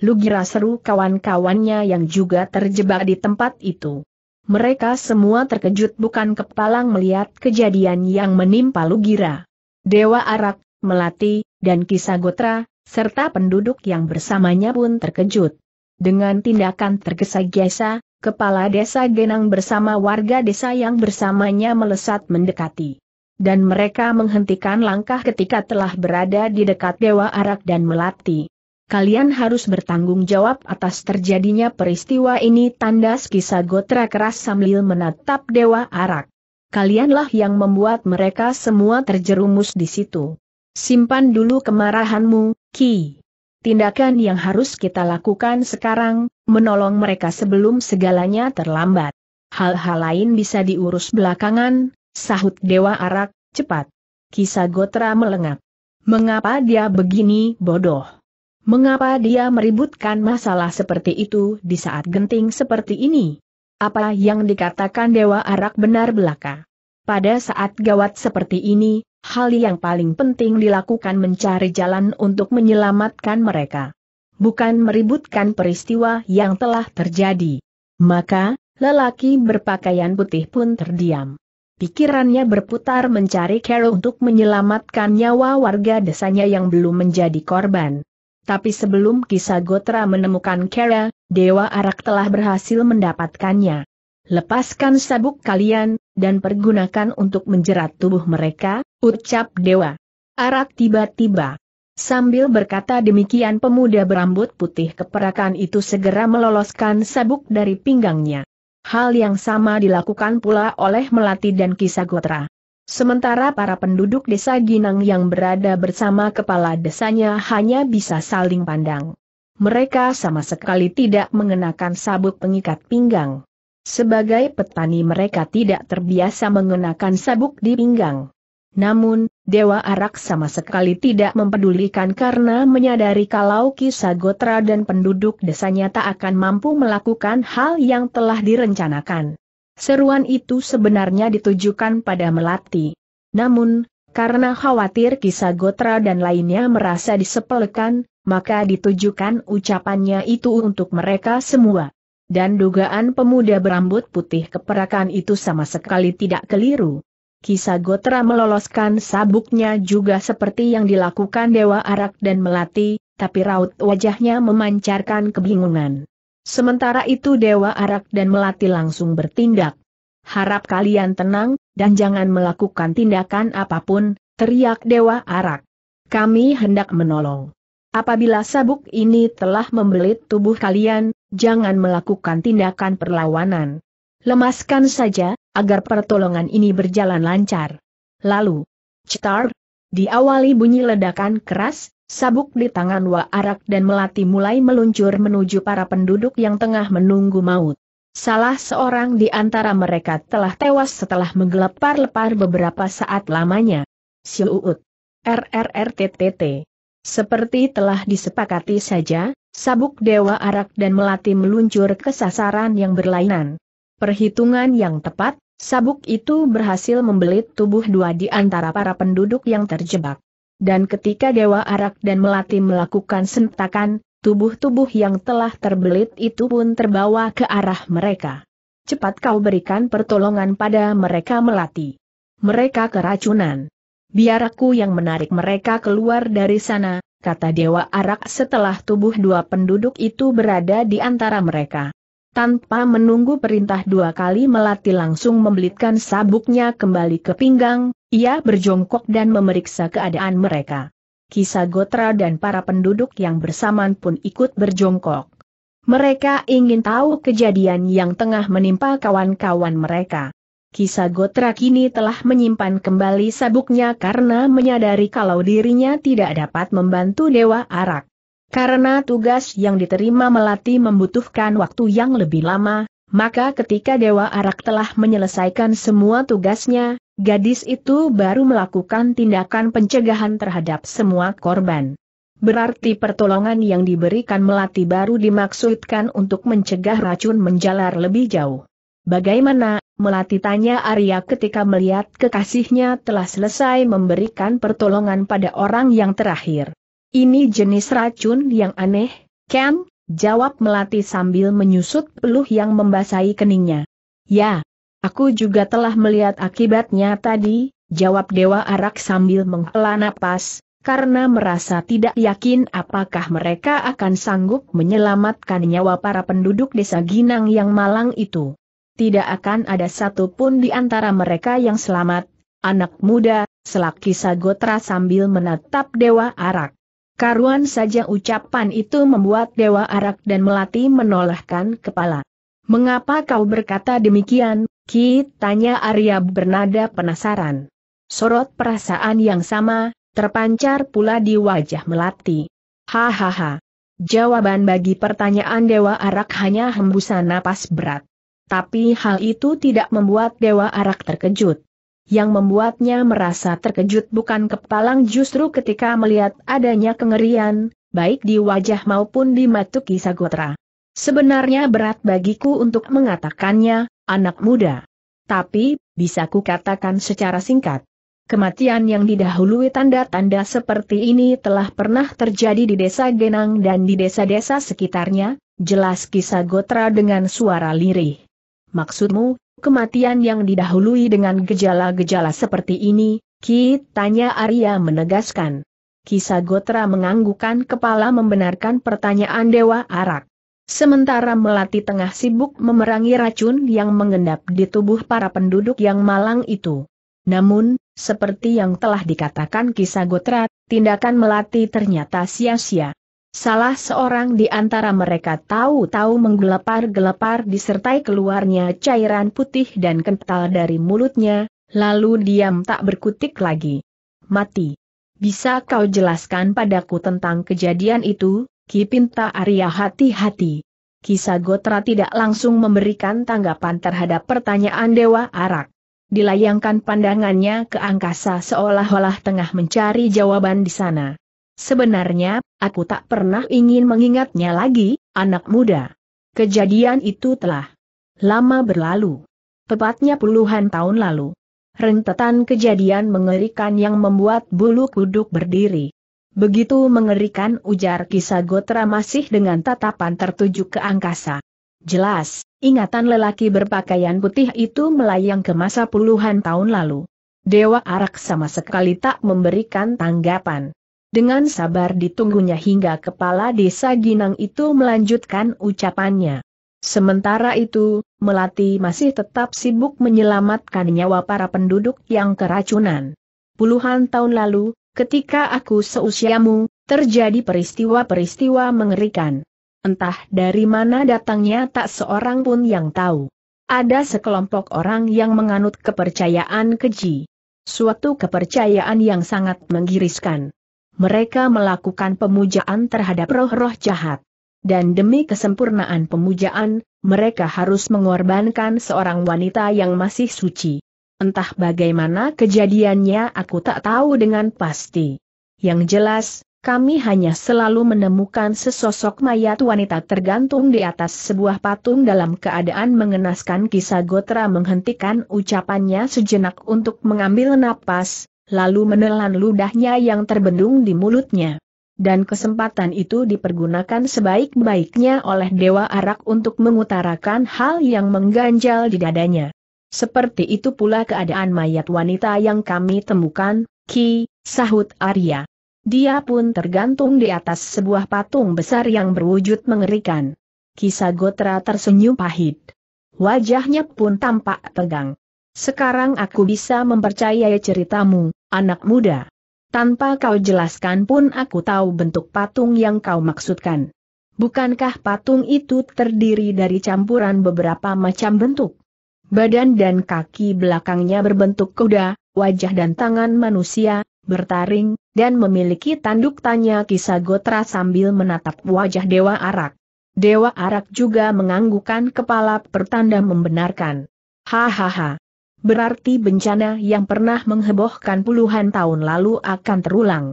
Lugira seru kawan-kawannya yang juga terjebak di tempat itu. Mereka semua terkejut bukan kepalang melihat kejadian yang menimpa Lugira. Dewa Arak, Melati, dan Kisagotra, serta penduduk yang bersamanya pun terkejut. Dengan tindakan tergesa-gesa, kepala desa Genang bersama warga desa yang bersamanya melesat mendekati dan mereka menghentikan langkah ketika telah berada di dekat Dewa Arak dan Melati. Kalian harus bertanggung jawab atas terjadinya peristiwa ini Tanda kisah Gotra keras sambil menatap Dewa Arak. Kalianlah yang membuat mereka semua terjerumus di situ. Simpan dulu kemarahanmu, Ki. Tindakan yang harus kita lakukan sekarang, menolong mereka sebelum segalanya terlambat. Hal-hal lain bisa diurus belakangan, Sahut Dewa Arak, cepat. Kisah Gotra melengak. Mengapa dia begini bodoh? Mengapa dia meributkan masalah seperti itu di saat genting seperti ini? Apa yang dikatakan Dewa Arak benar belaka. Pada saat gawat seperti ini, hal yang paling penting dilakukan mencari jalan untuk menyelamatkan mereka. Bukan meributkan peristiwa yang telah terjadi. Maka, lelaki berpakaian putih pun terdiam. Pikirannya berputar mencari Carol untuk menyelamatkan nyawa warga desanya yang belum menjadi korban. Tapi sebelum kisah Gotra menemukan Kara, Dewa Arak telah berhasil mendapatkannya. Lepaskan sabuk kalian, dan pergunakan untuk menjerat tubuh mereka, ucap Dewa. Arak tiba-tiba. Sambil berkata demikian pemuda berambut putih keperakan itu segera meloloskan sabuk dari pinggangnya. Hal yang sama dilakukan pula oleh Melati dan Kisagotra. Sementara para penduduk desa Ginang yang berada bersama kepala desanya hanya bisa saling pandang. Mereka sama sekali tidak mengenakan sabuk pengikat pinggang. Sebagai petani mereka tidak terbiasa mengenakan sabuk di pinggang. Namun, Dewa Arak sama sekali tidak mempedulikan karena menyadari kalau kisah Gotra dan penduduk desanya tak akan mampu melakukan hal yang telah direncanakan. Seruan itu sebenarnya ditujukan pada Melati. Namun, karena khawatir kisah Gotra dan lainnya merasa disepelekan, maka ditujukan ucapannya itu untuk mereka semua. Dan dugaan pemuda berambut putih keperakan itu sama sekali tidak keliru. Kisagotra meloloskan sabuknya juga seperti yang dilakukan Dewa Arak dan Melati, tapi raut wajahnya memancarkan kebingungan. Sementara itu Dewa Arak dan Melati langsung bertindak. Harap kalian tenang, dan jangan melakukan tindakan apapun, teriak Dewa Arak. Kami hendak menolong. Apabila sabuk ini telah membelit tubuh kalian, jangan melakukan tindakan perlawanan. Lemaskan saja, agar pertolongan ini berjalan lancar. Lalu, cetar, diawali bunyi ledakan keras, sabuk di tangan Wa Arak dan Melati mulai meluncur menuju para penduduk yang tengah menunggu maut. Salah seorang di antara mereka telah tewas setelah menggelepar-lepar beberapa saat lamanya. Siuut. RRRTTT. Seperti telah disepakati saja, sabuk Dewa Arak dan Melati meluncur ke sasaran yang berlainan. Perhitungan yang tepat, sabuk itu berhasil membelit tubuh dua di antara para penduduk yang terjebak. Dan ketika Dewa Arak dan Melati melakukan sentakan, tubuh-tubuh yang telah terbelit itu pun terbawa ke arah mereka. Cepat kau berikan pertolongan pada mereka Melati. Mereka keracunan. Biar aku yang menarik mereka keluar dari sana, kata Dewa Arak setelah tubuh dua penduduk itu berada di antara mereka. Tanpa menunggu perintah dua kali melati langsung membelitkan sabuknya kembali ke pinggang, ia berjongkok dan memeriksa keadaan mereka. Kisah Gotra dan para penduduk yang bersamaan pun ikut berjongkok. Mereka ingin tahu kejadian yang tengah menimpa kawan-kawan mereka. Kisah Gotra kini telah menyimpan kembali sabuknya karena menyadari kalau dirinya tidak dapat membantu Dewa Arak. Karena tugas yang diterima Melati membutuhkan waktu yang lebih lama, maka ketika Dewa Arak telah menyelesaikan semua tugasnya, gadis itu baru melakukan tindakan pencegahan terhadap semua korban. Berarti pertolongan yang diberikan Melati baru dimaksudkan untuk mencegah racun menjalar lebih jauh. Bagaimana, Melati tanya Arya ketika melihat kekasihnya telah selesai memberikan pertolongan pada orang yang terakhir. Ini jenis racun yang aneh, Ken, jawab Melati sambil menyusut peluh yang membasahi keningnya. Ya, aku juga telah melihat akibatnya tadi, jawab Dewa Arak sambil menghela napas, karena merasa tidak yakin apakah mereka akan sanggup menyelamatkan nyawa para penduduk desa Ginang yang malang itu. Tidak akan ada satu pun di antara mereka yang selamat, anak muda, selaki Sagotra sambil menatap Dewa Arak. Karuan saja ucapan itu membuat Dewa Arak dan Melati menolakkan kepala. Mengapa kau berkata demikian, Ki? Tanya Arya bernada penasaran. Sorot perasaan yang sama, terpancar pula di wajah Melati. Hahaha. Jawaban bagi pertanyaan Dewa Arak hanya hembusan napas berat. Tapi hal itu tidak membuat Dewa Arak terkejut. Yang membuatnya merasa terkejut bukan kepalang justru ketika melihat adanya kengerian, baik di wajah maupun di matuki Kisagotra. Sebenarnya berat bagiku untuk mengatakannya, anak muda. Tapi, bisa kukatakan secara singkat. Kematian yang didahului tanda-tanda seperti ini telah pernah terjadi di desa Genang dan di desa-desa sekitarnya, jelas kisah Gotra dengan suara lirih. Maksudmu, kematian yang didahului dengan gejala-gejala seperti ini, Ki, tanya Arya menegaskan. Kisah Gotra menganggukan kepala membenarkan pertanyaan Dewa Arak. Sementara Melati tengah sibuk memerangi racun yang mengendap di tubuh para penduduk yang malang itu. Namun, seperti yang telah dikatakan kisah Gotra, tindakan Melati ternyata sia-sia. Salah seorang di antara mereka tahu-tahu menggelepar-gelepar disertai keluarnya cairan putih dan kental dari mulutnya, lalu diam tak berkutik lagi. Mati. Bisa kau jelaskan padaku tentang kejadian itu, Kipinta Arya hati-hati. Kisah Gotra tidak langsung memberikan tanggapan terhadap pertanyaan Dewa Arak. Dilayangkan pandangannya ke angkasa seolah-olah tengah mencari jawaban di sana. Sebenarnya, aku tak pernah ingin mengingatnya lagi, anak muda. Kejadian itu telah lama berlalu. Tepatnya puluhan tahun lalu. Rentetan kejadian mengerikan yang membuat bulu kuduk berdiri. Begitu mengerikan ujar kisah Gotra masih dengan tatapan tertuju ke angkasa. Jelas, ingatan lelaki berpakaian putih itu melayang ke masa puluhan tahun lalu. Dewa Arak sama sekali tak memberikan tanggapan. Dengan sabar ditunggunya hingga kepala desa Ginang itu melanjutkan ucapannya. Sementara itu, Melati masih tetap sibuk menyelamatkan nyawa para penduduk yang keracunan. Puluhan tahun lalu, ketika aku seusiamu, terjadi peristiwa-peristiwa mengerikan. Entah dari mana datangnya tak seorang pun yang tahu. Ada sekelompok orang yang menganut kepercayaan keji. Suatu kepercayaan yang sangat menggiriskan mereka melakukan pemujaan terhadap roh-roh jahat. Dan demi kesempurnaan pemujaan, mereka harus mengorbankan seorang wanita yang masih suci. Entah bagaimana kejadiannya aku tak tahu dengan pasti. Yang jelas, kami hanya selalu menemukan sesosok mayat wanita tergantung di atas sebuah patung dalam keadaan mengenaskan kisah Gotra menghentikan ucapannya sejenak untuk mengambil napas, lalu menelan ludahnya yang terbendung di mulutnya. Dan kesempatan itu dipergunakan sebaik-baiknya oleh Dewa Arak untuk mengutarakan hal yang mengganjal di dadanya. Seperti itu pula keadaan mayat wanita yang kami temukan, Ki, sahut Arya. Dia pun tergantung di atas sebuah patung besar yang berwujud mengerikan. Kisah Gotra tersenyum pahit. Wajahnya pun tampak tegang. Sekarang aku bisa mempercayai ceritamu, anak muda. Tanpa kau jelaskan pun aku tahu bentuk patung yang kau maksudkan. Bukankah patung itu terdiri dari campuran beberapa macam bentuk? Badan dan kaki belakangnya berbentuk kuda, wajah dan tangan manusia, bertaring, dan memiliki tanduk tanya kisah gotra sambil menatap wajah Dewa Arak. Dewa Arak juga menganggukan kepala pertanda membenarkan. Hahaha, Berarti bencana yang pernah menghebohkan puluhan tahun lalu akan terulang.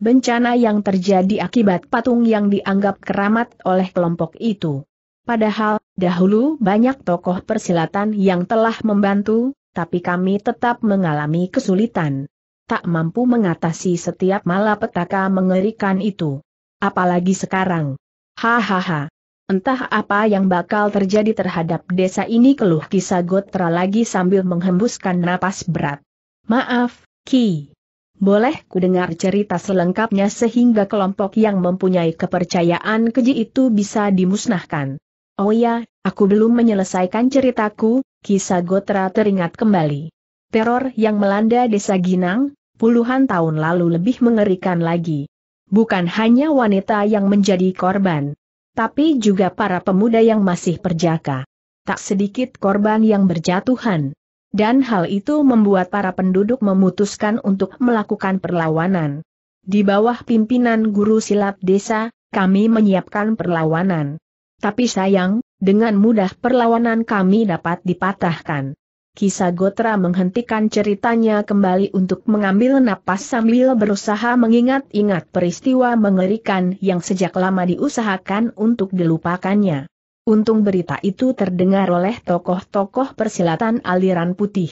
Bencana yang terjadi akibat patung yang dianggap keramat oleh kelompok itu. Padahal, dahulu banyak tokoh persilatan yang telah membantu, tapi kami tetap mengalami kesulitan. Tak mampu mengatasi setiap malapetaka mengerikan itu. Apalagi sekarang. Hahaha. Entah apa yang bakal terjadi terhadap desa ini keluh kisah Gotra lagi sambil menghembuskan napas berat. Maaf, Ki. Boleh ku dengar cerita selengkapnya sehingga kelompok yang mempunyai kepercayaan keji itu bisa dimusnahkan. Oh ya, aku belum menyelesaikan ceritaku, kisah Gotra teringat kembali. Teror yang melanda desa Ginang, puluhan tahun lalu lebih mengerikan lagi. Bukan hanya wanita yang menjadi korban tapi juga para pemuda yang masih perjaka. Tak sedikit korban yang berjatuhan. Dan hal itu membuat para penduduk memutuskan untuk melakukan perlawanan. Di bawah pimpinan guru silat desa, kami menyiapkan perlawanan. Tapi sayang, dengan mudah perlawanan kami dapat dipatahkan. Kisah Gotra menghentikan ceritanya kembali untuk mengambil napas sambil berusaha mengingat-ingat peristiwa mengerikan yang sejak lama diusahakan untuk dilupakannya. Untung berita itu terdengar oleh tokoh-tokoh persilatan aliran putih.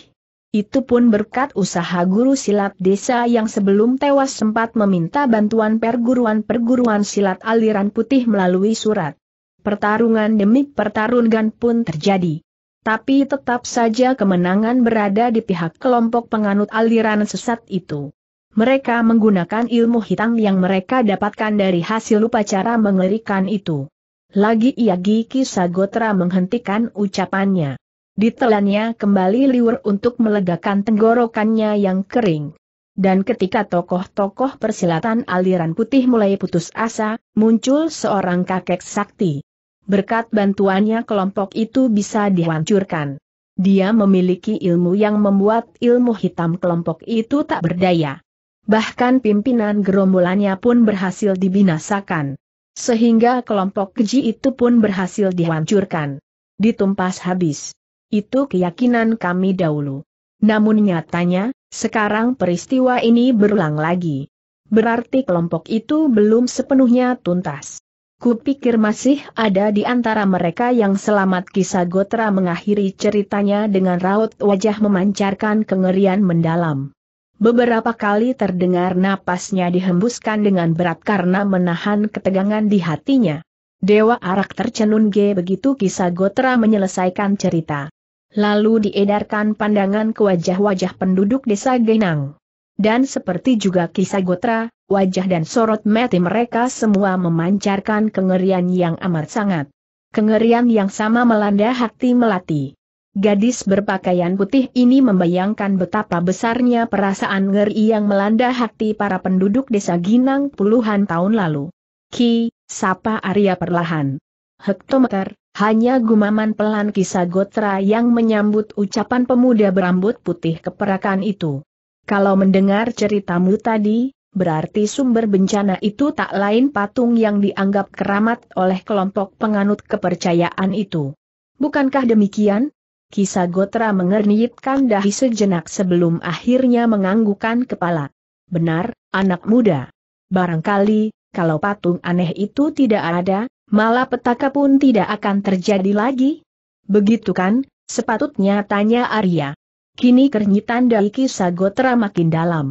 Itu pun berkat usaha guru silat desa yang sebelum tewas sempat meminta bantuan perguruan-perguruan silat aliran putih melalui surat. Pertarungan demi pertarungan pun terjadi tapi tetap saja kemenangan berada di pihak kelompok penganut aliran sesat itu. Mereka menggunakan ilmu hitam yang mereka dapatkan dari hasil upacara mengerikan itu. Lagi ia Giki Sagotra menghentikan ucapannya. Ditelannya kembali liur untuk melegakan tenggorokannya yang kering. Dan ketika tokoh-tokoh persilatan aliran putih mulai putus asa, muncul seorang kakek sakti. Berkat bantuannya kelompok itu bisa dihancurkan. Dia memiliki ilmu yang membuat ilmu hitam kelompok itu tak berdaya. Bahkan pimpinan gerombolannya pun berhasil dibinasakan. Sehingga kelompok keji itu pun berhasil dihancurkan. Ditumpas habis. Itu keyakinan kami dahulu. Namun nyatanya, sekarang peristiwa ini berulang lagi. Berarti kelompok itu belum sepenuhnya tuntas. Kupikir masih ada di antara mereka yang selamat kisah Gotra mengakhiri ceritanya dengan raut wajah memancarkan kengerian mendalam. Beberapa kali terdengar napasnya dihembuskan dengan berat karena menahan ketegangan di hatinya. Dewa Arak tercenun ge begitu kisah Gotra menyelesaikan cerita. Lalu diedarkan pandangan ke wajah-wajah penduduk desa Genang. Dan seperti juga kisah Gotra, wajah dan sorot mati mereka semua memancarkan kengerian yang amat sangat. Kengerian yang sama melanda hati melati. Gadis berpakaian putih ini membayangkan betapa besarnya perasaan ngeri yang melanda hati para penduduk desa Ginang puluhan tahun lalu. Ki, sapa Arya perlahan. Hektometer, hanya gumaman pelan kisah Gotra yang menyambut ucapan pemuda berambut putih keperakan itu. Kalau mendengar ceritamu tadi, berarti sumber bencana itu tak lain patung yang dianggap keramat oleh kelompok penganut kepercayaan itu. Bukankah demikian? Kisah Gotra mengernyitkan dahi sejenak sebelum akhirnya menganggukan kepala. Benar, anak muda. Barangkali, kalau patung aneh itu tidak ada, malah petaka pun tidak akan terjadi lagi. Begitu kan, sepatutnya tanya Arya. Kini kernyitan Daiki Sagotra makin dalam.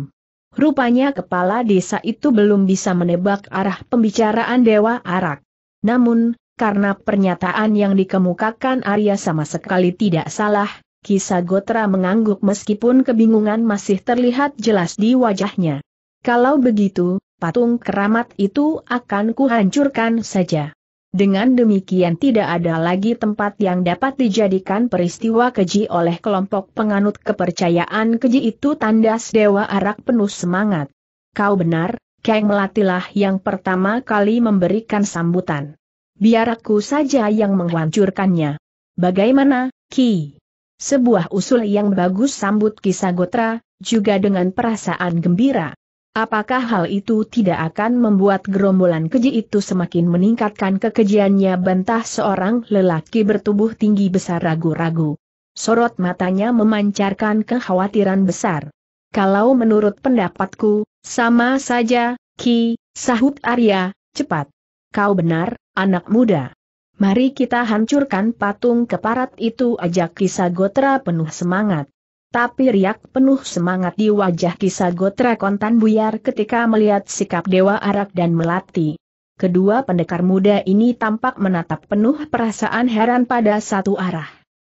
Rupanya kepala desa itu belum bisa menebak arah pembicaraan Dewa Arak. Namun, karena pernyataan yang dikemukakan Arya sama sekali tidak salah, Kisah mengangguk meskipun kebingungan masih terlihat jelas di wajahnya. Kalau begitu, patung keramat itu akan kuhancurkan saja. Dengan demikian tidak ada lagi tempat yang dapat dijadikan peristiwa keji oleh kelompok penganut kepercayaan keji itu tandas Dewa Arak penuh semangat. Kau benar, Kang Melatilah yang pertama kali memberikan sambutan. Biar aku saja yang menghancurkannya. Bagaimana, Ki? Sebuah usul yang bagus sambut kisah Gotra, juga dengan perasaan gembira. Apakah hal itu tidak akan membuat gerombolan keji itu semakin meningkatkan kekejiannya bantah seorang lelaki bertubuh tinggi besar ragu-ragu. Sorot matanya memancarkan kekhawatiran besar. Kalau menurut pendapatku, sama saja, Ki, sahut Arya, cepat. Kau benar, anak muda. Mari kita hancurkan patung keparat itu ajak Kisagotra penuh semangat. Tapi riak penuh semangat di wajah kisah Gotra kontan buyar ketika melihat sikap Dewa Arak dan Melati. Kedua pendekar muda ini tampak menatap penuh perasaan heran pada satu arah.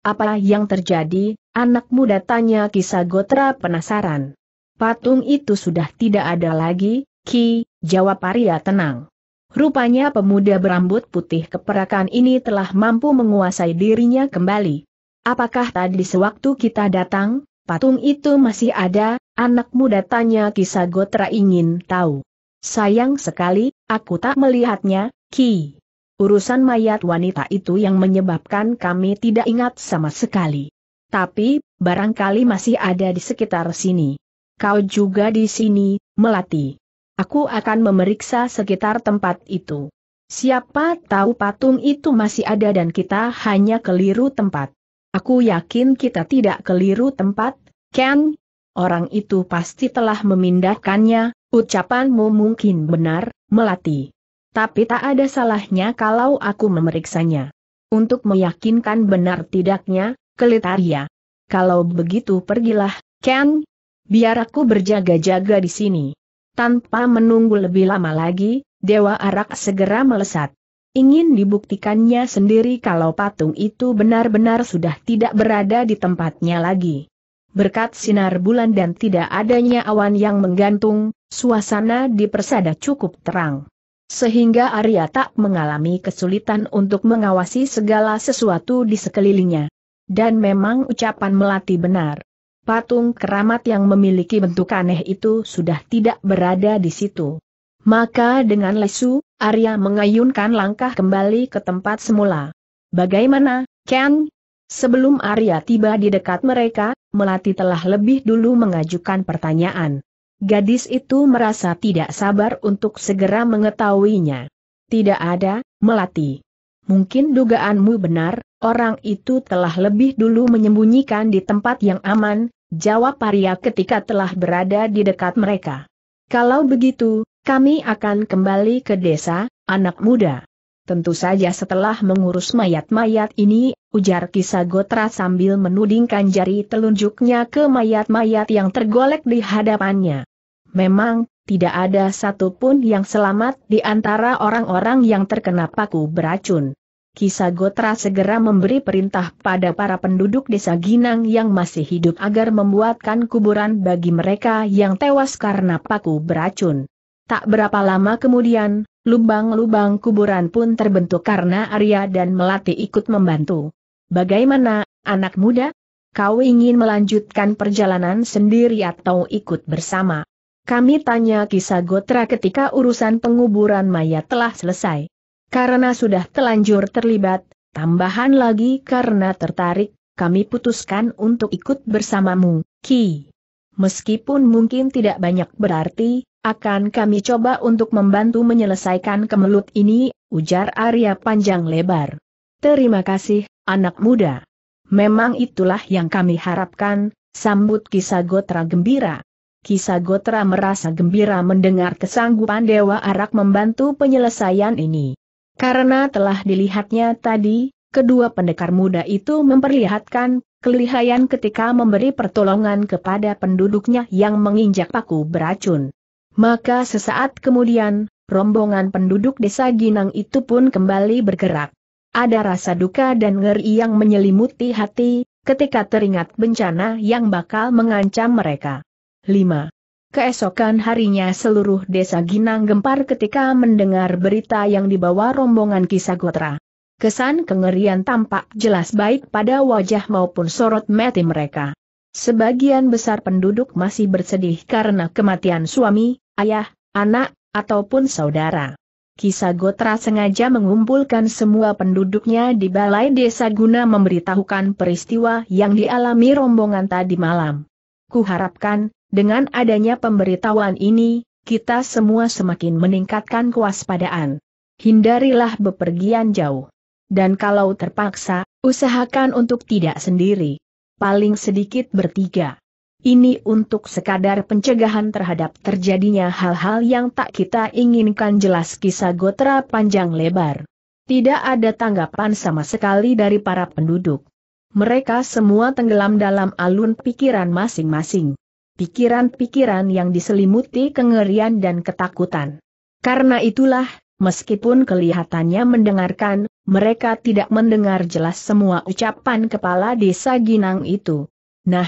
Apa yang terjadi, anak muda tanya kisah Gotra penasaran. Patung itu sudah tidak ada lagi, Ki, jawab Arya tenang. Rupanya pemuda berambut putih keperakan ini telah mampu menguasai dirinya kembali. Apakah tadi sewaktu kita datang, patung itu masih ada, anak muda tanya kisah Gotra ingin tahu. Sayang sekali, aku tak melihatnya, Ki. Urusan mayat wanita itu yang menyebabkan kami tidak ingat sama sekali. Tapi, barangkali masih ada di sekitar sini. Kau juga di sini, Melati. Aku akan memeriksa sekitar tempat itu. Siapa tahu patung itu masih ada dan kita hanya keliru tempat. Aku yakin kita tidak keliru tempat, Ken. Orang itu pasti telah memindahkannya, ucapanmu mungkin benar, Melati. Tapi tak ada salahnya kalau aku memeriksanya. Untuk meyakinkan benar tidaknya, Kelitaria. Kalau begitu pergilah, Ken. Biar aku berjaga-jaga di sini. Tanpa menunggu lebih lama lagi, Dewa Arak segera melesat ingin dibuktikannya sendiri kalau patung itu benar-benar sudah tidak berada di tempatnya lagi. Berkat sinar bulan dan tidak adanya awan yang menggantung, suasana di persada cukup terang. Sehingga Arya tak mengalami kesulitan untuk mengawasi segala sesuatu di sekelilingnya. Dan memang ucapan Melati benar. Patung keramat yang memiliki bentuk aneh itu sudah tidak berada di situ. Maka dengan lesu, Arya mengayunkan langkah kembali ke tempat semula. Bagaimana, Ken? Sebelum Arya tiba di dekat mereka, Melati telah lebih dulu mengajukan pertanyaan. Gadis itu merasa tidak sabar untuk segera mengetahuinya. Tidak ada, Melati. Mungkin dugaanmu benar, orang itu telah lebih dulu menyembunyikan di tempat yang aman, jawab Arya ketika telah berada di dekat mereka. Kalau begitu, kami akan kembali ke desa, anak muda. Tentu saja setelah mengurus mayat-mayat ini, ujar Kisagotra sambil menudingkan jari telunjuknya ke mayat-mayat yang tergolek di hadapannya. Memang, tidak ada satupun yang selamat di antara orang-orang yang terkena paku beracun. Kisagotra segera memberi perintah pada para penduduk desa Ginang yang masih hidup agar membuatkan kuburan bagi mereka yang tewas karena paku beracun. Tak berapa lama kemudian, lubang-lubang kuburan pun terbentuk karena Arya dan Melati ikut membantu. Bagaimana, anak muda? Kau ingin melanjutkan perjalanan sendiri atau ikut bersama? Kami tanya kisah Gotra ketika urusan penguburan mayat telah selesai. Karena sudah telanjur terlibat, tambahan lagi karena tertarik, kami putuskan untuk ikut bersamamu, Ki. Meskipun mungkin tidak banyak berarti, akan kami coba untuk membantu menyelesaikan kemelut ini, ujar Arya panjang lebar. Terima kasih, anak muda. Memang itulah yang kami harapkan, sambut Kisagotra gembira. Kisagotra merasa gembira mendengar kesanggupan Dewa Arak membantu penyelesaian ini. Karena telah dilihatnya tadi, kedua pendekar muda itu memperlihatkan kelihayan ketika memberi pertolongan kepada penduduknya yang menginjak paku beracun. Maka sesaat kemudian, rombongan penduduk desa Ginang itu pun kembali bergerak. Ada rasa duka dan ngeri yang menyelimuti hati, ketika teringat bencana yang bakal mengancam mereka. 5. Keesokan harinya seluruh desa Ginang gempar ketika mendengar berita yang dibawa rombongan kisah Gotra. Kesan kengerian tampak jelas baik pada wajah maupun sorot mati mereka. Sebagian besar penduduk masih bersedih karena kematian suami, ayah, anak, ataupun saudara. Kisagotra sengaja mengumpulkan semua penduduknya di balai desa guna memberitahukan peristiwa yang dialami rombongan tadi malam. Kuharapkan, dengan adanya pemberitahuan ini, kita semua semakin meningkatkan kewaspadaan. Hindarilah bepergian jauh. Dan kalau terpaksa, usahakan untuk tidak sendiri. Paling sedikit bertiga. Ini untuk sekadar pencegahan terhadap terjadinya hal-hal yang tak kita inginkan jelas kisah Gotra panjang lebar. Tidak ada tanggapan sama sekali dari para penduduk. Mereka semua tenggelam dalam alun pikiran masing-masing. Pikiran-pikiran yang diselimuti kengerian dan ketakutan. Karena itulah, meskipun kelihatannya mendengarkan, mereka tidak mendengar jelas semua ucapan kepala desa Ginang itu. Nah,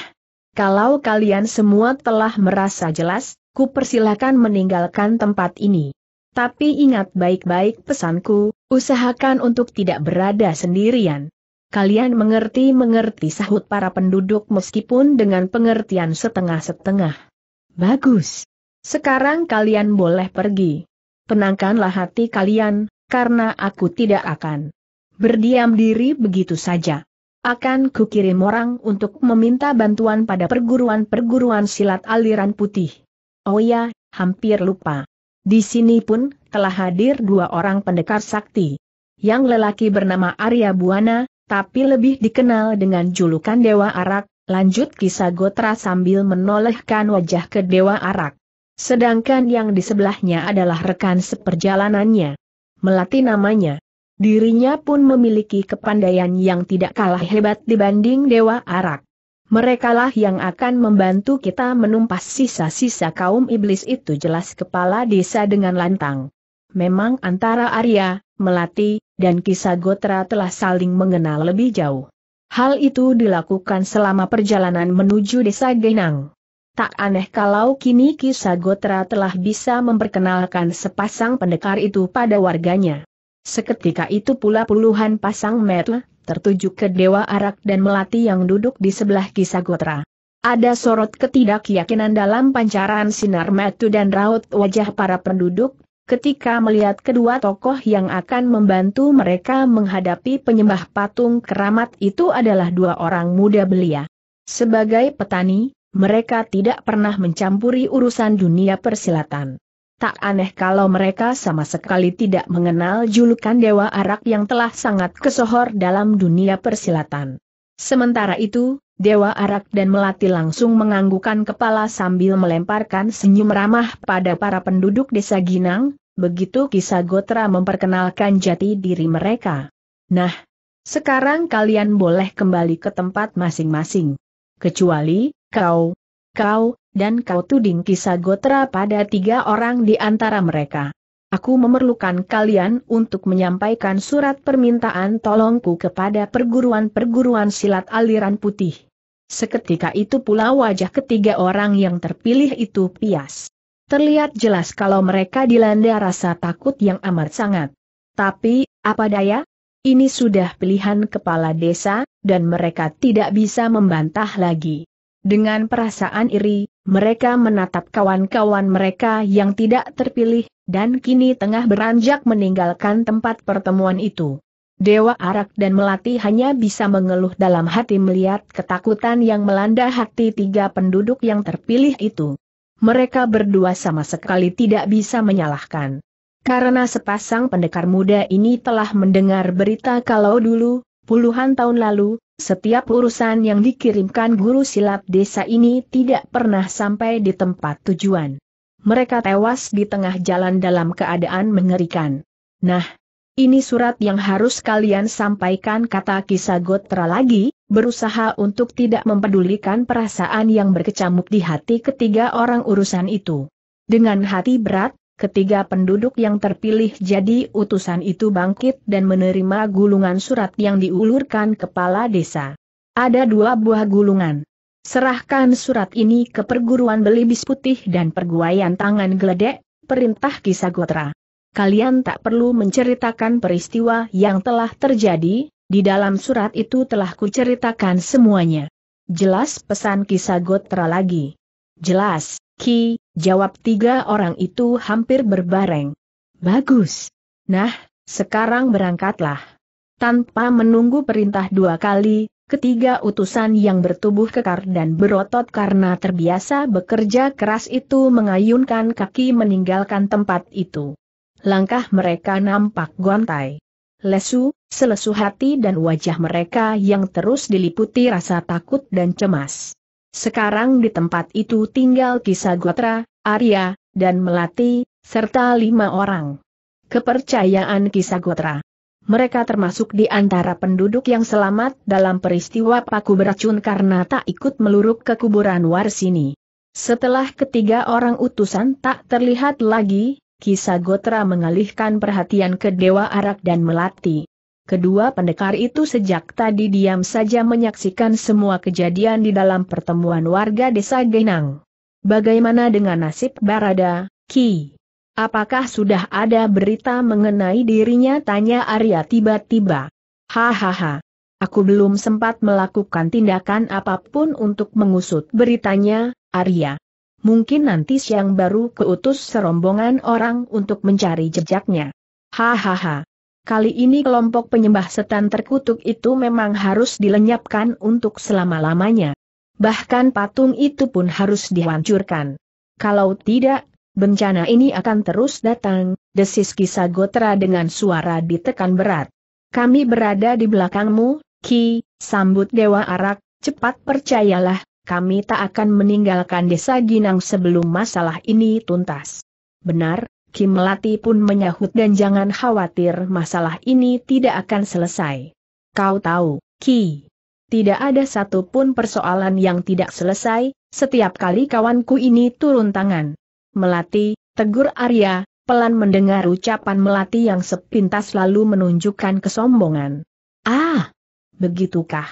kalau kalian semua telah merasa jelas, ku persilahkan meninggalkan tempat ini. Tapi ingat baik-baik pesanku, usahakan untuk tidak berada sendirian. Kalian mengerti-mengerti sahut para penduduk meskipun dengan pengertian setengah-setengah. Bagus. Sekarang kalian boleh pergi. Tenangkanlah hati kalian, karena aku tidak akan berdiam diri begitu saja. Akan kukirim orang untuk meminta bantuan pada perguruan-perguruan silat aliran putih. Oh ya, hampir lupa. Di sini pun telah hadir dua orang pendekar sakti. Yang lelaki bernama Arya Buana, tapi lebih dikenal dengan julukan Dewa Arak, lanjut kisah Gotra sambil menolehkan wajah ke Dewa Arak. Sedangkan yang di sebelahnya adalah rekan seperjalanannya. Melati namanya. Dirinya pun memiliki kepandaian yang tidak kalah hebat dibanding Dewa Arak. Merekalah yang akan membantu kita menumpas sisa-sisa kaum iblis itu jelas kepala desa dengan lantang. Memang antara Arya, Melati, dan Kisah Gotra telah saling mengenal lebih jauh. Hal itu dilakukan selama perjalanan menuju desa Genang. Tak aneh kalau kini Kisah Gotra telah bisa memperkenalkan sepasang pendekar itu pada warganya. Seketika itu pula puluhan pasang metel, tertuju ke Dewa Arak dan Melati yang duduk di sebelah Kisagotra. Ada sorot ketidakyakinan dalam pancaran sinar metu dan raut wajah para penduduk, ketika melihat kedua tokoh yang akan membantu mereka menghadapi penyembah patung keramat itu adalah dua orang muda belia. Sebagai petani, mereka tidak pernah mencampuri urusan dunia persilatan. Tak aneh kalau mereka sama sekali tidak mengenal julukan Dewa Arak yang telah sangat kesohor dalam dunia persilatan. Sementara itu, Dewa Arak dan Melati langsung menganggukan kepala sambil melemparkan senyum ramah pada para penduduk desa Ginang, begitu kisah Gotra memperkenalkan jati diri mereka. Nah, sekarang kalian boleh kembali ke tempat masing-masing. Kecuali, kau, kau, dan kau tuding kisah gotra pada tiga orang di antara mereka. Aku memerlukan kalian untuk menyampaikan surat permintaan tolongku kepada perguruan-perguruan silat aliran putih. Seketika itu pula wajah ketiga orang yang terpilih itu pias. Terlihat jelas kalau mereka dilanda rasa takut yang amat sangat. Tapi, apa daya? Ini sudah pilihan kepala desa, dan mereka tidak bisa membantah lagi. Dengan perasaan iri, mereka menatap kawan-kawan mereka yang tidak terpilih, dan kini tengah beranjak meninggalkan tempat pertemuan itu. Dewa Arak dan Melati hanya bisa mengeluh dalam hati melihat ketakutan yang melanda hati tiga penduduk yang terpilih itu. Mereka berdua sama sekali tidak bisa menyalahkan. Karena sepasang pendekar muda ini telah mendengar berita kalau dulu, Puluhan tahun lalu, setiap urusan yang dikirimkan guru silat desa ini tidak pernah sampai di tempat tujuan. Mereka tewas di tengah jalan dalam keadaan mengerikan. Nah, ini surat yang harus kalian sampaikan kata kisah Kisagotra lagi, berusaha untuk tidak mempedulikan perasaan yang berkecamuk di hati ketiga orang urusan itu. Dengan hati berat, ketiga penduduk yang terpilih jadi utusan itu bangkit dan menerima gulungan surat yang diulurkan kepala desa. Ada dua buah gulungan. Serahkan surat ini ke perguruan belibis putih dan perguayan tangan geledek, perintah kisah gotra. Kalian tak perlu menceritakan peristiwa yang telah terjadi, di dalam surat itu telah kuceritakan semuanya. Jelas pesan kisah gotra lagi. Jelas. Ki, jawab tiga orang itu hampir berbareng. Bagus. Nah, sekarang berangkatlah. Tanpa menunggu perintah dua kali, ketiga utusan yang bertubuh kekar dan berotot karena terbiasa bekerja keras itu mengayunkan kaki meninggalkan tempat itu. Langkah mereka nampak gontai. Lesu, selesu hati dan wajah mereka yang terus diliputi rasa takut dan cemas. Sekarang di tempat itu tinggal Kisagotra, Arya, dan Melati, serta lima orang. Kepercayaan Kisagotra. Mereka termasuk di antara penduduk yang selamat dalam peristiwa paku beracun karena tak ikut meluruk ke kuburan Warsini. Setelah ketiga orang utusan tak terlihat lagi, Kisagotra mengalihkan perhatian ke Dewa Arak dan Melati. Kedua pendekar itu sejak tadi diam saja menyaksikan semua kejadian di dalam pertemuan warga desa Genang. Bagaimana dengan nasib Barada, Ki? Apakah sudah ada berita mengenai dirinya? Tanya Arya tiba-tiba. Hahaha. Aku belum sempat melakukan tindakan apapun untuk mengusut beritanya, Arya. Mungkin nanti siang baru keutus serombongan orang untuk mencari jejaknya. Hahaha. Kali ini kelompok penyembah setan terkutuk itu memang harus dilenyapkan untuk selama-lamanya. Bahkan patung itu pun harus dihancurkan. Kalau tidak, bencana ini akan terus datang, desis kisah Gotra dengan suara ditekan berat. Kami berada di belakangmu, Ki, sambut Dewa Arak, cepat percayalah, kami tak akan meninggalkan desa Ginang sebelum masalah ini tuntas. Benar, Kim Melati pun menyahut dan jangan khawatir masalah ini tidak akan selesai. Kau tahu, Ki. Tidak ada satupun persoalan yang tidak selesai, setiap kali kawanku ini turun tangan. Melati, tegur Arya, pelan mendengar ucapan Melati yang sepintas lalu menunjukkan kesombongan. Ah! Begitukah?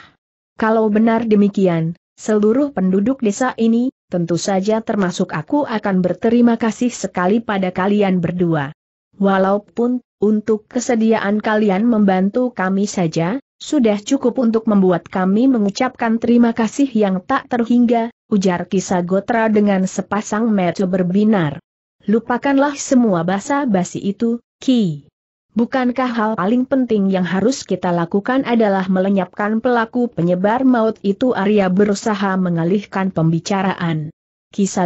Kalau benar demikian, seluruh penduduk desa ini, tentu saja termasuk aku akan berterima kasih sekali pada kalian berdua. Walaupun, untuk kesediaan kalian membantu kami saja, sudah cukup untuk membuat kami mengucapkan terima kasih yang tak terhingga, ujar Gotra dengan sepasang mata berbinar. Lupakanlah semua basa-basi itu, Ki. Bukankah hal paling penting yang harus kita lakukan adalah melenyapkan pelaku penyebar maut itu Arya berusaha mengalihkan pembicaraan.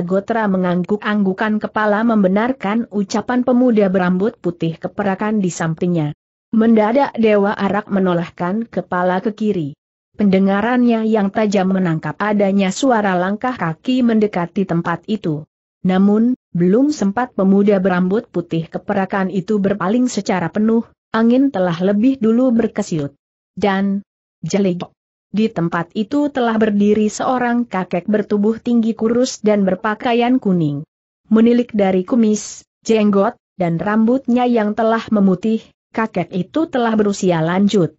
Gotra mengangguk-anggukan kepala membenarkan ucapan pemuda berambut putih keperakan di sampingnya. Mendadak Dewa Arak menolakkan kepala ke kiri. Pendengarannya yang tajam menangkap adanya suara langkah kaki mendekati tempat itu. Namun, belum sempat pemuda berambut putih keperakan itu berpaling secara penuh, angin telah lebih dulu berkesiut. Dan, jeligok. Di tempat itu telah berdiri seorang kakek bertubuh tinggi kurus dan berpakaian kuning. Menilik dari kumis, jenggot, dan rambutnya yang telah memutih, kakek itu telah berusia lanjut.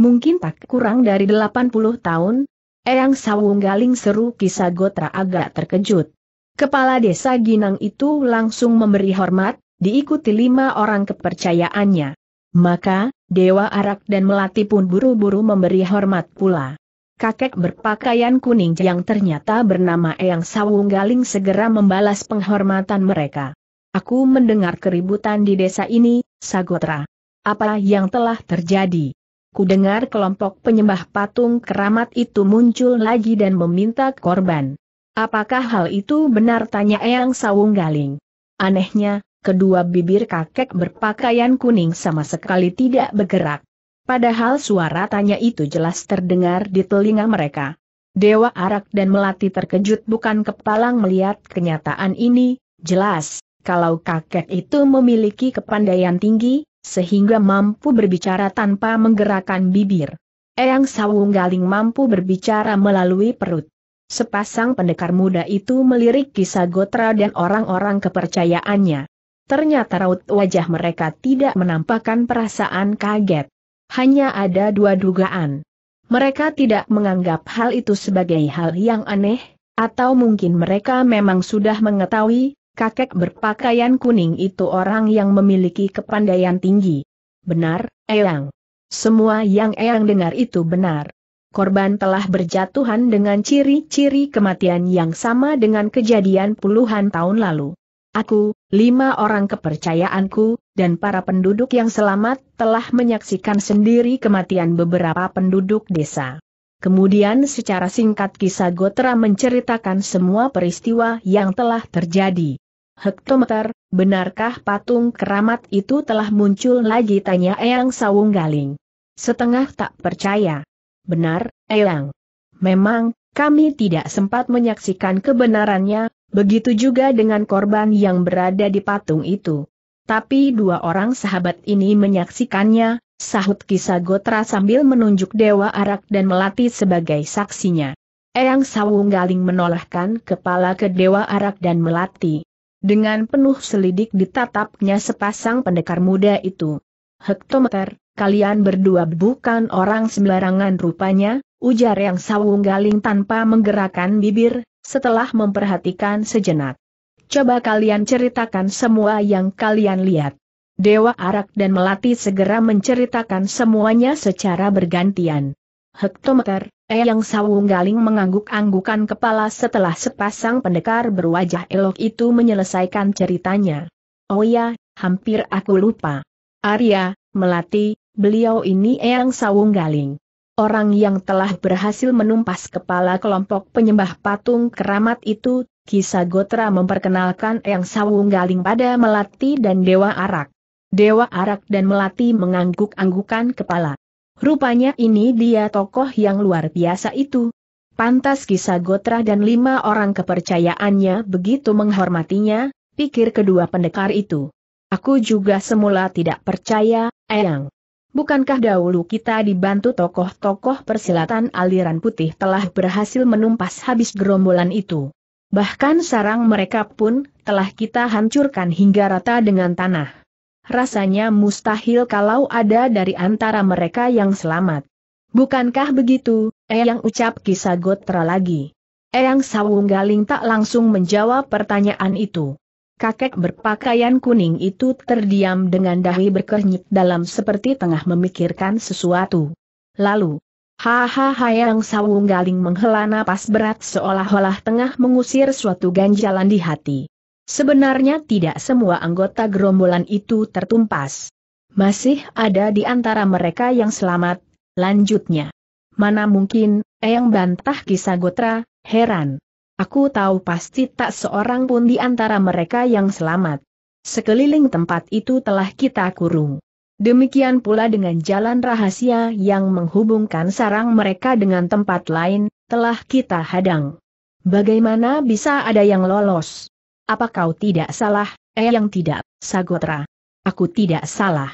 Mungkin tak kurang dari 80 tahun, Eyang Sawung Galing seru kisah Gotra agak terkejut. Kepala desa Ginang itu langsung memberi hormat, diikuti lima orang kepercayaannya. Maka, Dewa Arak dan Melati pun buru-buru memberi hormat pula. Kakek berpakaian kuning yang ternyata bernama Eyang Sawunggaling segera membalas penghormatan mereka. Aku mendengar keributan di desa ini, Sagotra. Apa yang telah terjadi? Kudengar kelompok penyembah patung keramat itu muncul lagi dan meminta korban. Apakah hal itu benar tanya Eyang Sawung Galing? Anehnya, kedua bibir kakek berpakaian kuning sama sekali tidak bergerak. Padahal suara tanya itu jelas terdengar di telinga mereka. Dewa Arak dan Melati terkejut bukan kepalang melihat kenyataan ini, jelas, kalau kakek itu memiliki kepandaian tinggi, sehingga mampu berbicara tanpa menggerakkan bibir. Eyang Sawung Galing mampu berbicara melalui perut. Sepasang pendekar muda itu melirik kisah Gotra dan orang-orang kepercayaannya. Ternyata raut wajah mereka tidak menampakkan perasaan kaget. Hanya ada dua dugaan. Mereka tidak menganggap hal itu sebagai hal yang aneh, atau mungkin mereka memang sudah mengetahui, kakek berpakaian kuning itu orang yang memiliki kepandaian tinggi. Benar, Eyang. Semua yang Eyang dengar itu benar korban telah berjatuhan dengan ciri-ciri kematian yang sama dengan kejadian puluhan tahun lalu. Aku, lima orang kepercayaanku, dan para penduduk yang selamat telah menyaksikan sendiri kematian beberapa penduduk desa. Kemudian secara singkat kisah Gotra menceritakan semua peristiwa yang telah terjadi. Hektometer, benarkah patung keramat itu telah muncul lagi tanya Eyang Sawung Galing. Setengah tak percaya. Benar, Eyang. Memang, kami tidak sempat menyaksikan kebenarannya, begitu juga dengan korban yang berada di patung itu. Tapi dua orang sahabat ini menyaksikannya, sahut Gotra sambil menunjuk Dewa Arak dan Melati sebagai saksinya. Eyang Sawunggaling menolakkan kepala ke Dewa Arak dan Melati. Dengan penuh selidik ditatapnya sepasang pendekar muda itu. Hektometer, kalian berdua bukan orang sembarangan rupanya, ujar yang sawung galing tanpa menggerakkan bibir, setelah memperhatikan sejenak. Coba kalian ceritakan semua yang kalian lihat. Dewa Arak dan Melati segera menceritakan semuanya secara bergantian. Hektometer, Eyang Sawung Galing mengangguk-anggukan kepala setelah sepasang pendekar berwajah elok itu menyelesaikan ceritanya. Oh ya, hampir aku lupa. Arya, Melati, beliau ini Eyang Sawung Galing. Orang yang telah berhasil menumpas kepala kelompok penyembah patung keramat itu, Kisah Gotra memperkenalkan Eyang Sawung Galing pada Melati dan Dewa Arak. Dewa Arak dan Melati mengangguk-anggukan kepala. Rupanya ini dia tokoh yang luar biasa itu. Pantas Kisah Gotra dan lima orang kepercayaannya begitu menghormatinya, pikir kedua pendekar itu. Aku juga semula tidak percaya, Eyang. Bukankah dahulu kita dibantu tokoh-tokoh persilatan aliran putih telah berhasil menumpas habis gerombolan itu? Bahkan sarang mereka pun telah kita hancurkan hingga rata dengan tanah. Rasanya mustahil kalau ada dari antara mereka yang selamat. Bukankah begitu, Eyang ucap kisah Gotra lagi. Eyang Sawunggaling tak langsung menjawab pertanyaan itu. Kakek berpakaian kuning itu terdiam dengan dahi berkernyit dalam seperti tengah memikirkan sesuatu. Lalu, hahaha yang sawung galing menghela napas berat seolah-olah tengah mengusir suatu ganjalan di hati. Sebenarnya tidak semua anggota gerombolan itu tertumpas. Masih ada di antara mereka yang selamat, lanjutnya. Mana mungkin, Eyang bantah kisah Gotra, heran. Aku tahu pasti tak seorang pun di antara mereka yang selamat. Sekeliling tempat itu telah kita kurung. Demikian pula dengan jalan rahasia yang menghubungkan sarang mereka dengan tempat lain, telah kita hadang. Bagaimana bisa ada yang lolos? Apa kau tidak salah, eh yang tidak, Sagotra? Aku tidak salah.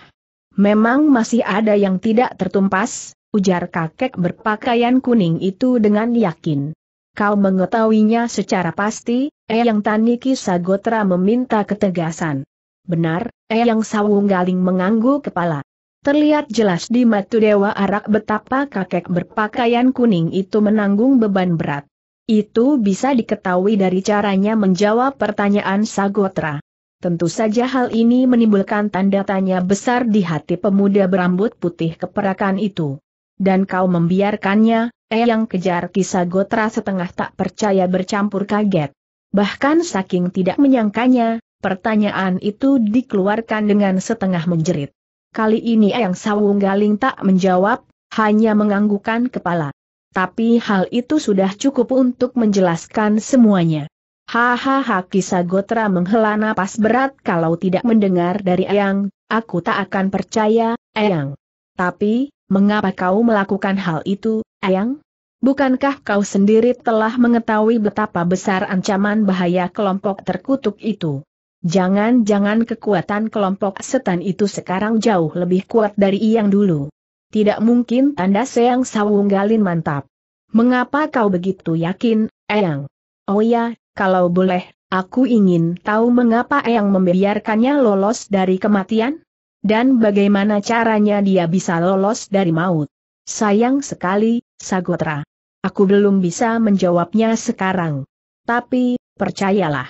Memang masih ada yang tidak tertumpas, ujar kakek berpakaian kuning itu dengan yakin. Kau mengetahuinya secara pasti, Eyang Taniki Sagotra meminta ketegasan. Benar, Eyang Sawunggaling mengangguk kepala. Terlihat jelas di mata Dewa Arak betapa kakek berpakaian kuning itu menanggung beban berat. Itu bisa diketahui dari caranya menjawab pertanyaan Sagotra. Tentu saja hal ini menimbulkan tanda tanya besar di hati pemuda berambut putih keperakan itu dan kau membiarkannya, eh kejar kisah gotra setengah tak percaya bercampur kaget. Bahkan saking tidak menyangkanya, pertanyaan itu dikeluarkan dengan setengah menjerit. Kali ini Eyang Sawung Galing tak menjawab, hanya menganggukkan kepala. Tapi hal itu sudah cukup untuk menjelaskan semuanya. Hahaha kisah gotra menghela napas berat kalau tidak mendengar dari Eyang, aku tak akan percaya, Eyang. Tapi, Mengapa kau melakukan hal itu, Ayang? Bukankah kau sendiri telah mengetahui betapa besar ancaman bahaya kelompok terkutuk itu? Jangan-jangan kekuatan kelompok setan itu sekarang jauh lebih kuat dari yang dulu. Tidak mungkin tanda Seang Sawunggalin mantap. Mengapa kau begitu yakin, Eyang? Oh ya, kalau boleh, aku ingin tahu mengapa Eyang membiarkannya lolos dari kematian? Dan bagaimana caranya dia bisa lolos dari maut? Sayang sekali, Sagotra. Aku belum bisa menjawabnya sekarang. Tapi, percayalah.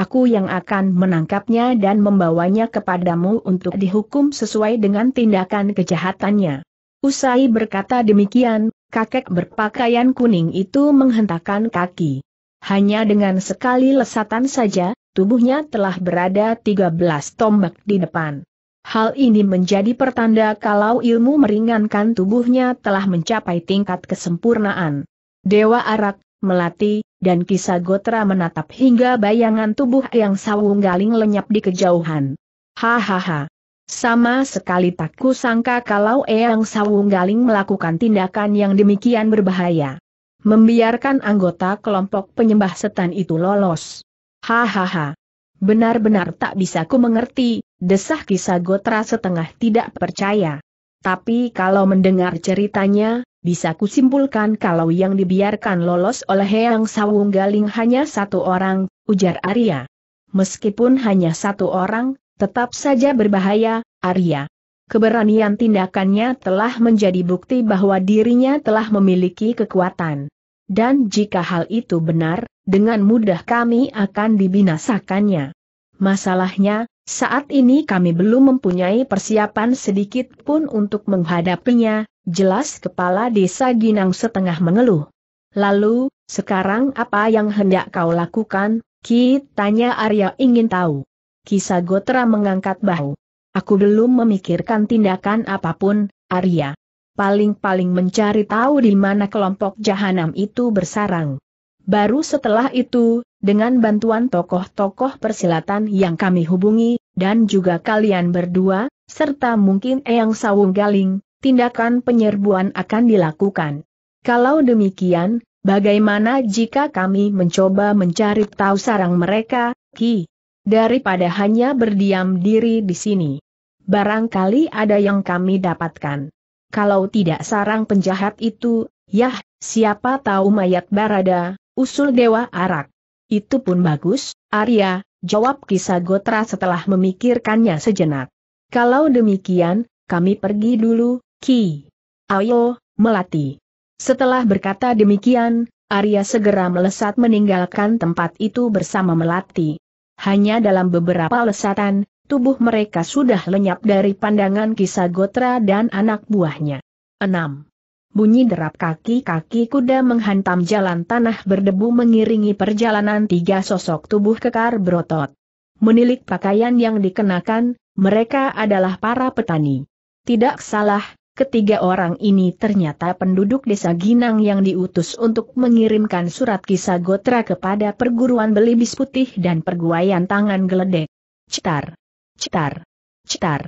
Aku yang akan menangkapnya dan membawanya kepadamu untuk dihukum sesuai dengan tindakan kejahatannya. Usai berkata demikian, kakek berpakaian kuning itu menghentakkan kaki. Hanya dengan sekali lesatan saja, tubuhnya telah berada 13 tombak di depan. Hal ini menjadi pertanda kalau ilmu meringankan tubuhnya telah mencapai tingkat kesempurnaan. Dewa Arak, Melati, dan Gotra menatap hingga bayangan tubuh yang sawunggaling lenyap di kejauhan. Hahaha. Sama sekali tak kusangka kalau Eyang Sawunggaling melakukan tindakan yang demikian berbahaya. Membiarkan anggota kelompok penyembah setan itu lolos. Hahaha. Benar-benar tak bisa ku mengerti, desah kisah Gotra setengah tidak percaya. Tapi kalau mendengar ceritanya, bisa ku simpulkan kalau yang dibiarkan lolos oleh Heang Sawung Galing hanya satu orang, ujar Arya. Meskipun hanya satu orang, tetap saja berbahaya, Arya. Keberanian tindakannya telah menjadi bukti bahwa dirinya telah memiliki kekuatan dan jika hal itu benar, dengan mudah kami akan dibinasakannya. Masalahnya, saat ini kami belum mempunyai persiapan sedikit pun untuk menghadapinya, jelas kepala desa Ginang setengah mengeluh. Lalu, sekarang apa yang hendak kau lakukan, Ki? Tanya Arya ingin tahu. Kisah Gotra mengangkat bahu. Aku belum memikirkan tindakan apapun, Arya paling-paling mencari tahu di mana kelompok jahanam itu bersarang. Baru setelah itu, dengan bantuan tokoh-tokoh persilatan yang kami hubungi, dan juga kalian berdua, serta mungkin Eyang Sawung Galing, tindakan penyerbuan akan dilakukan. Kalau demikian, bagaimana jika kami mencoba mencari tahu sarang mereka, Ki? Daripada hanya berdiam diri di sini. Barangkali ada yang kami dapatkan kalau tidak sarang penjahat itu, yah, siapa tahu mayat barada, usul Dewa Arak. Itu pun bagus, Arya, jawab kisah Gotra setelah memikirkannya sejenak. Kalau demikian, kami pergi dulu, Ki. Ayo, Melati. Setelah berkata demikian, Arya segera melesat meninggalkan tempat itu bersama Melati. Hanya dalam beberapa lesatan, tubuh mereka sudah lenyap dari pandangan kisah Gotra dan anak buahnya. 6. Bunyi derap kaki-kaki kuda menghantam jalan tanah berdebu mengiringi perjalanan tiga sosok tubuh kekar berotot. Menilik pakaian yang dikenakan, mereka adalah para petani. Tidak salah, ketiga orang ini ternyata penduduk desa Ginang yang diutus untuk mengirimkan surat kisah Gotra kepada perguruan belibis putih dan perguayan tangan geledek. Citar. Citar. Citar.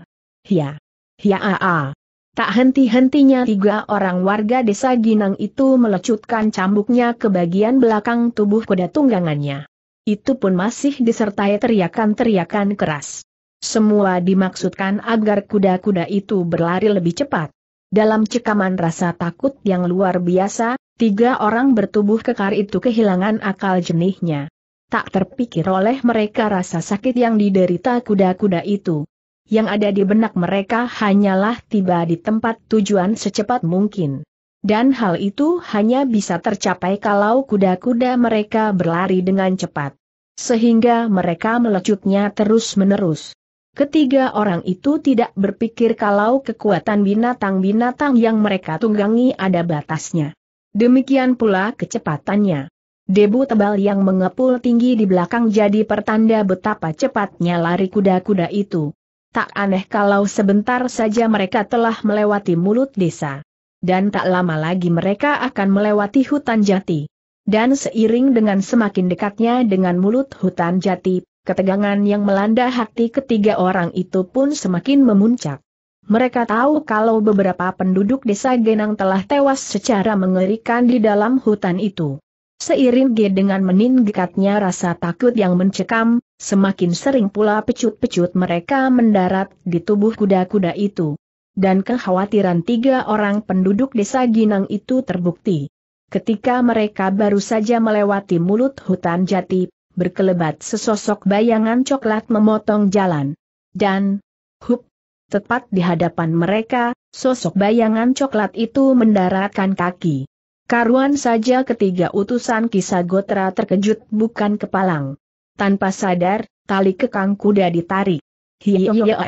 Hia. Hia aa. Tak henti-hentinya tiga orang warga desa Ginang itu melecutkan cambuknya ke bagian belakang tubuh kuda tunggangannya. Itu pun masih disertai teriakan-teriakan keras. Semua dimaksudkan agar kuda-kuda itu berlari lebih cepat. Dalam cekaman rasa takut yang luar biasa, tiga orang bertubuh kekar itu kehilangan akal jenihnya. Tak terpikir oleh mereka rasa sakit yang diderita kuda-kuda itu. Yang ada di benak mereka hanyalah tiba di tempat tujuan secepat mungkin. Dan hal itu hanya bisa tercapai kalau kuda-kuda mereka berlari dengan cepat. Sehingga mereka melecutnya terus-menerus. Ketiga orang itu tidak berpikir kalau kekuatan binatang-binatang yang mereka tunggangi ada batasnya. Demikian pula kecepatannya. Debu tebal yang mengepul tinggi di belakang jadi pertanda betapa cepatnya lari kuda-kuda itu. Tak aneh kalau sebentar saja mereka telah melewati mulut desa. Dan tak lama lagi mereka akan melewati hutan jati. Dan seiring dengan semakin dekatnya dengan mulut hutan jati, ketegangan yang melanda hati ketiga orang itu pun semakin memuncak. Mereka tahu kalau beberapa penduduk desa Genang telah tewas secara mengerikan di dalam hutan itu. Seiring G dengan meningkatnya rasa takut yang mencekam, semakin sering pula pecut-pecut mereka mendarat di tubuh kuda-kuda itu. Dan kekhawatiran tiga orang penduduk desa Ginang itu terbukti. Ketika mereka baru saja melewati mulut hutan jati, berkelebat sesosok bayangan coklat memotong jalan. Dan, hup, tepat di hadapan mereka, sosok bayangan coklat itu mendaratkan kaki. Karuan saja ketiga utusan kisah Gotra terkejut bukan kepalang. Tanpa sadar, tali kekang kuda ditarik.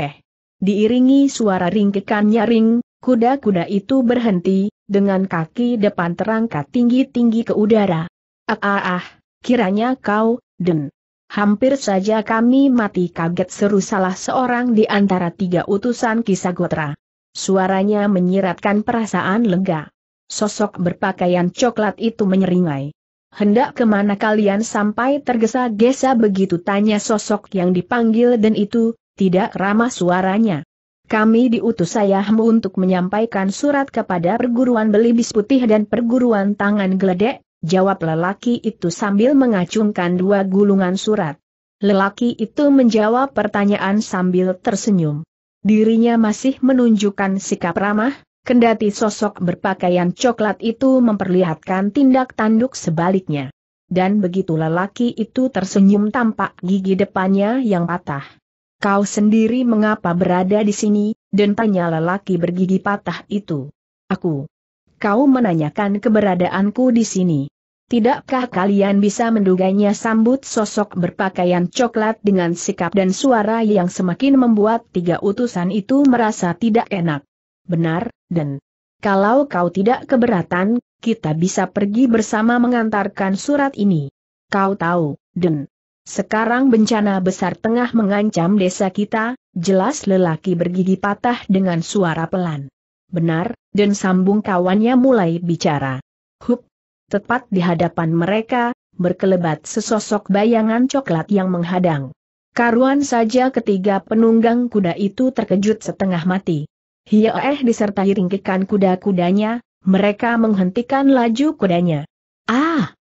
eh. Diiringi suara ringkekan nyaring, kuda-kuda itu berhenti, dengan kaki depan terangkat tinggi-tinggi ke udara. Ah, ah ah, kiranya kau, den. Hampir saja kami mati kaget seru salah seorang di antara tiga utusan kisah Gotra. Suaranya menyiratkan perasaan lega. Sosok berpakaian coklat itu menyeringai. Hendak kemana kalian sampai tergesa-gesa begitu tanya sosok yang dipanggil dan itu, tidak ramah suaranya. Kami diutus ayahmu untuk menyampaikan surat kepada perguruan belibis putih dan perguruan tangan geledek, jawab lelaki itu sambil mengacungkan dua gulungan surat. Lelaki itu menjawab pertanyaan sambil tersenyum. Dirinya masih menunjukkan sikap ramah, Kendati sosok berpakaian coklat itu memperlihatkan tindak tanduk sebaliknya. Dan begitu lelaki itu tersenyum tampak gigi depannya yang patah. Kau sendiri mengapa berada di sini, dan tanya lelaki bergigi patah itu. Aku. Kau menanyakan keberadaanku di sini. Tidakkah kalian bisa menduganya sambut sosok berpakaian coklat dengan sikap dan suara yang semakin membuat tiga utusan itu merasa tidak enak. Benar, dan kalau kau tidak keberatan, kita bisa pergi bersama mengantarkan surat ini. Kau tahu, Den. Sekarang bencana besar tengah mengancam desa kita, jelas lelaki bergigi patah dengan suara pelan. Benar, dan sambung kawannya mulai bicara. Hup! Tepat di hadapan mereka, berkelebat sesosok bayangan coklat yang menghadang. Karuan saja ketiga penunggang kuda itu terkejut setengah mati. Hiaeh disertai ringkikan kuda-kudanya, mereka menghentikan laju kudanya. Ah!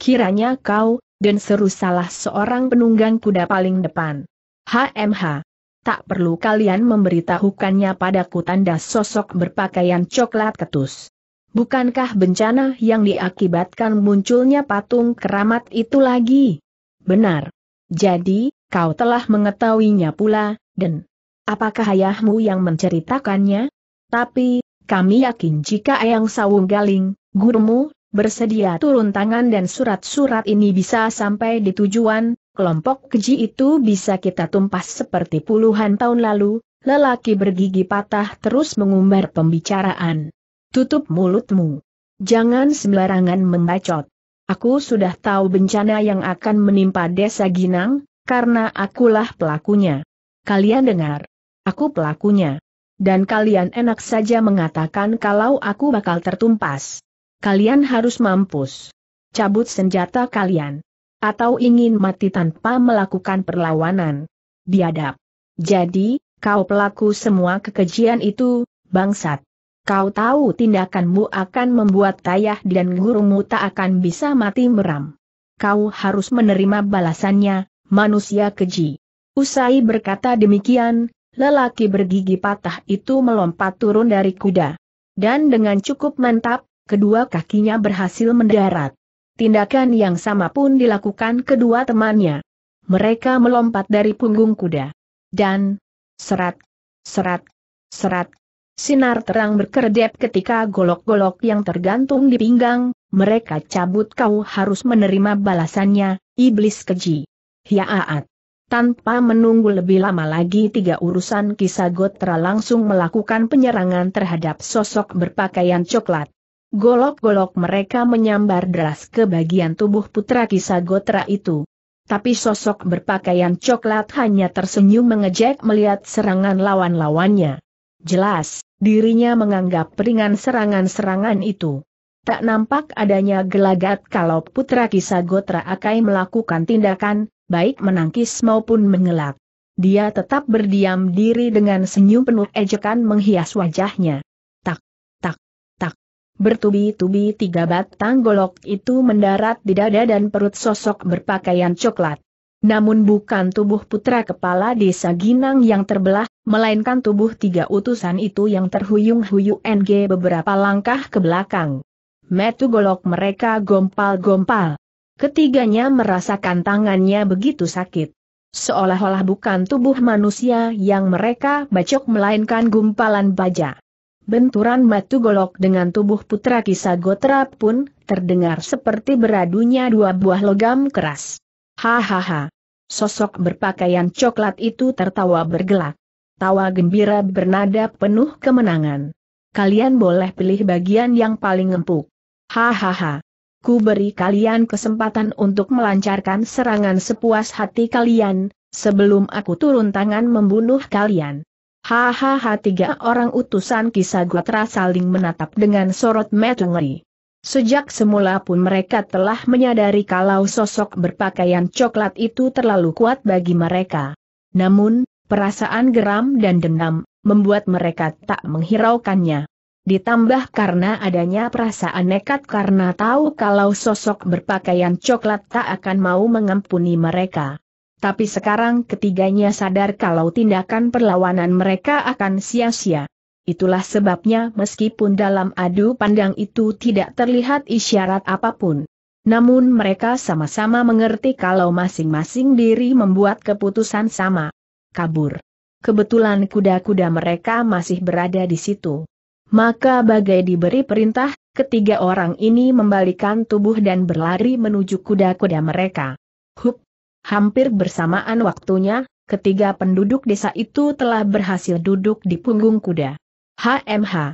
Kiranya kau, dan seru salah seorang penunggang kuda paling depan. HMH. Tak perlu kalian memberitahukannya padaku tanda sosok berpakaian coklat ketus. Bukankah bencana yang diakibatkan munculnya patung keramat itu lagi? Benar. Jadi, kau telah mengetahuinya pula, dan apakah ayahmu yang menceritakannya? Tapi, kami yakin jika ayang Sawung Galing, gurumu, bersedia turun tangan dan surat-surat ini bisa sampai di tujuan, kelompok keji itu bisa kita tumpas seperti puluhan tahun lalu, lelaki bergigi patah terus mengumbar pembicaraan. Tutup mulutmu. Jangan sembarangan membacot. Aku sudah tahu bencana yang akan menimpa desa Ginang, karena akulah pelakunya. Kalian dengar, Aku pelakunya. Dan kalian enak saja mengatakan kalau aku bakal tertumpas. Kalian harus mampus. Cabut senjata kalian. Atau ingin mati tanpa melakukan perlawanan. Biadab. Jadi, kau pelaku semua kekejian itu, bangsat. Kau tahu tindakanmu akan membuat tayah dan gurumu tak akan bisa mati meram. Kau harus menerima balasannya, manusia keji. Usai berkata demikian, Lelaki bergigi patah itu melompat turun dari kuda. Dan dengan cukup mantap, kedua kakinya berhasil mendarat. Tindakan yang sama pun dilakukan kedua temannya. Mereka melompat dari punggung kuda. Dan, serat, serat, serat, sinar terang berkedip ketika golok-golok yang tergantung di pinggang, mereka cabut kau harus menerima balasannya, iblis keji. Hiaat. Tanpa menunggu lebih lama lagi tiga urusan Kisagotra langsung melakukan penyerangan terhadap sosok berpakaian coklat. Golok-golok mereka menyambar deras ke bagian tubuh putra Kisagotra itu. Tapi sosok berpakaian coklat hanya tersenyum mengejek melihat serangan lawan-lawannya. Jelas, dirinya menganggap ringan serangan-serangan itu. Tak nampak adanya gelagat kalau putra Kisagotra akan melakukan tindakan, baik menangkis maupun mengelak. Dia tetap berdiam diri dengan senyum penuh ejekan menghias wajahnya. Tak, tak, tak. Bertubi-tubi tiga batang golok itu mendarat di dada dan perut sosok berpakaian coklat. Namun bukan tubuh putra kepala desa Ginang yang terbelah, melainkan tubuh tiga utusan itu yang terhuyung huyung NG beberapa langkah ke belakang. Metu golok mereka gompal-gompal. Ketiganya merasakan tangannya begitu sakit. Seolah-olah bukan tubuh manusia yang mereka bacok melainkan gumpalan baja. Benturan matu golok dengan tubuh putra kisah Gotra pun terdengar seperti beradunya dua buah logam keras. Hahaha. Sosok berpakaian coklat itu tertawa bergelak. Tawa gembira bernada penuh kemenangan. Kalian boleh pilih bagian yang paling empuk. Hahaha ku beri kalian kesempatan untuk melancarkan serangan sepuas hati kalian, sebelum aku turun tangan membunuh kalian. Hahaha tiga orang utusan Kisagatra saling menatap dengan sorot mata ngeri. Sejak semula pun mereka telah menyadari kalau sosok berpakaian coklat itu terlalu kuat bagi mereka. Namun, perasaan geram dan dendam, membuat mereka tak menghiraukannya. Ditambah karena adanya perasaan nekat karena tahu kalau sosok berpakaian coklat tak akan mau mengampuni mereka. Tapi sekarang ketiganya sadar kalau tindakan perlawanan mereka akan sia-sia. Itulah sebabnya meskipun dalam adu pandang itu tidak terlihat isyarat apapun. Namun mereka sama-sama mengerti kalau masing-masing diri membuat keputusan sama. Kabur. Kebetulan kuda-kuda mereka masih berada di situ. Maka bagai diberi perintah, ketiga orang ini membalikan tubuh dan berlari menuju kuda-kuda mereka. Hup! Hampir bersamaan waktunya, ketiga penduduk desa itu telah berhasil duduk di punggung kuda. HMH!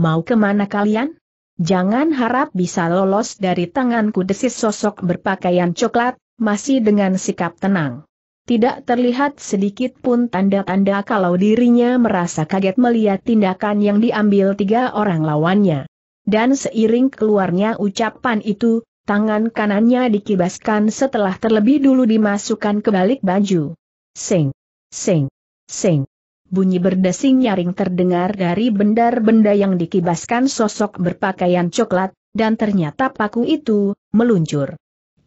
Mau kemana kalian? Jangan harap bisa lolos dari tanganku desis sosok berpakaian coklat, masih dengan sikap tenang. Tidak terlihat sedikit pun tanda-tanda kalau dirinya merasa kaget melihat tindakan yang diambil tiga orang lawannya. Dan seiring keluarnya ucapan itu, tangan kanannya dikibaskan setelah terlebih dulu dimasukkan ke balik baju. Sing, sing, sing. Bunyi berdesing nyaring terdengar dari benda benda yang dikibaskan sosok berpakaian coklat, dan ternyata paku itu, meluncur.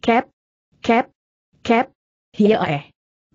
Cap, cap, cap, eh.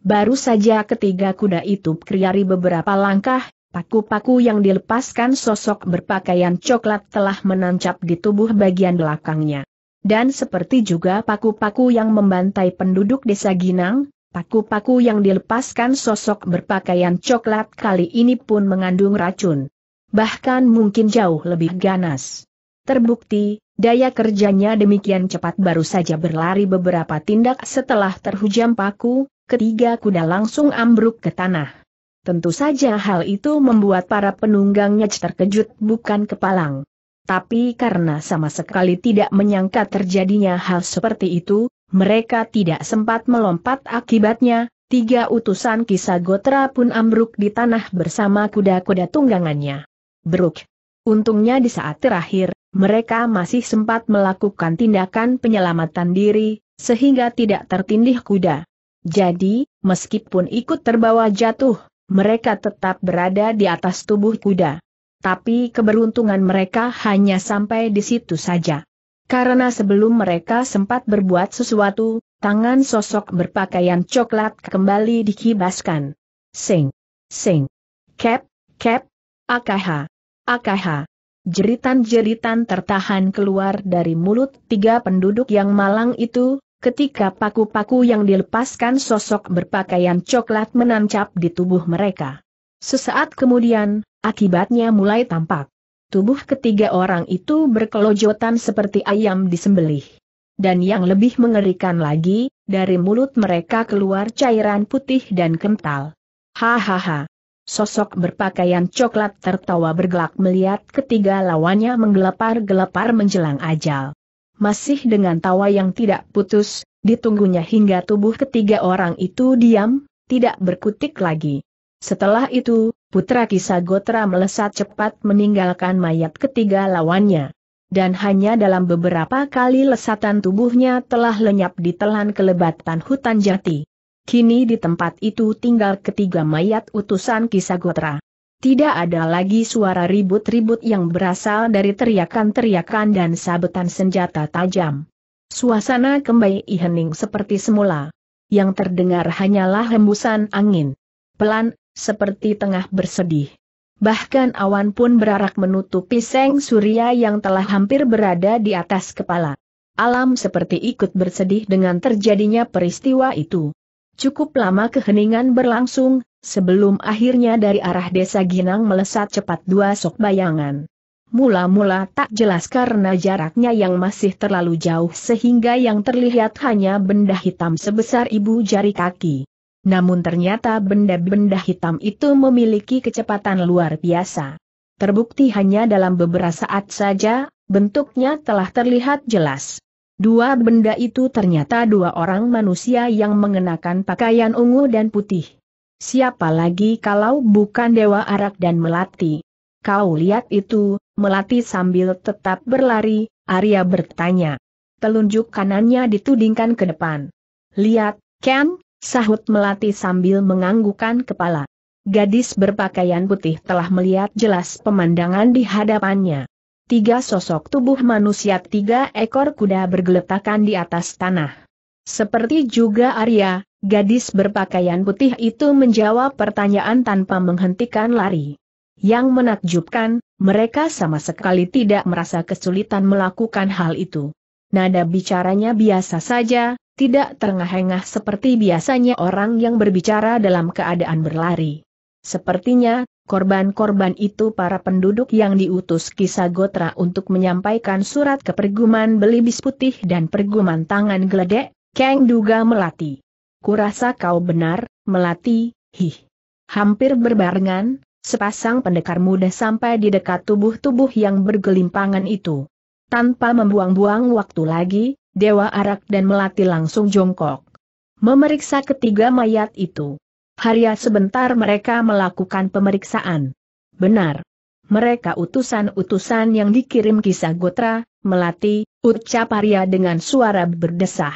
Baru saja ketiga kuda itu kriari beberapa langkah, paku-paku yang dilepaskan sosok berpakaian coklat telah menancap di tubuh bagian belakangnya. Dan seperti juga paku-paku yang membantai penduduk desa Ginang, paku-paku yang dilepaskan sosok berpakaian coklat kali ini pun mengandung racun. Bahkan mungkin jauh lebih ganas. Terbukti, daya kerjanya demikian cepat baru saja berlari beberapa tindak setelah terhujam paku, ketiga kuda langsung ambruk ke tanah. Tentu saja hal itu membuat para penunggangnya terkejut bukan kepalang. Tapi karena sama sekali tidak menyangka terjadinya hal seperti itu, mereka tidak sempat melompat akibatnya, tiga utusan kisah Gotra pun ambruk di tanah bersama kuda-kuda tunggangannya. Bruk. Untungnya di saat terakhir, mereka masih sempat melakukan tindakan penyelamatan diri, sehingga tidak tertindih kuda. Jadi, meskipun ikut terbawa jatuh, mereka tetap berada di atas tubuh kuda. Tapi keberuntungan mereka hanya sampai di situ saja. Karena sebelum mereka sempat berbuat sesuatu, tangan sosok berpakaian coklat kembali dikibaskan. Sing, sing, kep, kep, akaha, akaha. Jeritan-jeritan tertahan keluar dari mulut tiga penduduk yang malang itu, ketika paku-paku yang dilepaskan sosok berpakaian coklat menancap di tubuh mereka. Sesaat kemudian, akibatnya mulai tampak. Tubuh ketiga orang itu berkelojotan seperti ayam disembelih. Dan yang lebih mengerikan lagi, dari mulut mereka keluar cairan putih dan kental. Hahaha. Sosok berpakaian coklat tertawa bergelak melihat ketiga lawannya menggelepar-gelepar menjelang ajal masih dengan tawa yang tidak putus, ditunggunya hingga tubuh ketiga orang itu diam, tidak berkutik lagi. Setelah itu, putra kisah Gotra melesat cepat meninggalkan mayat ketiga lawannya. Dan hanya dalam beberapa kali lesatan tubuhnya telah lenyap di telan kelebatan hutan jati. Kini di tempat itu tinggal ketiga mayat utusan kisah Gotra. Tidak ada lagi suara ribut-ribut yang berasal dari teriakan-teriakan dan sabetan senjata tajam. Suasana kembali ihening seperti semula. Yang terdengar hanyalah hembusan angin. Pelan, seperti tengah bersedih. Bahkan awan pun berarak menutupi seng surya yang telah hampir berada di atas kepala. Alam seperti ikut bersedih dengan terjadinya peristiwa itu. Cukup lama keheningan berlangsung, Sebelum akhirnya dari arah desa Ginang melesat cepat dua sok bayangan. Mula-mula tak jelas karena jaraknya yang masih terlalu jauh sehingga yang terlihat hanya benda hitam sebesar ibu jari kaki. Namun ternyata benda-benda hitam itu memiliki kecepatan luar biasa. Terbukti hanya dalam beberapa saat saja, bentuknya telah terlihat jelas. Dua benda itu ternyata dua orang manusia yang mengenakan pakaian ungu dan putih. Siapa lagi kalau bukan Dewa Arak dan Melati? Kau lihat itu, Melati sambil tetap berlari, Arya bertanya. Telunjuk kanannya ditudingkan ke depan. Lihat, Ken, sahut Melati sambil menganggukan kepala. Gadis berpakaian putih telah melihat jelas pemandangan di hadapannya. Tiga sosok tubuh manusia tiga ekor kuda bergeletakan di atas tanah. Seperti juga Arya, Gadis berpakaian putih itu menjawab pertanyaan tanpa menghentikan lari. Yang menakjubkan, mereka sama sekali tidak merasa kesulitan melakukan hal itu. Nada bicaranya biasa saja, tidak terengah-engah seperti biasanya orang yang berbicara dalam keadaan berlari. Sepertinya, korban-korban itu para penduduk yang diutus kisah Gotra untuk menyampaikan surat ke perguman belibis putih dan perguman tangan geledek, Kang Duga melatih kurasa kau benar, melati, hih. Hampir berbarengan, sepasang pendekar muda sampai di dekat tubuh-tubuh yang bergelimpangan itu. Tanpa membuang-buang waktu lagi, Dewa Arak dan Melati langsung jongkok. Memeriksa ketiga mayat itu. Harya sebentar mereka melakukan pemeriksaan. Benar. Mereka utusan-utusan yang dikirim kisah Gotra, Melati, ucap Arya dengan suara berdesah.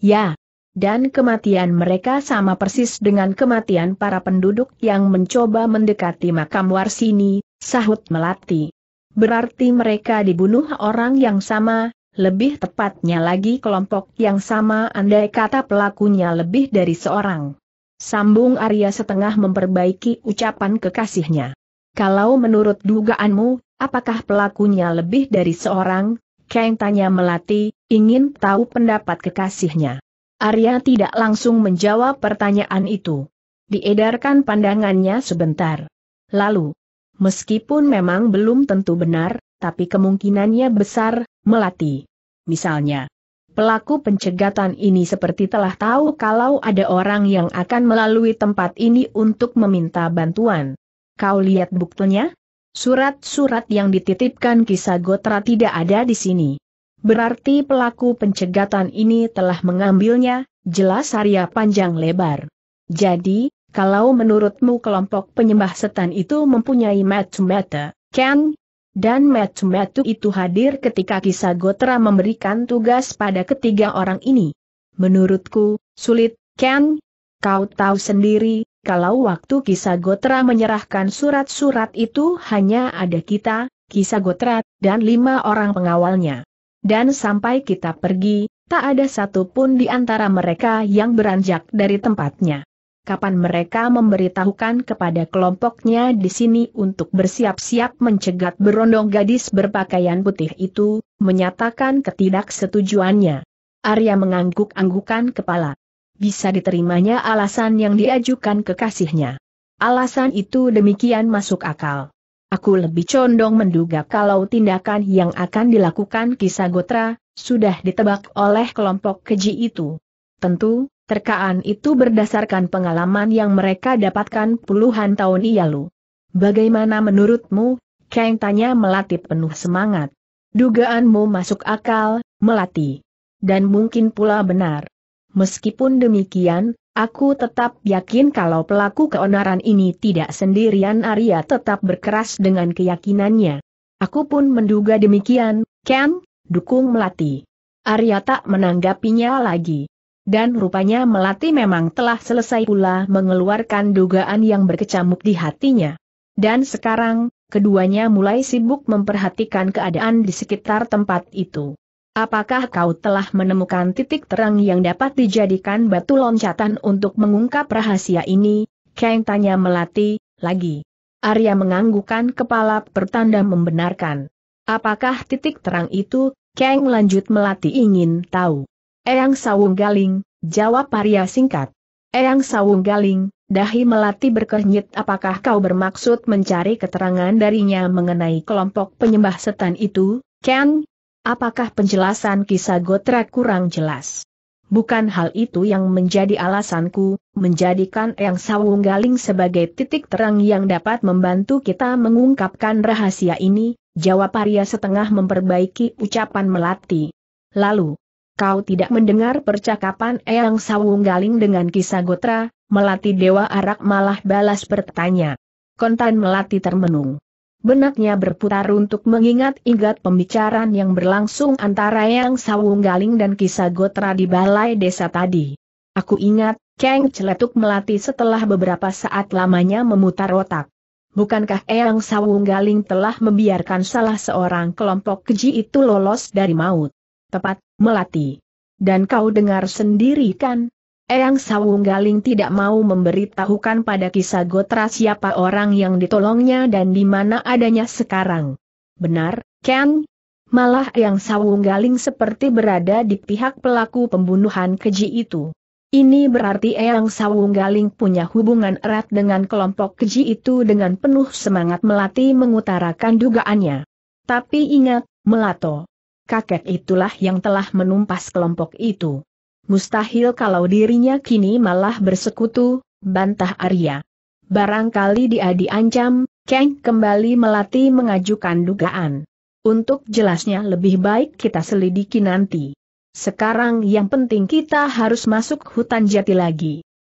Ya, dan kematian mereka sama persis dengan kematian para penduduk yang mencoba mendekati makam Warsini, sahut Melati. Berarti mereka dibunuh orang yang sama, lebih tepatnya lagi kelompok yang sama andai kata pelakunya lebih dari seorang. Sambung Arya setengah memperbaiki ucapan kekasihnya. Kalau menurut dugaanmu, apakah pelakunya lebih dari seorang? Kang tanya Melati, ingin tahu pendapat kekasihnya. Arya tidak langsung menjawab pertanyaan itu. Diedarkan pandangannya sebentar. Lalu, meskipun memang belum tentu benar, tapi kemungkinannya besar, melati. Misalnya, pelaku pencegatan ini seperti telah tahu kalau ada orang yang akan melalui tempat ini untuk meminta bantuan. Kau lihat buktinya? Surat-surat yang dititipkan kisah Gotra tidak ada di sini. Berarti pelaku pencegatan ini telah mengambilnya, jelas Arya panjang lebar. Jadi, kalau menurutmu kelompok penyembah setan itu mempunyai metu-metu, Ken, dan metu-metu itu hadir ketika kisah Gotra memberikan tugas pada ketiga orang ini. Menurutku, sulit, Ken. Kau tahu sendiri, kalau waktu kisah Gotra menyerahkan surat-surat itu hanya ada kita, kisah Gotra, dan lima orang pengawalnya. Dan sampai kita pergi, tak ada satu pun di antara mereka yang beranjak dari tempatnya. Kapan mereka memberitahukan kepada kelompoknya di sini untuk bersiap-siap mencegat berondong gadis berpakaian putih itu, menyatakan ketidaksetujuannya. Arya mengangguk-anggukan kepala. Bisa diterimanya alasan yang diajukan kekasihnya. Alasan itu demikian masuk akal. Aku lebih condong menduga kalau tindakan yang akan dilakukan kisah Gotra sudah ditebak oleh kelompok keji itu. Tentu, terkaan itu berdasarkan pengalaman yang mereka dapatkan puluhan tahun lalu. Bagaimana menurutmu? Kang tanya Melati penuh semangat. Dugaanmu masuk akal, Melati. Dan mungkin pula benar. Meskipun demikian, Aku tetap yakin kalau pelaku keonaran ini tidak sendirian Arya tetap berkeras dengan keyakinannya. Aku pun menduga demikian, Ken, dukung Melati. Arya tak menanggapinya lagi. Dan rupanya Melati memang telah selesai pula mengeluarkan dugaan yang berkecamuk di hatinya. Dan sekarang, keduanya mulai sibuk memperhatikan keadaan di sekitar tempat itu. Apakah kau telah menemukan titik terang yang dapat dijadikan batu loncatan untuk mengungkap rahasia ini? Kang tanya Melati, lagi. Arya menganggukan kepala pertanda membenarkan. Apakah titik terang itu? Kang lanjut Melati ingin tahu. Eyang Sawung Galing, jawab Arya singkat. Eyang Sawung Galing, dahi Melati berkenyit apakah kau bermaksud mencari keterangan darinya mengenai kelompok penyembah setan itu? Kang, Apakah penjelasan kisah Gotra kurang jelas? Bukan hal itu yang menjadi alasanku, menjadikan Eyang Sawunggaling sebagai titik terang yang dapat membantu kita mengungkapkan rahasia ini, jawab Arya setengah memperbaiki ucapan Melati. Lalu, kau tidak mendengar percakapan Eyang Sawunggaling dengan kisah Gotra, Melati Dewa Arak malah balas bertanya. Kontan Melati termenung. Benaknya berputar untuk mengingat-ingat pembicaraan yang berlangsung antara Yang Sawung Galing dan kisah Gotra di balai desa tadi. Aku ingat, Kang Celetuk melatih setelah beberapa saat lamanya memutar otak. Bukankah Eyang Sawung Galing telah membiarkan salah seorang kelompok keji itu lolos dari maut? Tepat, melati. Dan kau dengar sendiri kan, Eyang Sawunggaling tidak mau memberitahukan pada kisah Gotra siapa orang yang ditolongnya dan di mana adanya sekarang. Benar, Ken? Malah Eyang Sawunggaling seperti berada di pihak pelaku pembunuhan keji itu. Ini berarti Eyang Sawunggaling punya hubungan erat dengan kelompok keji itu dengan penuh semangat Melati mengutarakan dugaannya. Tapi ingat, Melato. Kakek itulah yang telah menumpas kelompok itu. Mustahil kalau dirinya kini malah bersekutu, bantah Arya. Barangkali dia diancam, Kang kembali melatih mengajukan dugaan. Untuk jelasnya lebih baik kita selidiki nanti. Sekarang yang penting kita harus masuk hutan jati lagi.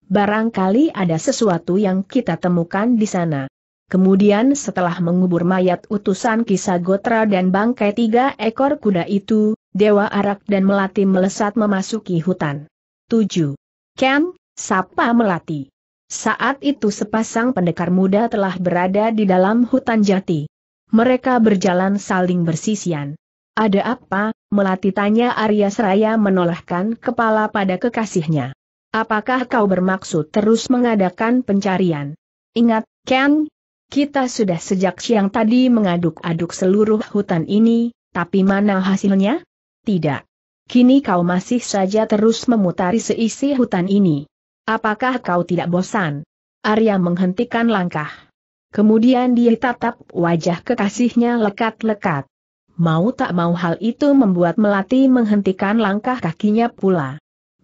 Barangkali ada sesuatu yang kita temukan di sana. Kemudian setelah mengubur mayat utusan kisah Gotra dan bangkai tiga ekor kuda itu, Dewa Arak dan Melati melesat memasuki hutan. 7. Ken, Sapa Melati. Saat itu sepasang pendekar muda telah berada di dalam hutan jati. Mereka berjalan saling bersisian. Ada apa, Melati tanya Arya Seraya menolehkan kepala pada kekasihnya. Apakah kau bermaksud terus mengadakan pencarian? Ingat, Ken, kita sudah sejak siang tadi mengaduk-aduk seluruh hutan ini, tapi mana hasilnya? Tidak. Kini kau masih saja terus memutari seisi hutan ini. Apakah kau tidak bosan? Arya menghentikan langkah. Kemudian dia tatap wajah kekasihnya lekat-lekat. Mau tak mau hal itu membuat Melati menghentikan langkah kakinya pula.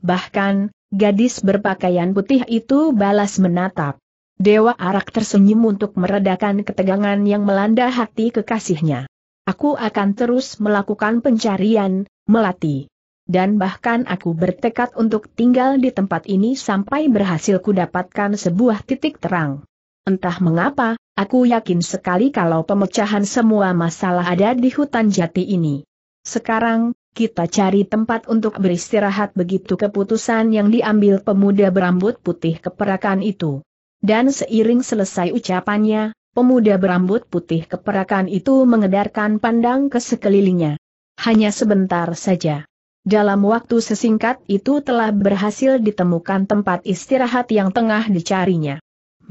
Bahkan, gadis berpakaian putih itu balas menatap. Dewa Arak tersenyum untuk meredakan ketegangan yang melanda hati kekasihnya. Aku akan terus melakukan pencarian, melati. Dan bahkan aku bertekad untuk tinggal di tempat ini sampai berhasil kudapatkan sebuah titik terang. Entah mengapa, aku yakin sekali kalau pemecahan semua masalah ada di hutan jati ini. Sekarang, kita cari tempat untuk beristirahat begitu keputusan yang diambil pemuda berambut putih keperakan itu. Dan seiring selesai ucapannya, Pemuda berambut putih keperakan itu mengedarkan pandang ke sekelilingnya. Hanya sebentar saja. Dalam waktu sesingkat itu telah berhasil ditemukan tempat istirahat yang tengah dicarinya.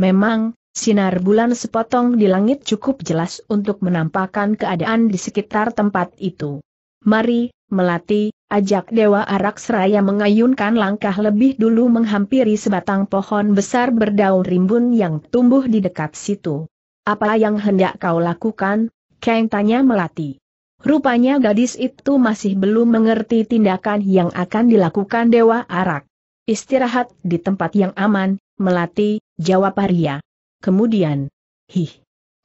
Memang, sinar bulan sepotong di langit cukup jelas untuk menampakkan keadaan di sekitar tempat itu. Mari, Melati, ajak Dewa Arak Seraya mengayunkan langkah lebih dulu menghampiri sebatang pohon besar berdaun rimbun yang tumbuh di dekat situ. Apa yang hendak kau lakukan? Kang tanya Melati. Rupanya gadis itu masih belum mengerti tindakan yang akan dilakukan Dewa Arak. Istirahat di tempat yang aman, Melati, jawab Arya. Kemudian, hih.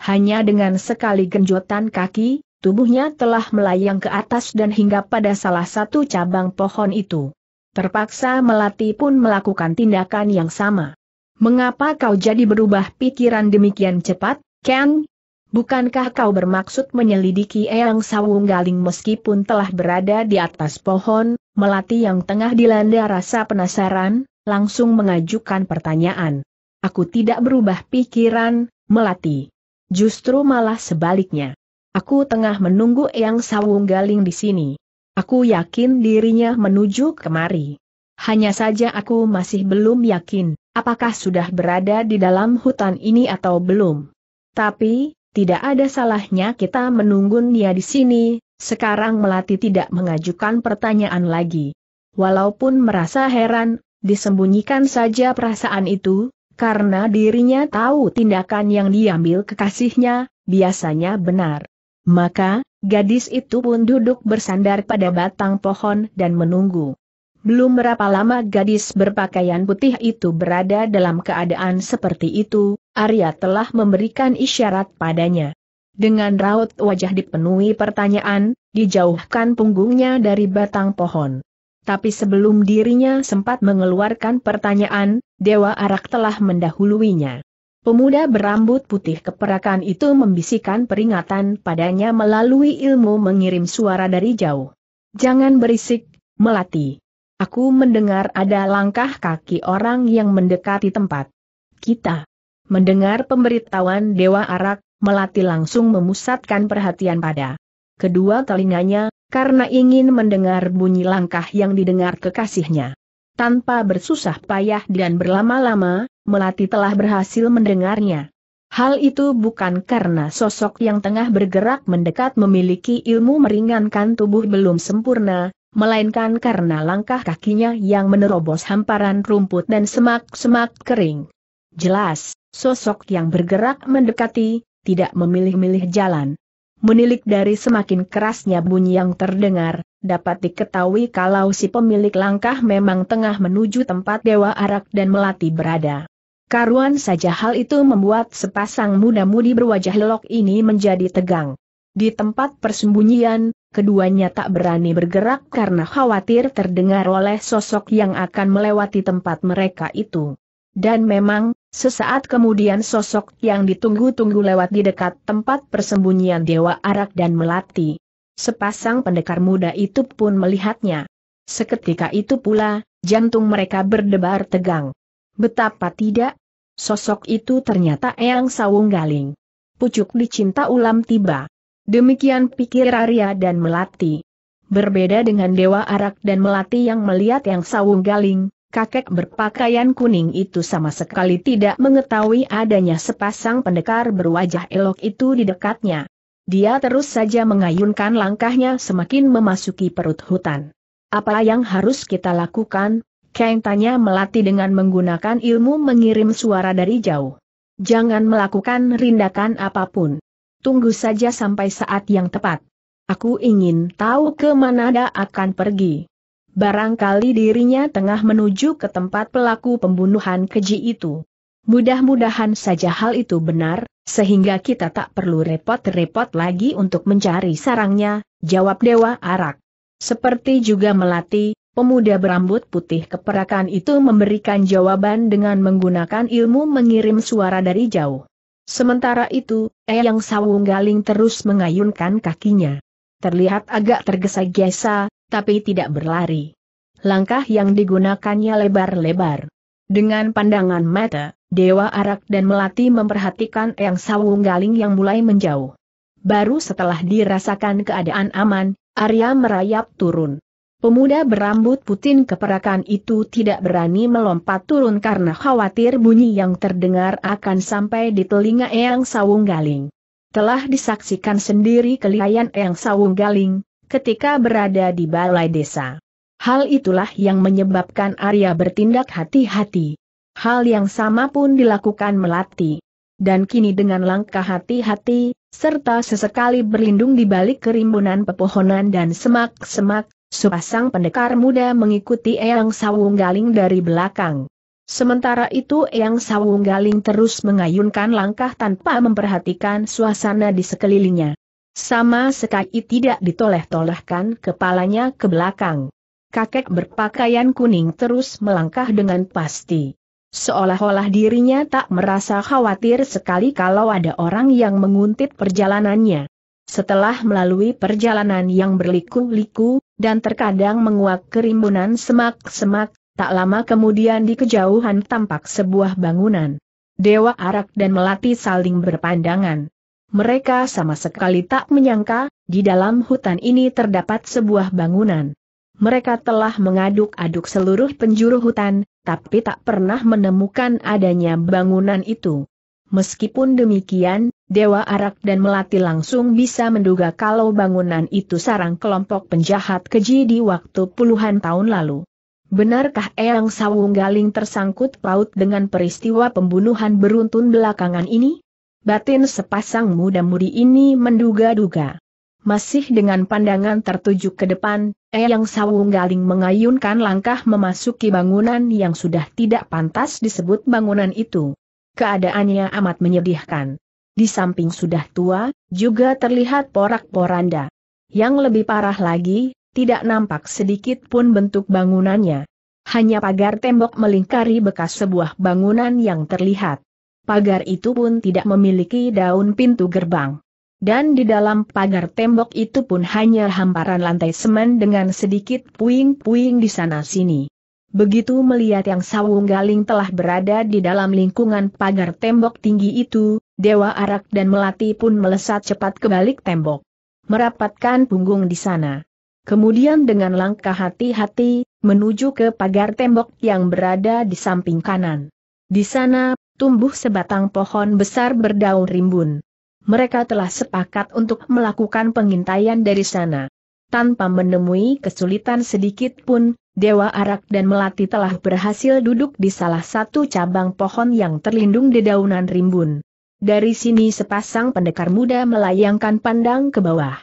Hanya dengan sekali genjotan kaki, tubuhnya telah melayang ke atas dan hingga pada salah satu cabang pohon itu. Terpaksa Melati pun melakukan tindakan yang sama. Mengapa kau jadi berubah pikiran demikian cepat? Ken, bukankah kau bermaksud menyelidiki Eyang Sawung Galing meskipun telah berada di atas pohon, melati yang tengah dilanda rasa penasaran, langsung mengajukan pertanyaan. Aku tidak berubah pikiran, melati. Justru malah sebaliknya. Aku tengah menunggu Eyang Sawung Galing di sini. Aku yakin dirinya menuju kemari. Hanya saja aku masih belum yakin, apakah sudah berada di dalam hutan ini atau belum. Tapi, tidak ada salahnya kita menunggu dia di sini, sekarang Melati tidak mengajukan pertanyaan lagi. Walaupun merasa heran, disembunyikan saja perasaan itu, karena dirinya tahu tindakan yang diambil kekasihnya, biasanya benar. Maka, gadis itu pun duduk bersandar pada batang pohon dan menunggu. Belum berapa lama gadis berpakaian putih itu berada dalam keadaan seperti itu, Arya telah memberikan isyarat padanya. Dengan raut wajah dipenuhi pertanyaan, dijauhkan punggungnya dari batang pohon. Tapi sebelum dirinya sempat mengeluarkan pertanyaan, Dewa Arak telah mendahuluinya. Pemuda berambut putih keperakan itu membisikkan peringatan padanya melalui ilmu mengirim suara dari jauh. Jangan berisik, melati. Aku mendengar ada langkah kaki orang yang mendekati tempat kita. Mendengar pemberitahuan Dewa Arak, Melati langsung memusatkan perhatian pada kedua telinganya, karena ingin mendengar bunyi langkah yang didengar kekasihnya. Tanpa bersusah payah dan berlama-lama, Melati telah berhasil mendengarnya. Hal itu bukan karena sosok yang tengah bergerak mendekat memiliki ilmu meringankan tubuh belum sempurna, melainkan karena langkah kakinya yang menerobos hamparan rumput dan semak-semak kering. Jelas, sosok yang bergerak mendekati, tidak memilih-milih jalan. Menilik dari semakin kerasnya bunyi yang terdengar, dapat diketahui kalau si pemilik langkah memang tengah menuju tempat Dewa Arak dan Melati berada. Karuan saja hal itu membuat sepasang muda-mudi berwajah lelok ini menjadi tegang. Di tempat persembunyian, keduanya tak berani bergerak karena khawatir terdengar oleh sosok yang akan melewati tempat mereka itu. Dan memang, sesaat kemudian sosok yang ditunggu-tunggu lewat di dekat tempat persembunyian Dewa Arak dan Melati. Sepasang pendekar muda itu pun melihatnya. Seketika itu pula, jantung mereka berdebar tegang. Betapa tidak, sosok itu ternyata Eyang Sawung Galing. Pucuk dicinta ulam tiba. Demikian pikir Arya dan Melati. Berbeda dengan Dewa Arak dan Melati yang melihat yang sawung galing, kakek berpakaian kuning itu sama sekali tidak mengetahui adanya sepasang pendekar berwajah elok itu di dekatnya. Dia terus saja mengayunkan langkahnya semakin memasuki perut hutan. Apa yang harus kita lakukan? Kang tanya Melati dengan menggunakan ilmu mengirim suara dari jauh. Jangan melakukan rindakan apapun. Tunggu saja sampai saat yang tepat. Aku ingin tahu ke mana dia akan pergi. Barangkali dirinya tengah menuju ke tempat pelaku pembunuhan keji itu. Mudah-mudahan saja hal itu benar, sehingga kita tak perlu repot-repot lagi untuk mencari sarangnya, jawab Dewa Arak. Seperti juga Melati, Pemuda berambut putih keperakan itu memberikan jawaban dengan menggunakan ilmu mengirim suara dari jauh. Sementara itu, Eyang Sawung Galing terus mengayunkan kakinya. Terlihat agak tergesa-gesa, tapi tidak berlari. Langkah yang digunakannya lebar-lebar. Dengan pandangan mata, Dewa Arak dan Melati memperhatikan Eyang Sawung Galing yang mulai menjauh. Baru setelah dirasakan keadaan aman, Arya merayap turun. Pemuda berambut putih keperakan itu tidak berani melompat turun karena khawatir bunyi yang terdengar akan sampai di telinga Eyang Sawung Galing. Telah disaksikan sendiri kelihayan Eyang Sawung Galing, ketika berada di balai desa. Hal itulah yang menyebabkan Arya bertindak hati-hati. Hal yang sama pun dilakukan Melati. Dan kini dengan langkah hati-hati, serta sesekali berlindung di balik kerimbunan pepohonan dan semak-semak, Sepasang pendekar muda mengikuti Eyang Sawunggaling dari belakang. Sementara itu Eyang Sawunggaling terus mengayunkan langkah tanpa memperhatikan suasana di sekelilingnya. Sama sekali tidak ditoleh-tolehkan kepalanya ke belakang. Kakek berpakaian kuning terus melangkah dengan pasti. Seolah-olah dirinya tak merasa khawatir sekali kalau ada orang yang menguntit perjalanannya. Setelah melalui perjalanan yang berliku-liku, dan terkadang menguak kerimbunan semak-semak, tak lama kemudian di kejauhan tampak sebuah bangunan. Dewa Arak dan Melati saling berpandangan. Mereka sama sekali tak menyangka, di dalam hutan ini terdapat sebuah bangunan. Mereka telah mengaduk-aduk seluruh penjuru hutan, tapi tak pernah menemukan adanya bangunan itu. Meskipun demikian, Dewa Arak dan Melati langsung bisa menduga kalau bangunan itu sarang kelompok penjahat keji di waktu puluhan tahun lalu. Benarkah Eyang Sawunggaling tersangkut paut dengan peristiwa pembunuhan beruntun belakangan ini? Batin sepasang muda-mudi ini menduga-duga. Masih dengan pandangan tertuju ke depan, Eyang Sawunggaling mengayunkan langkah memasuki bangunan yang sudah tidak pantas disebut bangunan itu. Keadaannya amat menyedihkan. Di samping sudah tua, juga terlihat porak-poranda. Yang lebih parah lagi, tidak nampak sedikit pun bentuk bangunannya. Hanya pagar tembok melingkari bekas sebuah bangunan yang terlihat. Pagar itu pun tidak memiliki daun pintu gerbang. Dan di dalam pagar tembok itu pun hanya hamparan lantai semen dengan sedikit puing-puing di sana-sini. Begitu melihat yang Sawung Galing telah berada di dalam lingkungan pagar tembok tinggi itu, Dewa Arak dan Melati pun melesat cepat ke balik tembok. Merapatkan punggung di sana. Kemudian dengan langkah hati-hati, menuju ke pagar tembok yang berada di samping kanan. Di sana, tumbuh sebatang pohon besar berdaun rimbun. Mereka telah sepakat untuk melakukan pengintaian dari sana tanpa menemui kesulitan sedikit pun, Dewa Arak dan Melati telah berhasil duduk di salah satu cabang pohon yang terlindung di daunan rimbun. Dari sini sepasang pendekar muda melayangkan pandang ke bawah.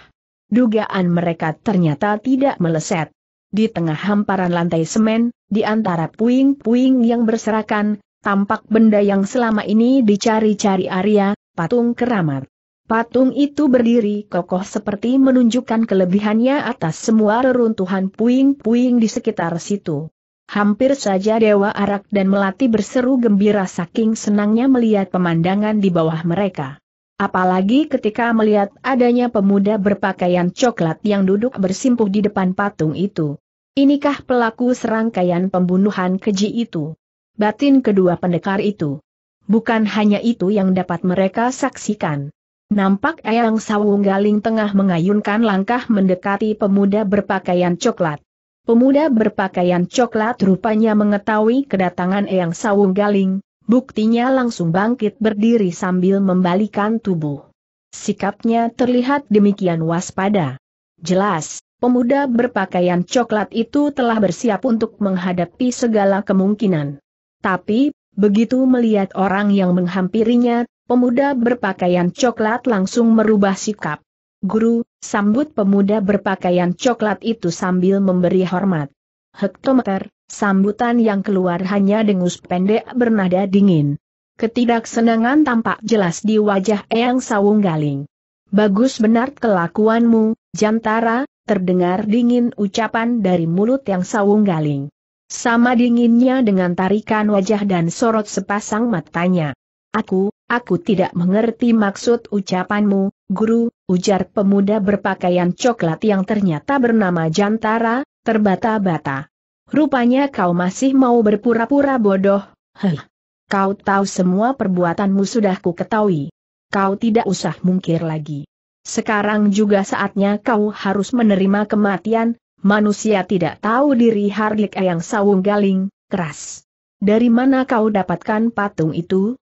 Dugaan mereka ternyata tidak meleset. Di tengah hamparan lantai semen, di antara puing-puing yang berserakan, tampak benda yang selama ini dicari-cari Arya, patung keramat. Patung itu berdiri kokoh seperti menunjukkan kelebihannya atas semua reruntuhan puing-puing di sekitar situ. Hampir saja Dewa Arak dan Melati berseru gembira saking senangnya melihat pemandangan di bawah mereka. Apalagi ketika melihat adanya pemuda berpakaian coklat yang duduk bersimpuh di depan patung itu. Inikah pelaku serangkaian pembunuhan keji itu? Batin kedua pendekar itu. Bukan hanya itu yang dapat mereka saksikan. Nampak Eyang Sawunggaling tengah mengayunkan langkah mendekati pemuda berpakaian coklat. Pemuda berpakaian coklat rupanya mengetahui kedatangan Eyang Sawunggaling, buktinya langsung bangkit berdiri sambil membalikan tubuh. Sikapnya terlihat demikian waspada. Jelas, pemuda berpakaian coklat itu telah bersiap untuk menghadapi segala kemungkinan. Tapi, begitu melihat orang yang menghampirinya, Pemuda berpakaian coklat langsung merubah sikap. Guru, sambut pemuda berpakaian coklat itu sambil memberi hormat. Hektometer, sambutan yang keluar hanya dengus pendek bernada dingin. Ketidaksenangan tampak jelas di wajah Eyang Sawung Galing. Bagus benar kelakuanmu, Jantara, terdengar dingin ucapan dari mulut yang Sawung Galing. Sama dinginnya dengan tarikan wajah dan sorot sepasang matanya. Aku, aku tidak mengerti maksud ucapanmu, guru, ujar pemuda berpakaian coklat yang ternyata bernama Jantara, terbata-bata. Rupanya kau masih mau berpura-pura bodoh, heh. Kau tahu semua perbuatanmu sudah ku ketahui. Kau tidak usah mungkir lagi. Sekarang juga saatnya kau harus menerima kematian, manusia tidak tahu diri Harlik yang Sawung Galing, keras. Dari mana kau dapatkan patung itu?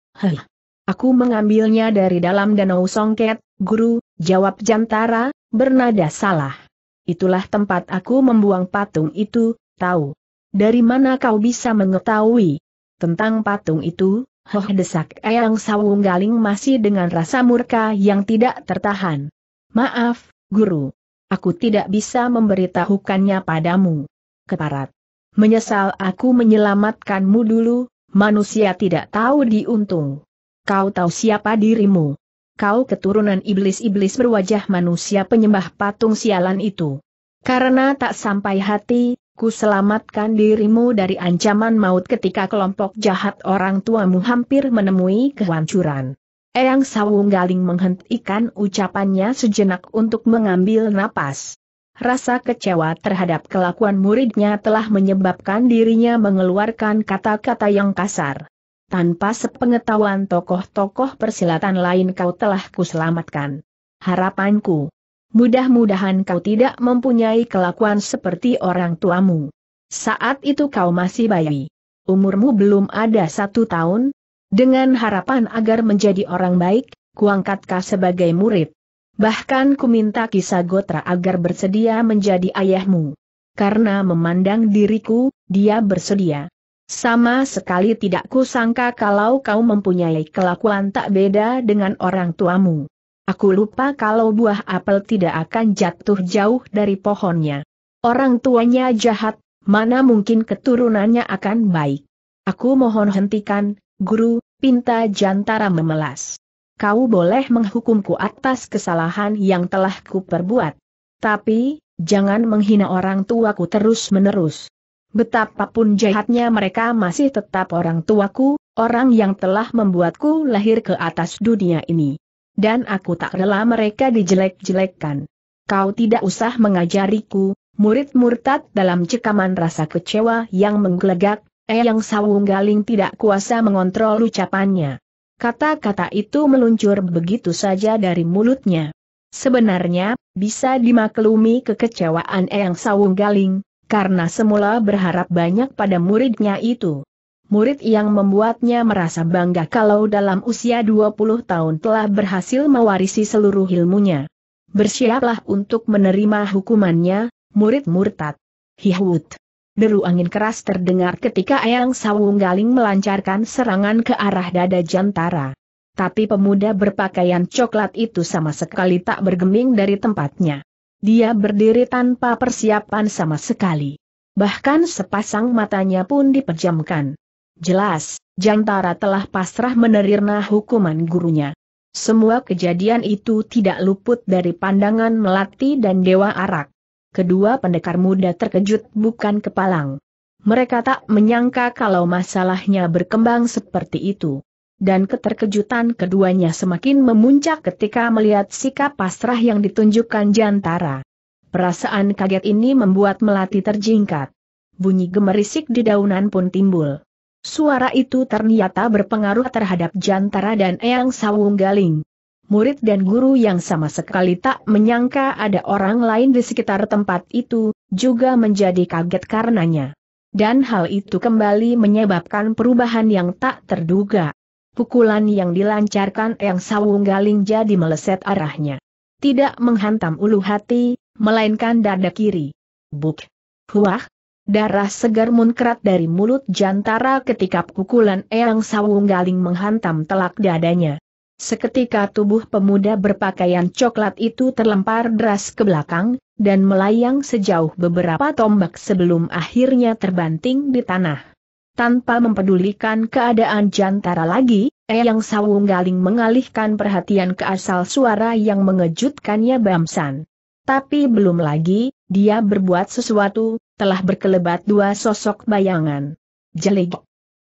Aku mengambilnya dari dalam danau songket, guru, jawab jantara, bernada salah. Itulah tempat aku membuang patung itu, tahu. Dari mana kau bisa mengetahui tentang patung itu? Hoh desak Eyang Sawung Galing masih dengan rasa murka yang tidak tertahan. Maaf, guru. Aku tidak bisa memberitahukannya padamu. Keparat. Menyesal aku menyelamatkanmu dulu, manusia tidak tahu diuntung. Kau tahu siapa dirimu. Kau keturunan iblis-iblis berwajah manusia penyembah patung sialan itu. Karena tak sampai hati, ku selamatkan dirimu dari ancaman maut ketika kelompok jahat orang tuamu hampir menemui kehancuran. Eyang Sawung Galing menghentikan ucapannya sejenak untuk mengambil napas. Rasa kecewa terhadap kelakuan muridnya telah menyebabkan dirinya mengeluarkan kata-kata yang kasar. Tanpa sepengetahuan tokoh-tokoh persilatan lain kau telah kuselamatkan. Harapanku. Mudah-mudahan kau tidak mempunyai kelakuan seperti orang tuamu. Saat itu kau masih bayi. Umurmu belum ada satu tahun. Dengan harapan agar menjadi orang baik, kuangkat kau sebagai murid. Bahkan ku minta kisah Gotra agar bersedia menjadi ayahmu. Karena memandang diriku, dia bersedia. Sama sekali tidak kusangka kalau kau mempunyai kelakuan tak beda dengan orang tuamu. Aku lupa kalau buah apel tidak akan jatuh jauh dari pohonnya. Orang tuanya jahat, mana mungkin keturunannya akan baik. Aku mohon hentikan, guru, pinta jantara memelas kau boleh menghukumku atas kesalahan yang telah kuperbuat. Tapi, jangan menghina orang tuaku terus-menerus. Betapapun jahatnya mereka masih tetap orang tuaku, orang yang telah membuatku lahir ke atas dunia ini. Dan aku tak rela mereka dijelek-jelekkan. Kau tidak usah mengajariku, murid murtad dalam cekaman rasa kecewa yang menggelegak, eh yang sawung galing tidak kuasa mengontrol ucapannya. Kata-kata itu meluncur begitu saja dari mulutnya. Sebenarnya, bisa dimaklumi kekecewaan Eyang Sawung Galing, karena semula berharap banyak pada muridnya itu. Murid yang membuatnya merasa bangga kalau dalam usia 20 tahun telah berhasil mewarisi seluruh ilmunya. Bersiaplah untuk menerima hukumannya, murid murtad. Hihut. Deru angin keras terdengar ketika Eyang Sawung Galing melancarkan serangan ke arah dada Jantara. Tapi pemuda berpakaian coklat itu sama sekali tak bergeming dari tempatnya. Dia berdiri tanpa persiapan sama sekali. Bahkan sepasang matanya pun dipejamkan. Jelas, Jantara telah pasrah menerima hukuman gurunya. Semua kejadian itu tidak luput dari pandangan Melati dan Dewa Arak. Kedua pendekar muda terkejut bukan kepalang. Mereka tak menyangka kalau masalahnya berkembang seperti itu. Dan keterkejutan keduanya semakin memuncak ketika melihat sikap pasrah yang ditunjukkan Jantara. Perasaan kaget ini membuat Melati terjingkat. Bunyi gemerisik di daunan pun timbul. Suara itu ternyata berpengaruh terhadap Jantara dan Eyang Sawung Galing murid dan guru yang sama sekali tak menyangka ada orang lain di sekitar tempat itu, juga menjadi kaget karenanya. Dan hal itu kembali menyebabkan perubahan yang tak terduga. Pukulan yang dilancarkan Yang Sawung Galing jadi meleset arahnya. Tidak menghantam ulu hati, melainkan dada kiri. Buk! Huah! Darah segar munkrat dari mulut jantara ketika pukulan Eyang Sawung Galing menghantam telak dadanya. Seketika tubuh pemuda berpakaian coklat itu terlempar deras ke belakang, dan melayang sejauh beberapa tombak sebelum akhirnya terbanting di tanah. Tanpa mempedulikan keadaan jantara lagi, Eyang Sawung Galing mengalihkan perhatian ke asal suara yang mengejutkannya Bamsan. Tapi belum lagi, dia berbuat sesuatu, telah berkelebat dua sosok bayangan. Jelik.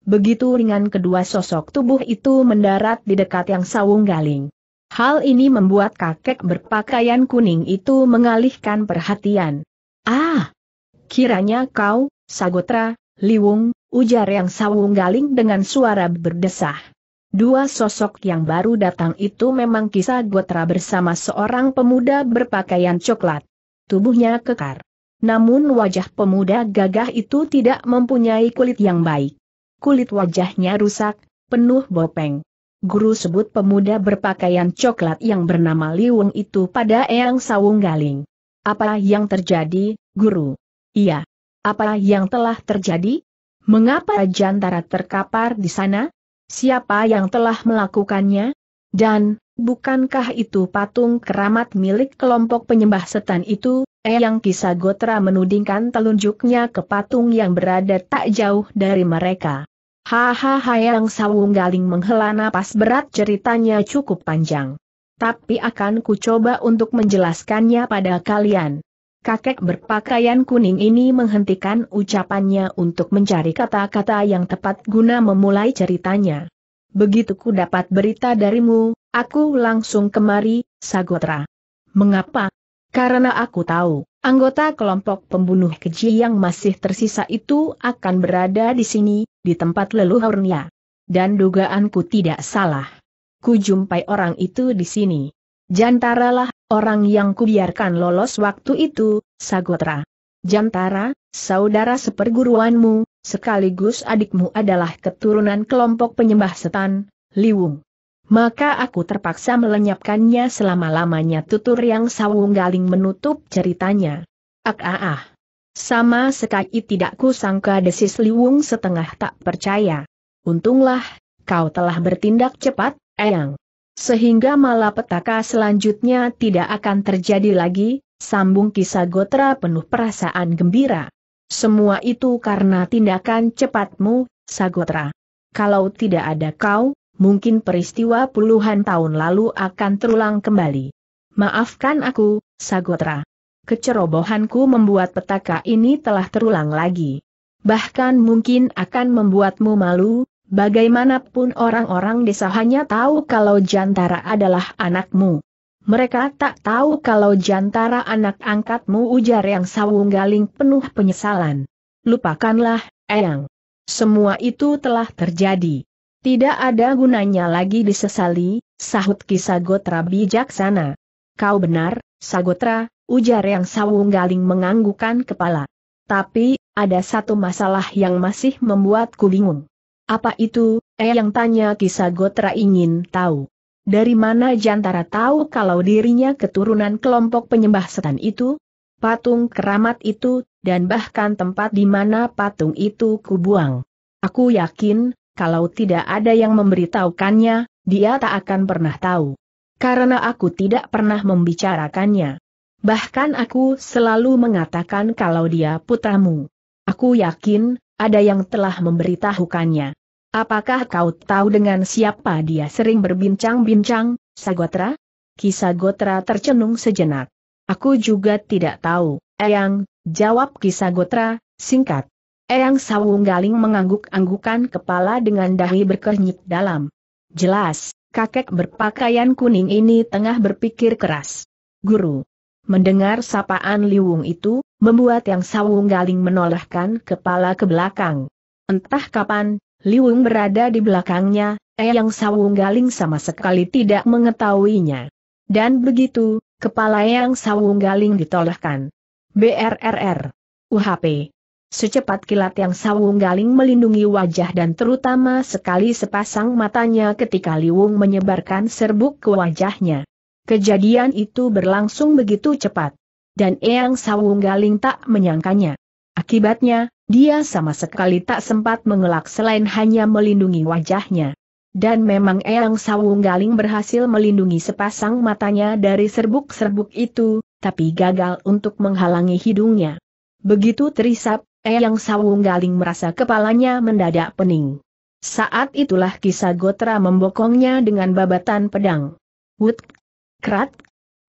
Begitu ringan kedua sosok tubuh itu mendarat di dekat yang sawung galing. Hal ini membuat kakek berpakaian kuning itu mengalihkan perhatian. Ah! Kiranya kau, Sagotra, Liwung, ujar yang sawung galing dengan suara berdesah. Dua sosok yang baru datang itu memang kisah Gotra bersama seorang pemuda berpakaian coklat. Tubuhnya kekar. Namun wajah pemuda gagah itu tidak mempunyai kulit yang baik kulit wajahnya rusak, penuh bopeng. Guru sebut pemuda berpakaian coklat yang bernama Liwung itu pada Eyang Sawung Galing. Apa yang terjadi, guru? Iya. Apa yang telah terjadi? Mengapa jantara terkapar di sana? Siapa yang telah melakukannya? Dan, bukankah itu patung keramat milik kelompok penyembah setan itu? Eyang Kisagotra menudingkan telunjuknya ke patung yang berada tak jauh dari mereka. Hahaha yang sawung galing menghela napas berat ceritanya cukup panjang. Tapi akan ku coba untuk menjelaskannya pada kalian. Kakek berpakaian kuning ini menghentikan ucapannya untuk mencari kata-kata yang tepat guna memulai ceritanya. Begitu ku dapat berita darimu, aku langsung kemari, Sagotra. Mengapa? Karena aku tahu, anggota kelompok pembunuh keji yang masih tersisa itu akan berada di sini, di tempat leluhurnya. Dan dugaanku tidak salah. Kujumpai orang itu di sini. Jantaralah, orang yang kubiarkan lolos waktu itu, Sagotra. Jantara, saudara seperguruanmu, sekaligus adikmu adalah keturunan kelompok penyembah setan, Liwung. Maka aku terpaksa melenyapkannya selama-lamanya tutur yang sawung galing menutup ceritanya. Ak ah ah. Sama sekali tidak kusangka desis Liwung setengah tak percaya. Untunglah, kau telah bertindak cepat, Eyang. Sehingga malapetaka selanjutnya tidak akan terjadi lagi, sambung kisah Gotra penuh perasaan gembira. Semua itu karena tindakan cepatmu, Sagotra. Kalau tidak ada kau, mungkin peristiwa puluhan tahun lalu akan terulang kembali. Maafkan aku, Sagotra kecerobohanku membuat petaka ini telah terulang lagi. Bahkan mungkin akan membuatmu malu, bagaimanapun orang-orang desa hanya tahu kalau Jantara adalah anakmu. Mereka tak tahu kalau Jantara anak angkatmu ujar yang sawunggaling penuh penyesalan. Lupakanlah, Eyang. Semua itu telah terjadi. Tidak ada gunanya lagi disesali, sahut Gotra bijaksana. Kau benar, Sagotra, ujar yang Sawunggaling galing menganggukan kepala. Tapi, ada satu masalah yang masih membuatku bingung. Apa itu, eh yang tanya Kisagotra ingin tahu. Dari mana Jantara tahu kalau dirinya keturunan kelompok penyembah setan itu? Patung keramat itu, dan bahkan tempat di mana patung itu kubuang. Aku yakin, kalau tidak ada yang memberitahukannya, dia tak akan pernah tahu karena aku tidak pernah membicarakannya. Bahkan aku selalu mengatakan kalau dia putramu. Aku yakin, ada yang telah memberitahukannya. Apakah kau tahu dengan siapa dia sering berbincang-bincang, Sagotra? Gotra tercenung sejenak. Aku juga tidak tahu, Eyang, jawab Gotra, singkat. Eyang Sawunggaling mengangguk-anggukan kepala dengan dahi berkernyit dalam. Jelas, kakek berpakaian kuning ini tengah berpikir keras. Guru. Mendengar sapaan Liwung itu, membuat yang sawung galing menolehkan kepala ke belakang. Entah kapan, Liwung berada di belakangnya, eh yang sawung galing sama sekali tidak mengetahuinya. Dan begitu, kepala yang sawung galing ditolehkan. BRRR. UHP. Secepat kilat yang sawung galing melindungi wajah dan terutama sekali sepasang matanya ketika Liwung menyebarkan serbuk ke wajahnya. Kejadian itu berlangsung begitu cepat. Dan Eyang Sawung Galing tak menyangkanya. Akibatnya, dia sama sekali tak sempat mengelak selain hanya melindungi wajahnya. Dan memang Eyang Sawung Galing berhasil melindungi sepasang matanya dari serbuk-serbuk itu, tapi gagal untuk menghalangi hidungnya. Begitu terisap, Eyang Sawung Galing merasa kepalanya mendadak pening. Saat itulah kisah Gotra membokongnya dengan babatan pedang. Wut, krat,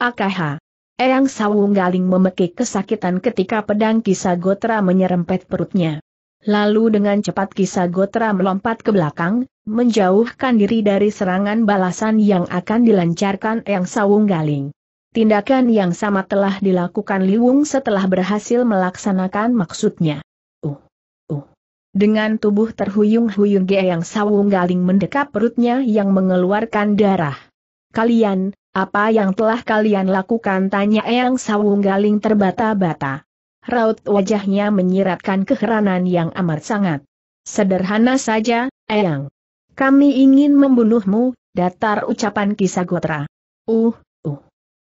akaha. Eyang Sawung Galing memekik kesakitan ketika pedang kisah Gotra menyerempet perutnya. Lalu dengan cepat kisah Gotra melompat ke belakang, menjauhkan diri dari serangan balasan yang akan dilancarkan Eyang Sawung Galing. Tindakan yang sama telah dilakukan Liwung setelah berhasil melaksanakan maksudnya. Uh, uh. Dengan tubuh terhuyung-huyung Ge yang sawung galing mendekap perutnya yang mengeluarkan darah. Kalian, apa yang telah kalian lakukan? Tanya Eyang Sawung Galing terbata-bata. Raut wajahnya menyiratkan keheranan yang amat sangat. Sederhana saja, Eyang. Kami ingin membunuhmu, datar ucapan Kisagotra. Uh,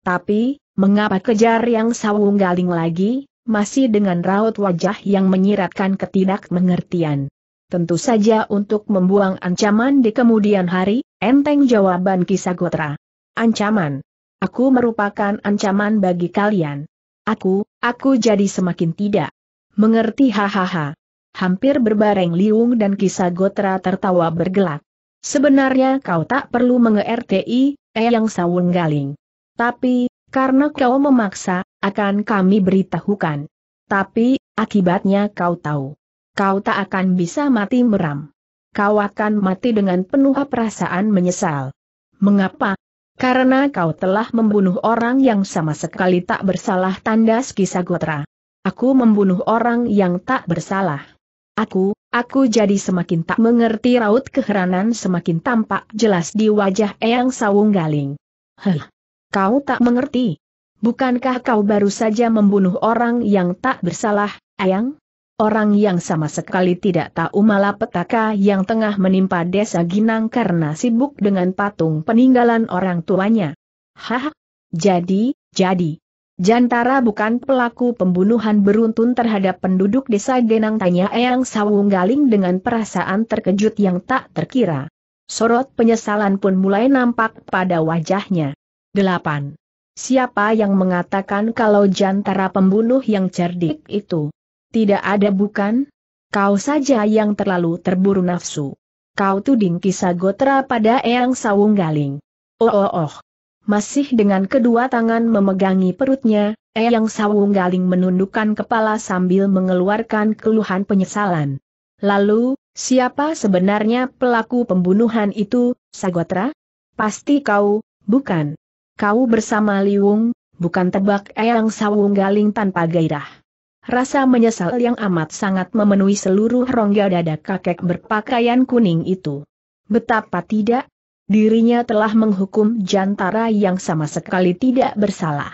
tapi, mengapa kejar yang sawunggaling lagi, masih dengan raut wajah yang menyiratkan ketidakmengertian. Tentu saja untuk membuang ancaman di kemudian hari, enteng jawaban kisah Gotra. Ancaman. Aku merupakan ancaman bagi kalian. Aku, aku jadi semakin tidak mengerti hahaha. Hampir berbareng Liung dan kisah Gotra tertawa bergelak. Sebenarnya kau tak perlu mengerti, eh yang sawung galing. Tapi, karena kau memaksa, akan kami beritahukan. Tapi, akibatnya kau tahu. Kau tak akan bisa mati meram. Kau akan mati dengan penuh perasaan menyesal. Mengapa? Karena kau telah membunuh orang yang sama sekali tak bersalah tanda kisah gotra. Aku membunuh orang yang tak bersalah. Aku, aku jadi semakin tak mengerti raut keheranan semakin tampak jelas di wajah Eyang Sawung Galing. Heh. Kau tak mengerti. Bukankah kau baru saja membunuh orang yang tak bersalah, Ayang? Orang yang sama sekali tidak tahu malapetaka yang tengah menimpa desa Ginang karena sibuk dengan patung peninggalan orang tuanya. Hah? Jadi, jadi. Jantara bukan pelaku pembunuhan beruntun terhadap penduduk desa Genang tanya Eyang Sawung Galing dengan perasaan terkejut yang tak terkira. Sorot penyesalan pun mulai nampak pada wajahnya. 8. Siapa yang mengatakan kalau jantara pembunuh yang cerdik itu? Tidak ada bukan? Kau saja yang terlalu terburu nafsu. Kau tuding kisah gotra pada Eyang Sawung Galing. Oh oh oh. Masih dengan kedua tangan memegangi perutnya, Eyang Sawung Galing menundukkan kepala sambil mengeluarkan keluhan penyesalan. Lalu, siapa sebenarnya pelaku pembunuhan itu, Sagotra? Pasti kau, bukan? Kau bersama Liung, bukan tebak Eyang Sawung Galing tanpa gairah. Rasa menyesal yang amat sangat memenuhi seluruh rongga dada kakek berpakaian kuning itu. Betapa tidak, dirinya telah menghukum jantara yang sama sekali tidak bersalah.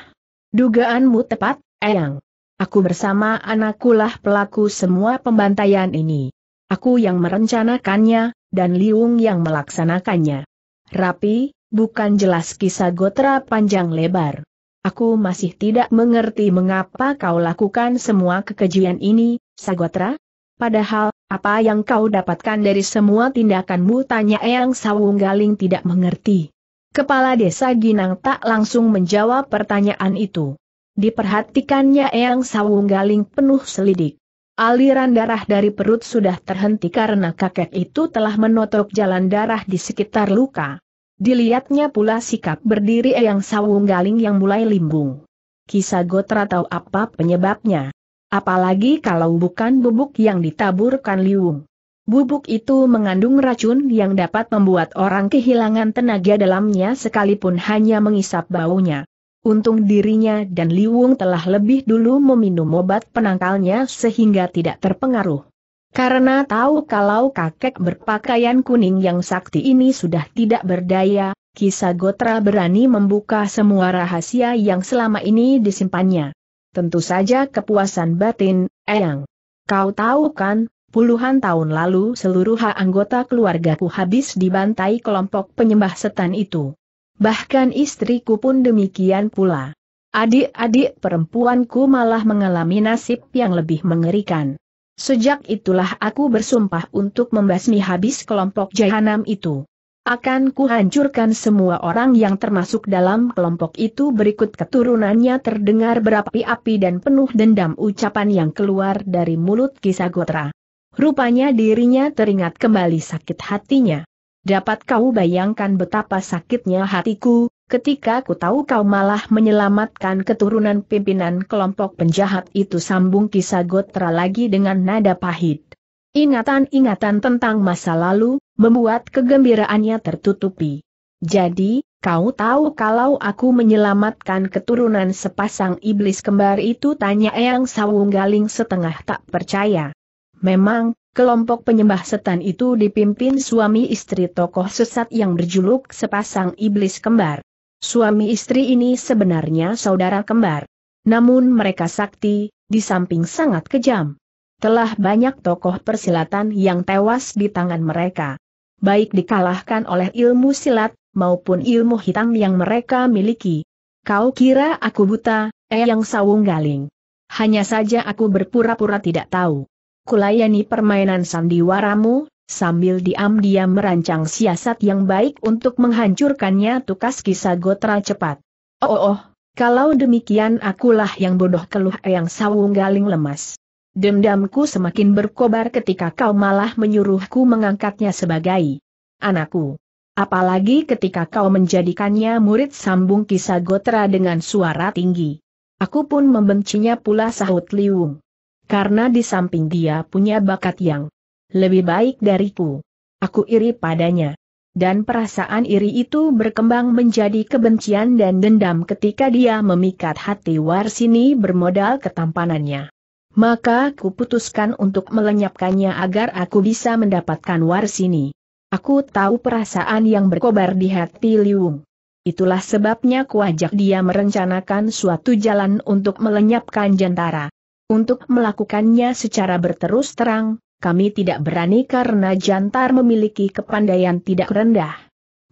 Dugaanmu tepat, Eyang. Aku bersama anakulah pelaku semua pembantaian ini. Aku yang merencanakannya, dan Liung yang melaksanakannya. Rapi, bukan jelas kisah Gotra panjang lebar. Aku masih tidak mengerti mengapa kau lakukan semua kekejian ini, Sagotra. Padahal, apa yang kau dapatkan dari semua tindakanmu tanya Eyang Sawunggaling tidak mengerti. Kepala desa Ginang tak langsung menjawab pertanyaan itu. Diperhatikannya Eyang Sawunggaling penuh selidik. Aliran darah dari perut sudah terhenti karena kakek itu telah menotok jalan darah di sekitar luka. Dilihatnya pula sikap berdiri Eyang Sawung Galing yang mulai limbung. Kisah Gotra tahu apa penyebabnya. Apalagi kalau bukan bubuk yang ditaburkan Liung. Bubuk itu mengandung racun yang dapat membuat orang kehilangan tenaga dalamnya sekalipun hanya mengisap baunya. Untung dirinya dan Liwung telah lebih dulu meminum obat penangkalnya sehingga tidak terpengaruh. Karena tahu kalau kakek berpakaian kuning yang sakti ini sudah tidak berdaya, kisah Gotra berani membuka semua rahasia yang selama ini disimpannya. Tentu saja kepuasan batin, Eyang. Kau tahu kan, puluhan tahun lalu seluruh anggota keluargaku habis dibantai kelompok penyembah setan itu. Bahkan istriku pun demikian pula. Adik-adik perempuanku malah mengalami nasib yang lebih mengerikan. Sejak itulah aku bersumpah untuk membasmi habis kelompok jahanam itu. Akan kuhancurkan semua orang yang termasuk dalam kelompok itu berikut keturunannya terdengar berapi-api dan penuh dendam ucapan yang keluar dari mulut Kisagotra. Rupanya dirinya teringat kembali sakit hatinya. Dapat kau bayangkan betapa sakitnya hatiku, Ketika ku tahu kau malah menyelamatkan keturunan pimpinan kelompok penjahat itu sambung kisah Gotra lagi dengan nada pahit. Ingatan-ingatan tentang masa lalu, membuat kegembiraannya tertutupi. Jadi, kau tahu kalau aku menyelamatkan keturunan sepasang iblis kembar itu tanya Eyang Sawunggaling setengah tak percaya. Memang, Kelompok penyembah setan itu dipimpin suami istri tokoh sesat yang berjuluk sepasang iblis kembar. Suami istri ini sebenarnya saudara kembar. Namun mereka sakti, di samping sangat kejam. Telah banyak tokoh persilatan yang tewas di tangan mereka. Baik dikalahkan oleh ilmu silat, maupun ilmu hitam yang mereka miliki. Kau kira aku buta, eh yang sawung galing. Hanya saja aku berpura-pura tidak tahu. Kulayani permainan sandiwaramu, sambil diam-diam merancang siasat yang baik untuk menghancurkannya tukas kisah gotra cepat. Oh, oh, oh kalau demikian akulah yang bodoh keluh yang sawung galing lemas. Dendamku semakin berkobar ketika kau malah menyuruhku mengangkatnya sebagai anakku. Apalagi ketika kau menjadikannya murid sambung kisah gotra dengan suara tinggi. Aku pun membencinya pula sahut Liung. Karena di samping dia punya bakat yang lebih baik dariku. Aku iri padanya. Dan perasaan iri itu berkembang menjadi kebencian dan dendam ketika dia memikat hati Warsini bermodal ketampanannya. Maka aku putuskan untuk melenyapkannya agar aku bisa mendapatkan Warsini. Aku tahu perasaan yang berkobar di hati Liung. Itulah sebabnya kuajak dia merencanakan suatu jalan untuk melenyapkan jentara. Untuk melakukannya secara berterus terang, kami tidak berani karena jantar memiliki kepandaian tidak rendah.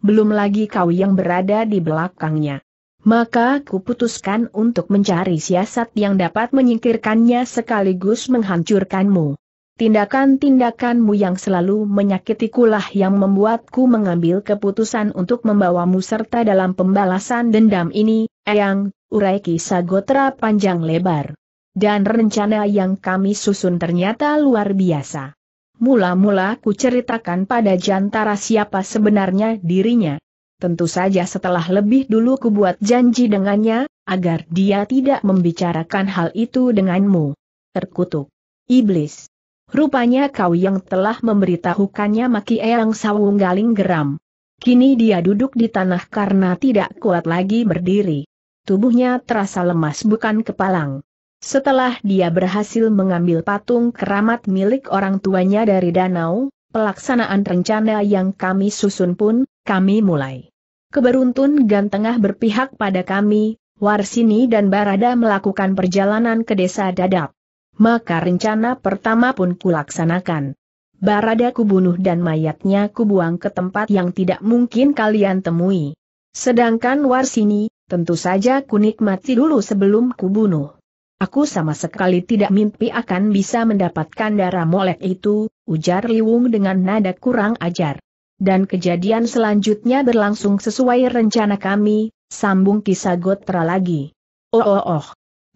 Belum lagi kau yang berada di belakangnya. Maka kuputuskan untuk mencari siasat yang dapat menyingkirkannya sekaligus menghancurkanmu. Tindakan-tindakanmu yang selalu menyakitikulah yang membuatku mengambil keputusan untuk membawamu serta dalam pembalasan dendam ini, Eyang, urai kisah gotra panjang lebar. Dan rencana yang kami susun ternyata luar biasa. Mula-mula ku ceritakan pada Jantara siapa sebenarnya dirinya. Tentu saja setelah lebih dulu ku buat janji dengannya, agar dia tidak membicarakan hal itu denganmu. Terkutuk. Iblis. Rupanya kau yang telah memberitahukannya Maki Eyang Sawung Galing geram. Kini dia duduk di tanah karena tidak kuat lagi berdiri. Tubuhnya terasa lemas bukan kepalang. Setelah dia berhasil mengambil patung keramat milik orang tuanya dari danau, pelaksanaan rencana yang kami susun pun, kami mulai. Keberuntun Gan Tengah berpihak pada kami, Warsini dan Barada melakukan perjalanan ke desa Dadap. Maka rencana pertama pun kulaksanakan. Barada kubunuh dan mayatnya kubuang ke tempat yang tidak mungkin kalian temui. Sedangkan Warsini, tentu saja kunikmati dulu sebelum kubunuh. Aku sama sekali tidak mimpi akan bisa mendapatkan darah molek itu, ujar Liwung dengan nada kurang ajar. Dan kejadian selanjutnya berlangsung sesuai rencana kami, sambung kisah Gotra lagi. Oh oh oh.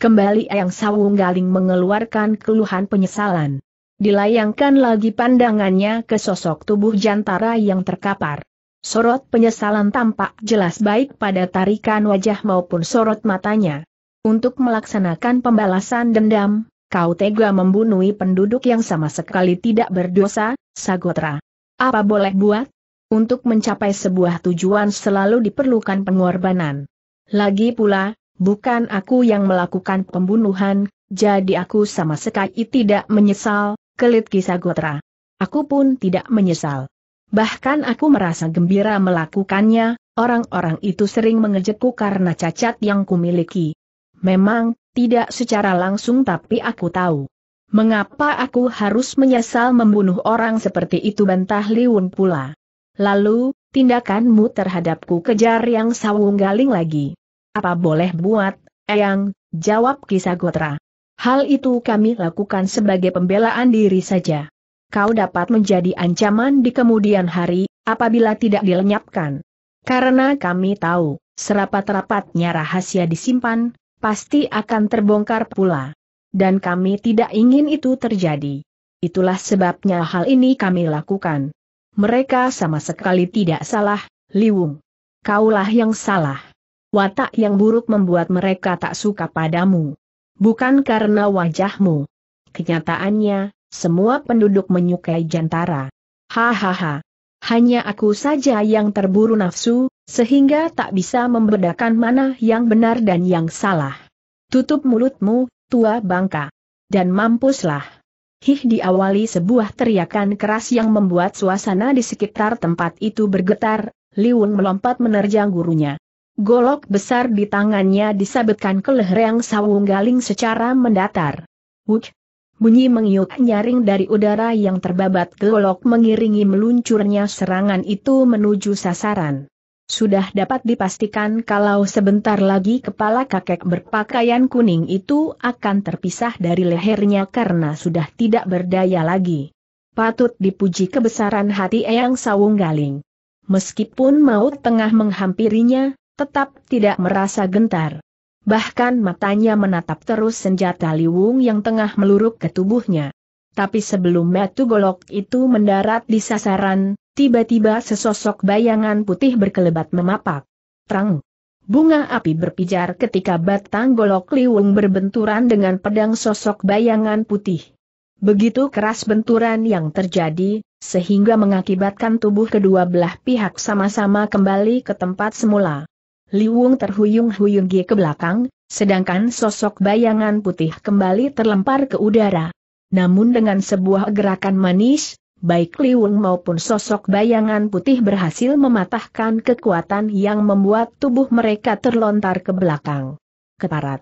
Kembali Eyang Sawung Galing mengeluarkan keluhan penyesalan. Dilayangkan lagi pandangannya ke sosok tubuh jantara yang terkapar. Sorot penyesalan tampak jelas baik pada tarikan wajah maupun sorot matanya. Untuk melaksanakan pembalasan dendam, kau tega membunuh penduduk yang sama sekali tidak berdosa, Sagotra. Apa boleh buat? Untuk mencapai sebuah tujuan selalu diperlukan pengorbanan. Lagi pula, bukan aku yang melakukan pembunuhan, jadi aku sama sekali tidak menyesal, kelit Sagotra. Aku pun tidak menyesal. Bahkan aku merasa gembira melakukannya, orang-orang itu sering mengejekku karena cacat yang kumiliki. Memang, tidak secara langsung tapi aku tahu. Mengapa aku harus menyesal membunuh orang seperti itu bantah Liun pula. Lalu, tindakanmu terhadapku kejar yang sawung galing lagi. Apa boleh buat, Eyang, jawab kisah Gotra. Hal itu kami lakukan sebagai pembelaan diri saja. Kau dapat menjadi ancaman di kemudian hari, apabila tidak dilenyapkan. Karena kami tahu, serapat-rapatnya rahasia disimpan, pasti akan terbongkar pula. Dan kami tidak ingin itu terjadi. Itulah sebabnya hal ini kami lakukan. Mereka sama sekali tidak salah, Liwung. Kaulah yang salah. Watak yang buruk membuat mereka tak suka padamu. Bukan karena wajahmu. Kenyataannya, semua penduduk menyukai jantara. Hahaha. Hanya aku saja yang terburu nafsu, sehingga tak bisa membedakan mana yang benar dan yang salah. Tutup mulutmu, tua bangka. Dan mampuslah. Hih diawali sebuah teriakan keras yang membuat suasana di sekitar tempat itu bergetar, Liun melompat menerjang gurunya. Golok besar di tangannya disabetkan ke leher yang sawung galing secara mendatar. Wuch! Bunyi mengiuk nyaring dari udara yang terbabat golok mengiringi meluncurnya serangan itu menuju sasaran sudah dapat dipastikan kalau sebentar lagi kepala kakek berpakaian kuning itu akan terpisah dari lehernya karena sudah tidak berdaya lagi. Patut dipuji kebesaran hati Eyang Sawung Galing. Meskipun maut tengah menghampirinya, tetap tidak merasa gentar. Bahkan matanya menatap terus senjata Liwung yang tengah meluruk ke tubuhnya. Tapi sebelum metu golok itu mendarat di sasaran, Tiba-tiba sesosok bayangan putih berkelebat memapak. Terang. Bunga api berpijar ketika batang golok liwung berbenturan dengan pedang sosok bayangan putih. Begitu keras benturan yang terjadi, sehingga mengakibatkan tubuh kedua belah pihak sama-sama kembali ke tempat semula. Liwung terhuyung-huyungi ke belakang, sedangkan sosok bayangan putih kembali terlempar ke udara. Namun dengan sebuah gerakan manis, baik Liwung maupun sosok bayangan putih berhasil mematahkan kekuatan yang membuat tubuh mereka terlontar ke belakang. Keparat.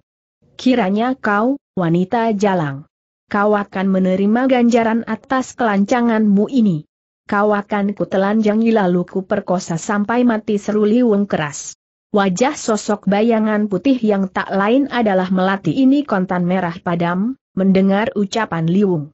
Kiranya kau, wanita jalang. Kau akan menerima ganjaran atas kelancanganmu ini. Kau akan kutelanjangi lalu kuperkosa sampai mati seru Liwung keras. Wajah sosok bayangan putih yang tak lain adalah melati ini kontan merah padam, mendengar ucapan Liwung.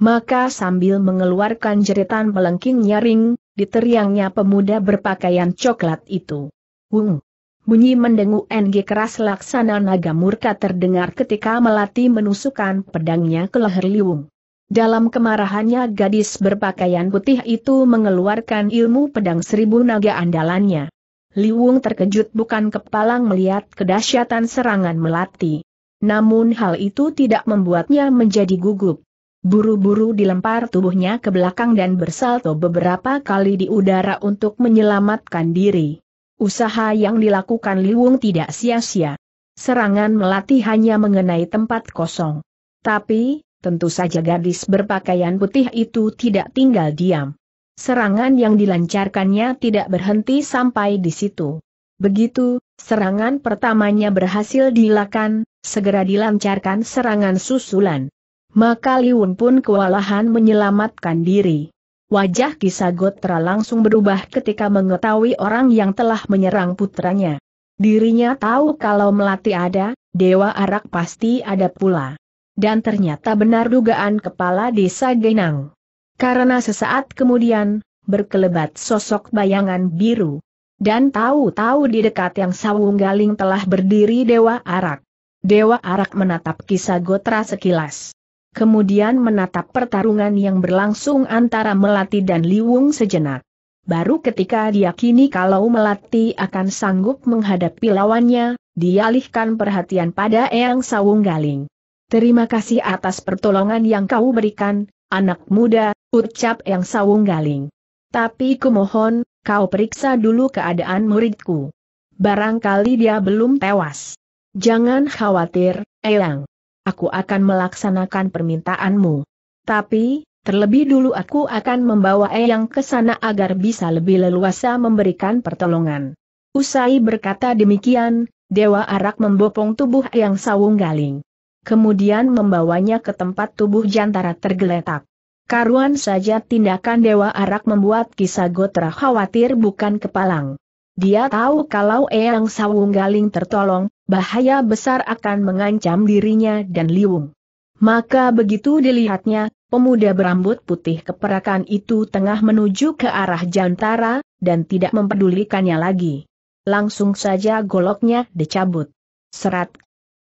Maka sambil mengeluarkan jeritan pelengking nyaring, diteriangnya pemuda berpakaian coklat itu. Wung! Bunyi mendengu NG keras laksana naga murka terdengar ketika Melati menusukkan pedangnya ke leher Liwung. Dalam kemarahannya gadis berpakaian putih itu mengeluarkan ilmu pedang seribu naga andalannya. Liwung terkejut bukan kepalang melihat kedahsyatan serangan Melati. Namun hal itu tidak membuatnya menjadi gugup. Buru-buru dilempar tubuhnya ke belakang dan bersalto beberapa kali di udara untuk menyelamatkan diri. Usaha yang dilakukan Liwung tidak sia-sia. Serangan melati hanya mengenai tempat kosong. Tapi, tentu saja gadis berpakaian putih itu tidak tinggal diam. Serangan yang dilancarkannya tidak berhenti sampai di situ. Begitu, serangan pertamanya berhasil dilakukan, segera dilancarkan serangan susulan. Maka Liun pun kewalahan menyelamatkan diri. Wajah Kisagotra langsung berubah ketika mengetahui orang yang telah menyerang putranya. Dirinya tahu kalau melati ada, Dewa Arak pasti ada pula. Dan ternyata benar dugaan kepala desa Genang. Karena sesaat kemudian, berkelebat sosok bayangan biru. Dan tahu-tahu di dekat yang sawung galing telah berdiri Dewa Arak. Dewa Arak menatap kisah Gotra sekilas kemudian menatap pertarungan yang berlangsung antara Melati dan Liwung sejenak. Baru ketika diyakini kalau Melati akan sanggup menghadapi lawannya, dialihkan perhatian pada Eyang Sawung Galing. Terima kasih atas pertolongan yang kau berikan, anak muda, ucap Eyang Sawung Galing. Tapi kumohon, kau periksa dulu keadaan muridku. Barangkali dia belum tewas. Jangan khawatir, Eyang aku akan melaksanakan permintaanmu. Tapi, terlebih dulu aku akan membawa Eyang ke sana agar bisa lebih leluasa memberikan pertolongan. Usai berkata demikian, Dewa Arak membopong tubuh Eyang Sawung Galing. Kemudian membawanya ke tempat tubuh jantara tergeletak. Karuan saja tindakan Dewa Arak membuat Kisago khawatir bukan kepalang. Dia tahu kalau Eyang Sawunggaling tertolong, bahaya besar akan mengancam dirinya dan Liung. Maka begitu dilihatnya, pemuda berambut putih keperakan itu tengah menuju ke arah Jantara, dan tidak mempedulikannya lagi. Langsung saja goloknya dicabut. Serat.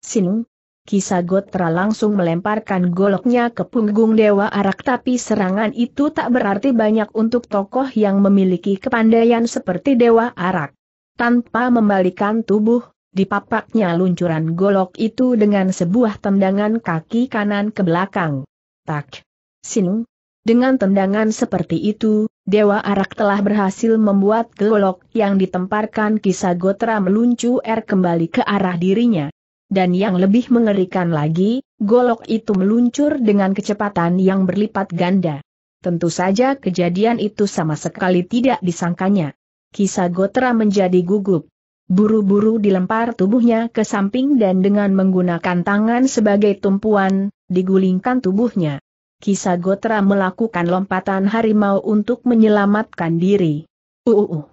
sinung. Kisagotra langsung melemparkan goloknya ke punggung Dewa Arak tapi serangan itu tak berarti banyak untuk tokoh yang memiliki kepandaian seperti Dewa Arak. Tanpa membalikan tubuh, dipapaknya luncuran golok itu dengan sebuah tendangan kaki kanan ke belakang. Tak. Sinung. Dengan tendangan seperti itu, Dewa Arak telah berhasil membuat golok yang ditemparkan Kisagotra meluncur kembali ke arah dirinya. Dan yang lebih mengerikan lagi, golok itu meluncur dengan kecepatan yang berlipat ganda. Tentu saja kejadian itu sama sekali tidak disangkanya. Kisah Gotra menjadi gugup. Buru-buru dilempar tubuhnya ke samping dan dengan menggunakan tangan sebagai tumpuan, digulingkan tubuhnya. Kisah Gotra melakukan lompatan harimau untuk menyelamatkan diri. uh. uh, uh.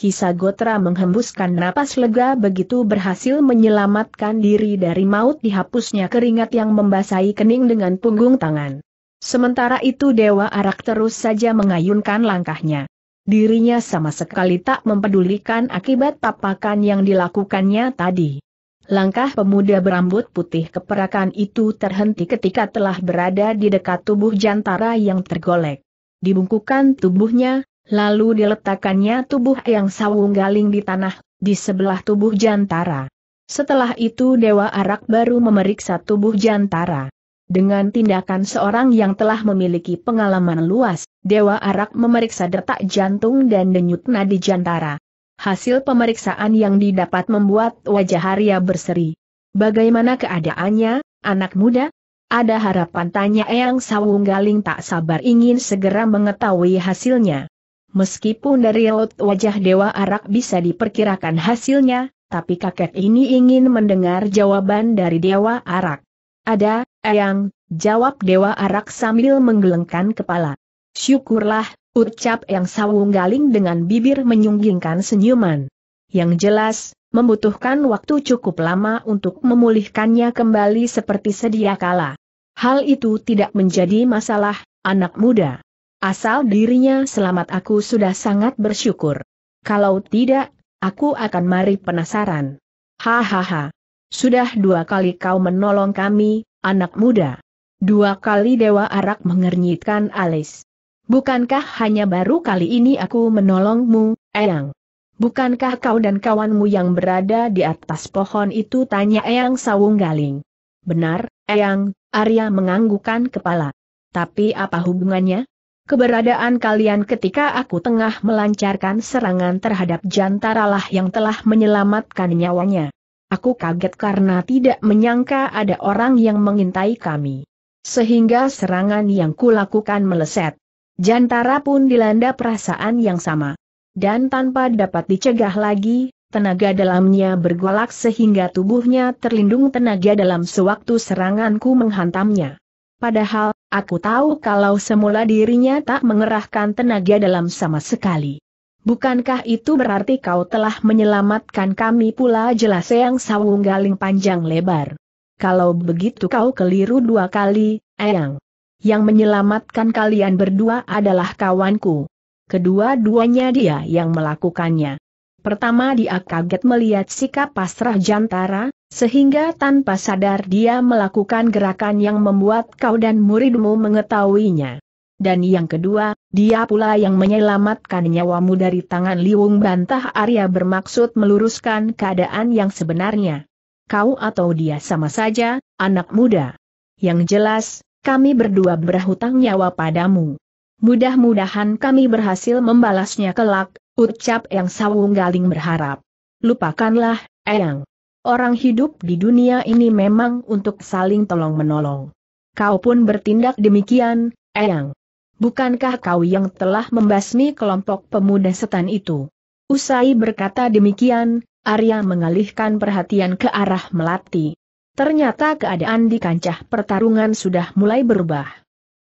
Kisagotra menghembuskan napas lega begitu berhasil menyelamatkan diri dari maut dihapusnya keringat yang membasahi kening dengan punggung tangan. Sementara itu Dewa Arak terus saja mengayunkan langkahnya. Dirinya sama sekali tak mempedulikan akibat tapakan yang dilakukannya tadi. Langkah pemuda berambut putih keperakan itu terhenti ketika telah berada di dekat tubuh jantara yang tergolek. Dibungkukan tubuhnya, Lalu diletakkannya tubuh yang sawung galing di tanah, di sebelah tubuh jantara. Setelah itu Dewa Arak baru memeriksa tubuh jantara. Dengan tindakan seorang yang telah memiliki pengalaman luas, Dewa Arak memeriksa detak jantung dan denyut nadi jantara. Hasil pemeriksaan yang didapat membuat wajah Arya berseri. Bagaimana keadaannya, anak muda? Ada harapan tanya Eyang Sawung Galing tak sabar ingin segera mengetahui hasilnya. Meskipun dari laut wajah Dewa Arak bisa diperkirakan hasilnya, tapi kakek ini ingin mendengar jawaban dari Dewa Arak. Ada, Eyang, jawab Dewa Arak sambil menggelengkan kepala. Syukurlah, ucap yang sawung galing dengan bibir menyunggingkan senyuman. Yang jelas, membutuhkan waktu cukup lama untuk memulihkannya kembali seperti sedia kala. Hal itu tidak menjadi masalah, anak muda. Asal dirinya selamat aku sudah sangat bersyukur. Kalau tidak, aku akan mari penasaran. Hahaha. Sudah dua kali kau menolong kami, anak muda. Dua kali Dewa Arak mengernyitkan alis. Bukankah hanya baru kali ini aku menolongmu, Eyang? Bukankah kau dan kawanmu yang berada di atas pohon itu tanya Eyang Sawung Galing? Benar, Eyang, Arya menganggukan kepala. Tapi apa hubungannya? keberadaan kalian ketika aku tengah melancarkan serangan terhadap jantaralah yang telah menyelamatkan nyawanya. Aku kaget karena tidak menyangka ada orang yang mengintai kami. Sehingga serangan yang kulakukan meleset. Jantara pun dilanda perasaan yang sama. Dan tanpa dapat dicegah lagi, tenaga dalamnya bergolak sehingga tubuhnya terlindung tenaga dalam sewaktu seranganku menghantamnya. Padahal, Aku tahu kalau semula dirinya tak mengerahkan tenaga dalam sama sekali. Bukankah itu berarti kau telah menyelamatkan kami pula jelas yang sawunggaling panjang lebar? Kalau begitu kau keliru dua kali, Eyang. Yang menyelamatkan kalian berdua adalah kawanku. Kedua-duanya dia yang melakukannya. Pertama dia kaget melihat sikap pasrah Jantara, sehingga tanpa sadar dia melakukan gerakan yang membuat kau dan muridmu mengetahuinya. Dan yang kedua, dia pula yang menyelamatkan nyawamu dari tangan Liung Bantah Arya bermaksud meluruskan keadaan yang sebenarnya. Kau atau dia sama saja, anak muda. Yang jelas, kami berdua berhutang nyawa padamu. Mudah-mudahan kami berhasil membalasnya kelak, ucap Yang Sawung Galing berharap. Lupakanlah, Eyang. Orang hidup di dunia ini memang untuk saling tolong-menolong. Kau pun bertindak demikian, Eyang. Bukankah kau yang telah membasmi kelompok pemuda setan itu? Usai berkata demikian, Arya mengalihkan perhatian ke arah Melati. Ternyata keadaan di kancah pertarungan sudah mulai berubah.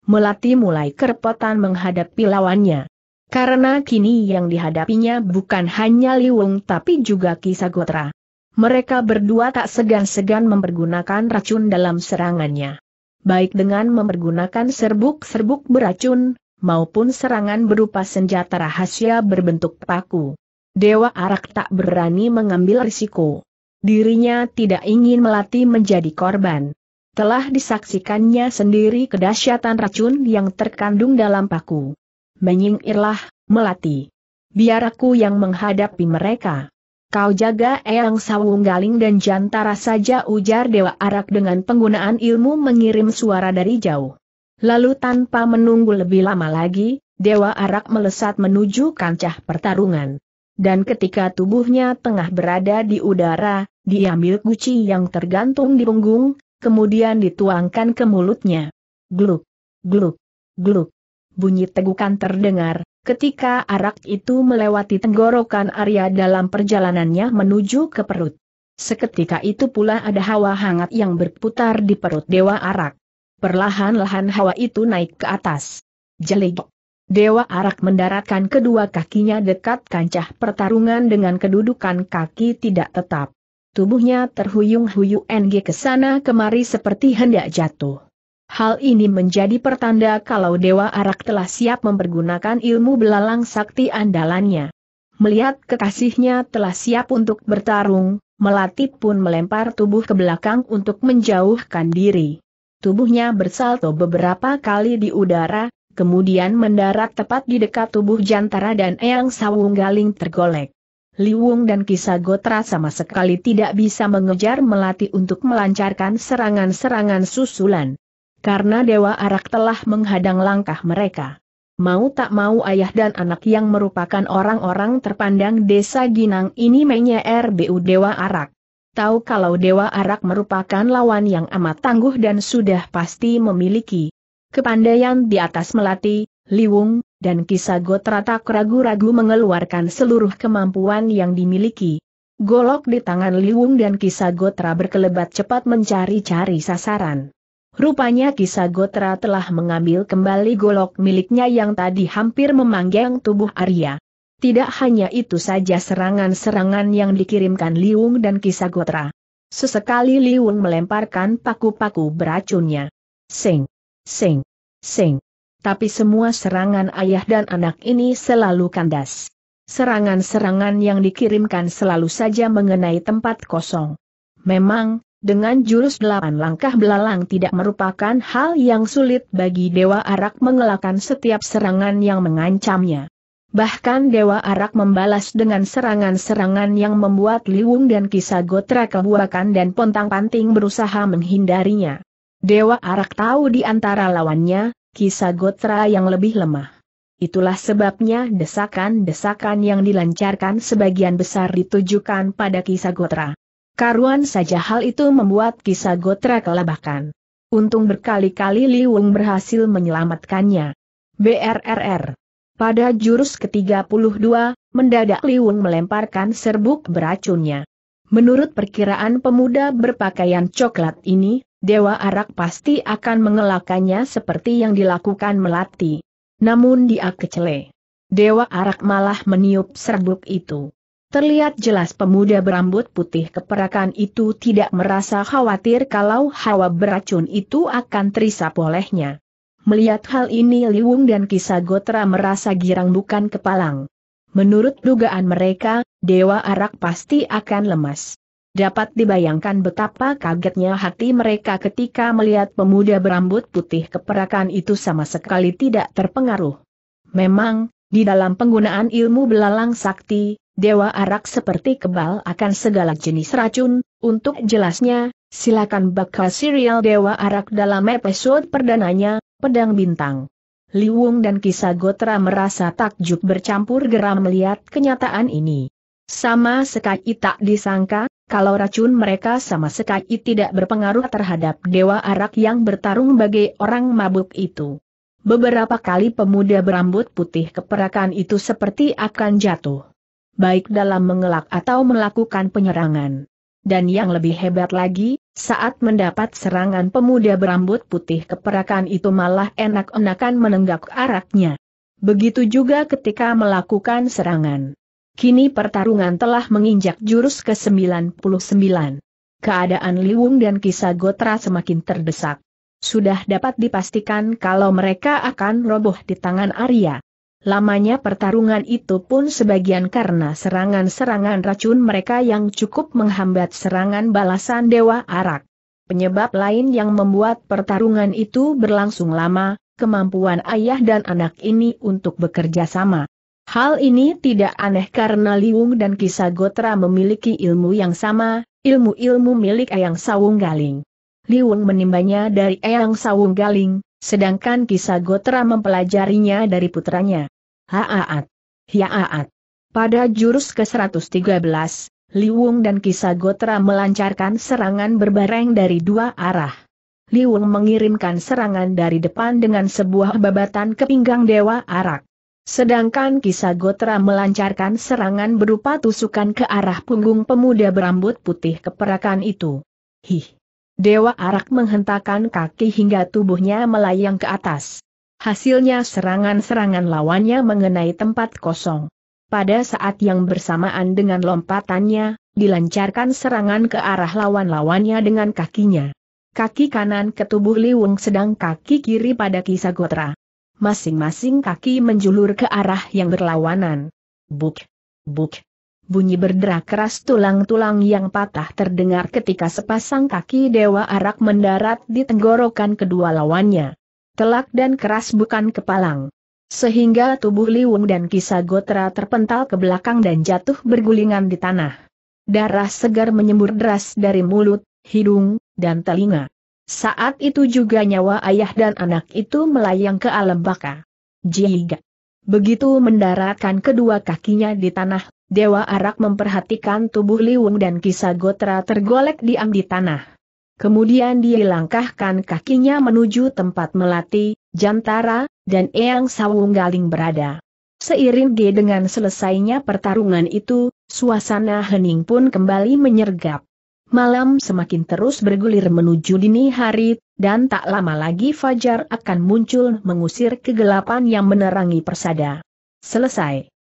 Melati mulai kerepotan menghadapi lawannya. Karena kini yang dihadapinya bukan hanya Liwung tapi juga Kisagotra. Mereka berdua tak segan-segan mempergunakan racun dalam serangannya. Baik dengan mempergunakan serbuk-serbuk beracun, maupun serangan berupa senjata rahasia berbentuk paku. Dewa Arak tak berani mengambil risiko. Dirinya tidak ingin melatih menjadi korban. Telah disaksikannya sendiri kedahsyatan racun yang terkandung dalam paku. Menyingirlah, melati. Biar aku yang menghadapi mereka. Kau jaga Eyang Sawung Galing dan Jantara saja ujar Dewa Arak dengan penggunaan ilmu mengirim suara dari jauh. Lalu tanpa menunggu lebih lama lagi, Dewa Arak melesat menuju kancah pertarungan. Dan ketika tubuhnya tengah berada di udara, diambil guci yang tergantung di punggung, kemudian dituangkan ke mulutnya. Gluk, gluk, gluk. Bunyi tegukan terdengar, ketika arak itu melewati tenggorokan Arya dalam perjalanannya menuju ke perut. Seketika itu pula ada hawa hangat yang berputar di perut Dewa Arak. Perlahan-lahan hawa itu naik ke atas. Jeligok. Dewa Arak mendaratkan kedua kakinya dekat kancah pertarungan dengan kedudukan kaki tidak tetap. Tubuhnya terhuyung-huyung NG ke sana kemari seperti hendak jatuh. Hal ini menjadi pertanda kalau Dewa Arak telah siap mempergunakan ilmu belalang sakti andalannya. Melihat kekasihnya telah siap untuk bertarung, Melati pun melempar tubuh ke belakang untuk menjauhkan diri. Tubuhnya bersalto beberapa kali di udara, kemudian mendarat tepat di dekat tubuh Jantara dan Eyang Sawung Galing tergolek. Liwung dan Kisagotra sama sekali tidak bisa mengejar Melati untuk melancarkan serangan-serangan susulan karena Dewa Arak telah menghadang langkah mereka. Mau tak mau ayah dan anak yang merupakan orang-orang terpandang desa Ginang ini mainnya BU Dewa Arak. Tahu kalau Dewa Arak merupakan lawan yang amat tangguh dan sudah pasti memiliki kepandaian di atas melati, liwung, dan Kisago teratak ragu-ragu mengeluarkan seluruh kemampuan yang dimiliki. Golok di tangan liwung dan Kisago berkelebat cepat mencari-cari sasaran. Rupanya Kisagotra telah mengambil kembali golok miliknya yang tadi hampir memanggang tubuh Arya. Tidak hanya itu saja serangan-serangan yang dikirimkan Liung dan Kisagotra. Sesekali Liung melemparkan paku-paku beracunnya. Sing, sing, sing. Tapi semua serangan ayah dan anak ini selalu kandas. Serangan-serangan yang dikirimkan selalu saja mengenai tempat kosong. Memang, dengan jurus delapan langkah belalang tidak merupakan hal yang sulit bagi Dewa Arak mengelakkan setiap serangan yang mengancamnya. Bahkan Dewa Arak membalas dengan serangan-serangan yang membuat Liwung dan Kisagotra kebuakan dan pontang-panting berusaha menghindarinya. Dewa Arak tahu di antara lawannya, Kisagotra yang lebih lemah. Itulah sebabnya desakan-desakan yang dilancarkan sebagian besar ditujukan pada Kisagotra. Karuan saja hal itu membuat kisah Gotra kelabakan. Untung berkali-kali Li Wung berhasil menyelamatkannya. BRRR. Pada jurus ke-32, mendadak Li Wung melemparkan serbuk beracunnya. Menurut perkiraan pemuda berpakaian coklat ini, Dewa Arak pasti akan mengelakannya seperti yang dilakukan Melati. Namun dia kecele. Dewa Arak malah meniup serbuk itu. Terlihat jelas pemuda berambut putih keperakan itu tidak merasa khawatir kalau hawa beracun itu akan terisap olehnya. Melihat hal ini Liwung dan Kisagotra merasa girang bukan kepalang. Menurut dugaan mereka, Dewa Arak pasti akan lemas. Dapat dibayangkan betapa kagetnya hati mereka ketika melihat pemuda berambut putih keperakan itu sama sekali tidak terpengaruh. Memang, di dalam penggunaan ilmu belalang sakti, Dewa Arak seperti kebal akan segala jenis racun, untuk jelasnya, silakan baca serial Dewa Arak dalam episode perdananya, Pedang Bintang. Liwung dan kisah Gotra merasa takjub bercampur geram melihat kenyataan ini. Sama sekali tak disangka, kalau racun mereka sama sekali tidak berpengaruh terhadap Dewa Arak yang bertarung bagi orang mabuk itu. Beberapa kali pemuda berambut putih keperakan itu seperti akan jatuh baik dalam mengelak atau melakukan penyerangan. Dan yang lebih hebat lagi, saat mendapat serangan pemuda berambut putih keperakan itu malah enak-enakan menenggak araknya. Begitu juga ketika melakukan serangan. Kini pertarungan telah menginjak jurus ke-99. Keadaan Liwung dan Kisagotra semakin terdesak. Sudah dapat dipastikan kalau mereka akan roboh di tangan Arya. Lamanya pertarungan itu pun sebagian karena serangan-serangan racun mereka yang cukup menghambat serangan balasan Dewa Arak. Penyebab lain yang membuat pertarungan itu berlangsung lama, kemampuan ayah dan anak ini untuk bekerja sama. Hal ini tidak aneh karena Liung dan Kisagotra memiliki ilmu yang sama, ilmu-ilmu milik Eyang Sawung Galing. Liung menimbanya dari Eyang Sawung Galing, sedangkan Kisagotra mempelajarinya dari putranya. Haaat. Hiaat. Pada jurus ke-113, Liwung dan Kisagotra melancarkan serangan berbareng dari dua arah. Liwung mengirimkan serangan dari depan dengan sebuah babatan ke pinggang Dewa Arak. Sedangkan Kisagotra melancarkan serangan berupa tusukan ke arah punggung pemuda berambut putih keperakan itu. Hih! Dewa Arak menghentakkan kaki hingga tubuhnya melayang ke atas. Hasilnya serangan-serangan lawannya mengenai tempat kosong. Pada saat yang bersamaan dengan lompatannya, dilancarkan serangan ke arah lawan-lawannya dengan kakinya. Kaki kanan ke tubuh Liwung sedang kaki kiri pada Kisagotra. Masing-masing kaki menjulur ke arah yang berlawanan. Buk, buk. Bunyi berderak keras tulang-tulang yang patah terdengar ketika sepasang kaki Dewa Arak mendarat di tenggorokan kedua lawannya telak dan keras bukan kepalang. Sehingga tubuh Liwung dan Kisagotra terpental ke belakang dan jatuh bergulingan di tanah. Darah segar menyembur deras dari mulut, hidung, dan telinga. Saat itu juga nyawa ayah dan anak itu melayang ke alam baka. Jiga. Begitu mendaratkan kedua kakinya di tanah, Dewa Arak memperhatikan tubuh Liwung dan Kisagotra tergolek diam di tanah. Kemudian dilangkahkan kakinya menuju tempat Melati, Jantara, dan Eyang Sawunggaling berada. Seiring G dengan selesainya pertarungan itu, suasana hening pun kembali menyergap. Malam semakin terus bergulir menuju dini hari, dan tak lama lagi Fajar akan muncul mengusir kegelapan yang menerangi persada. Selesai.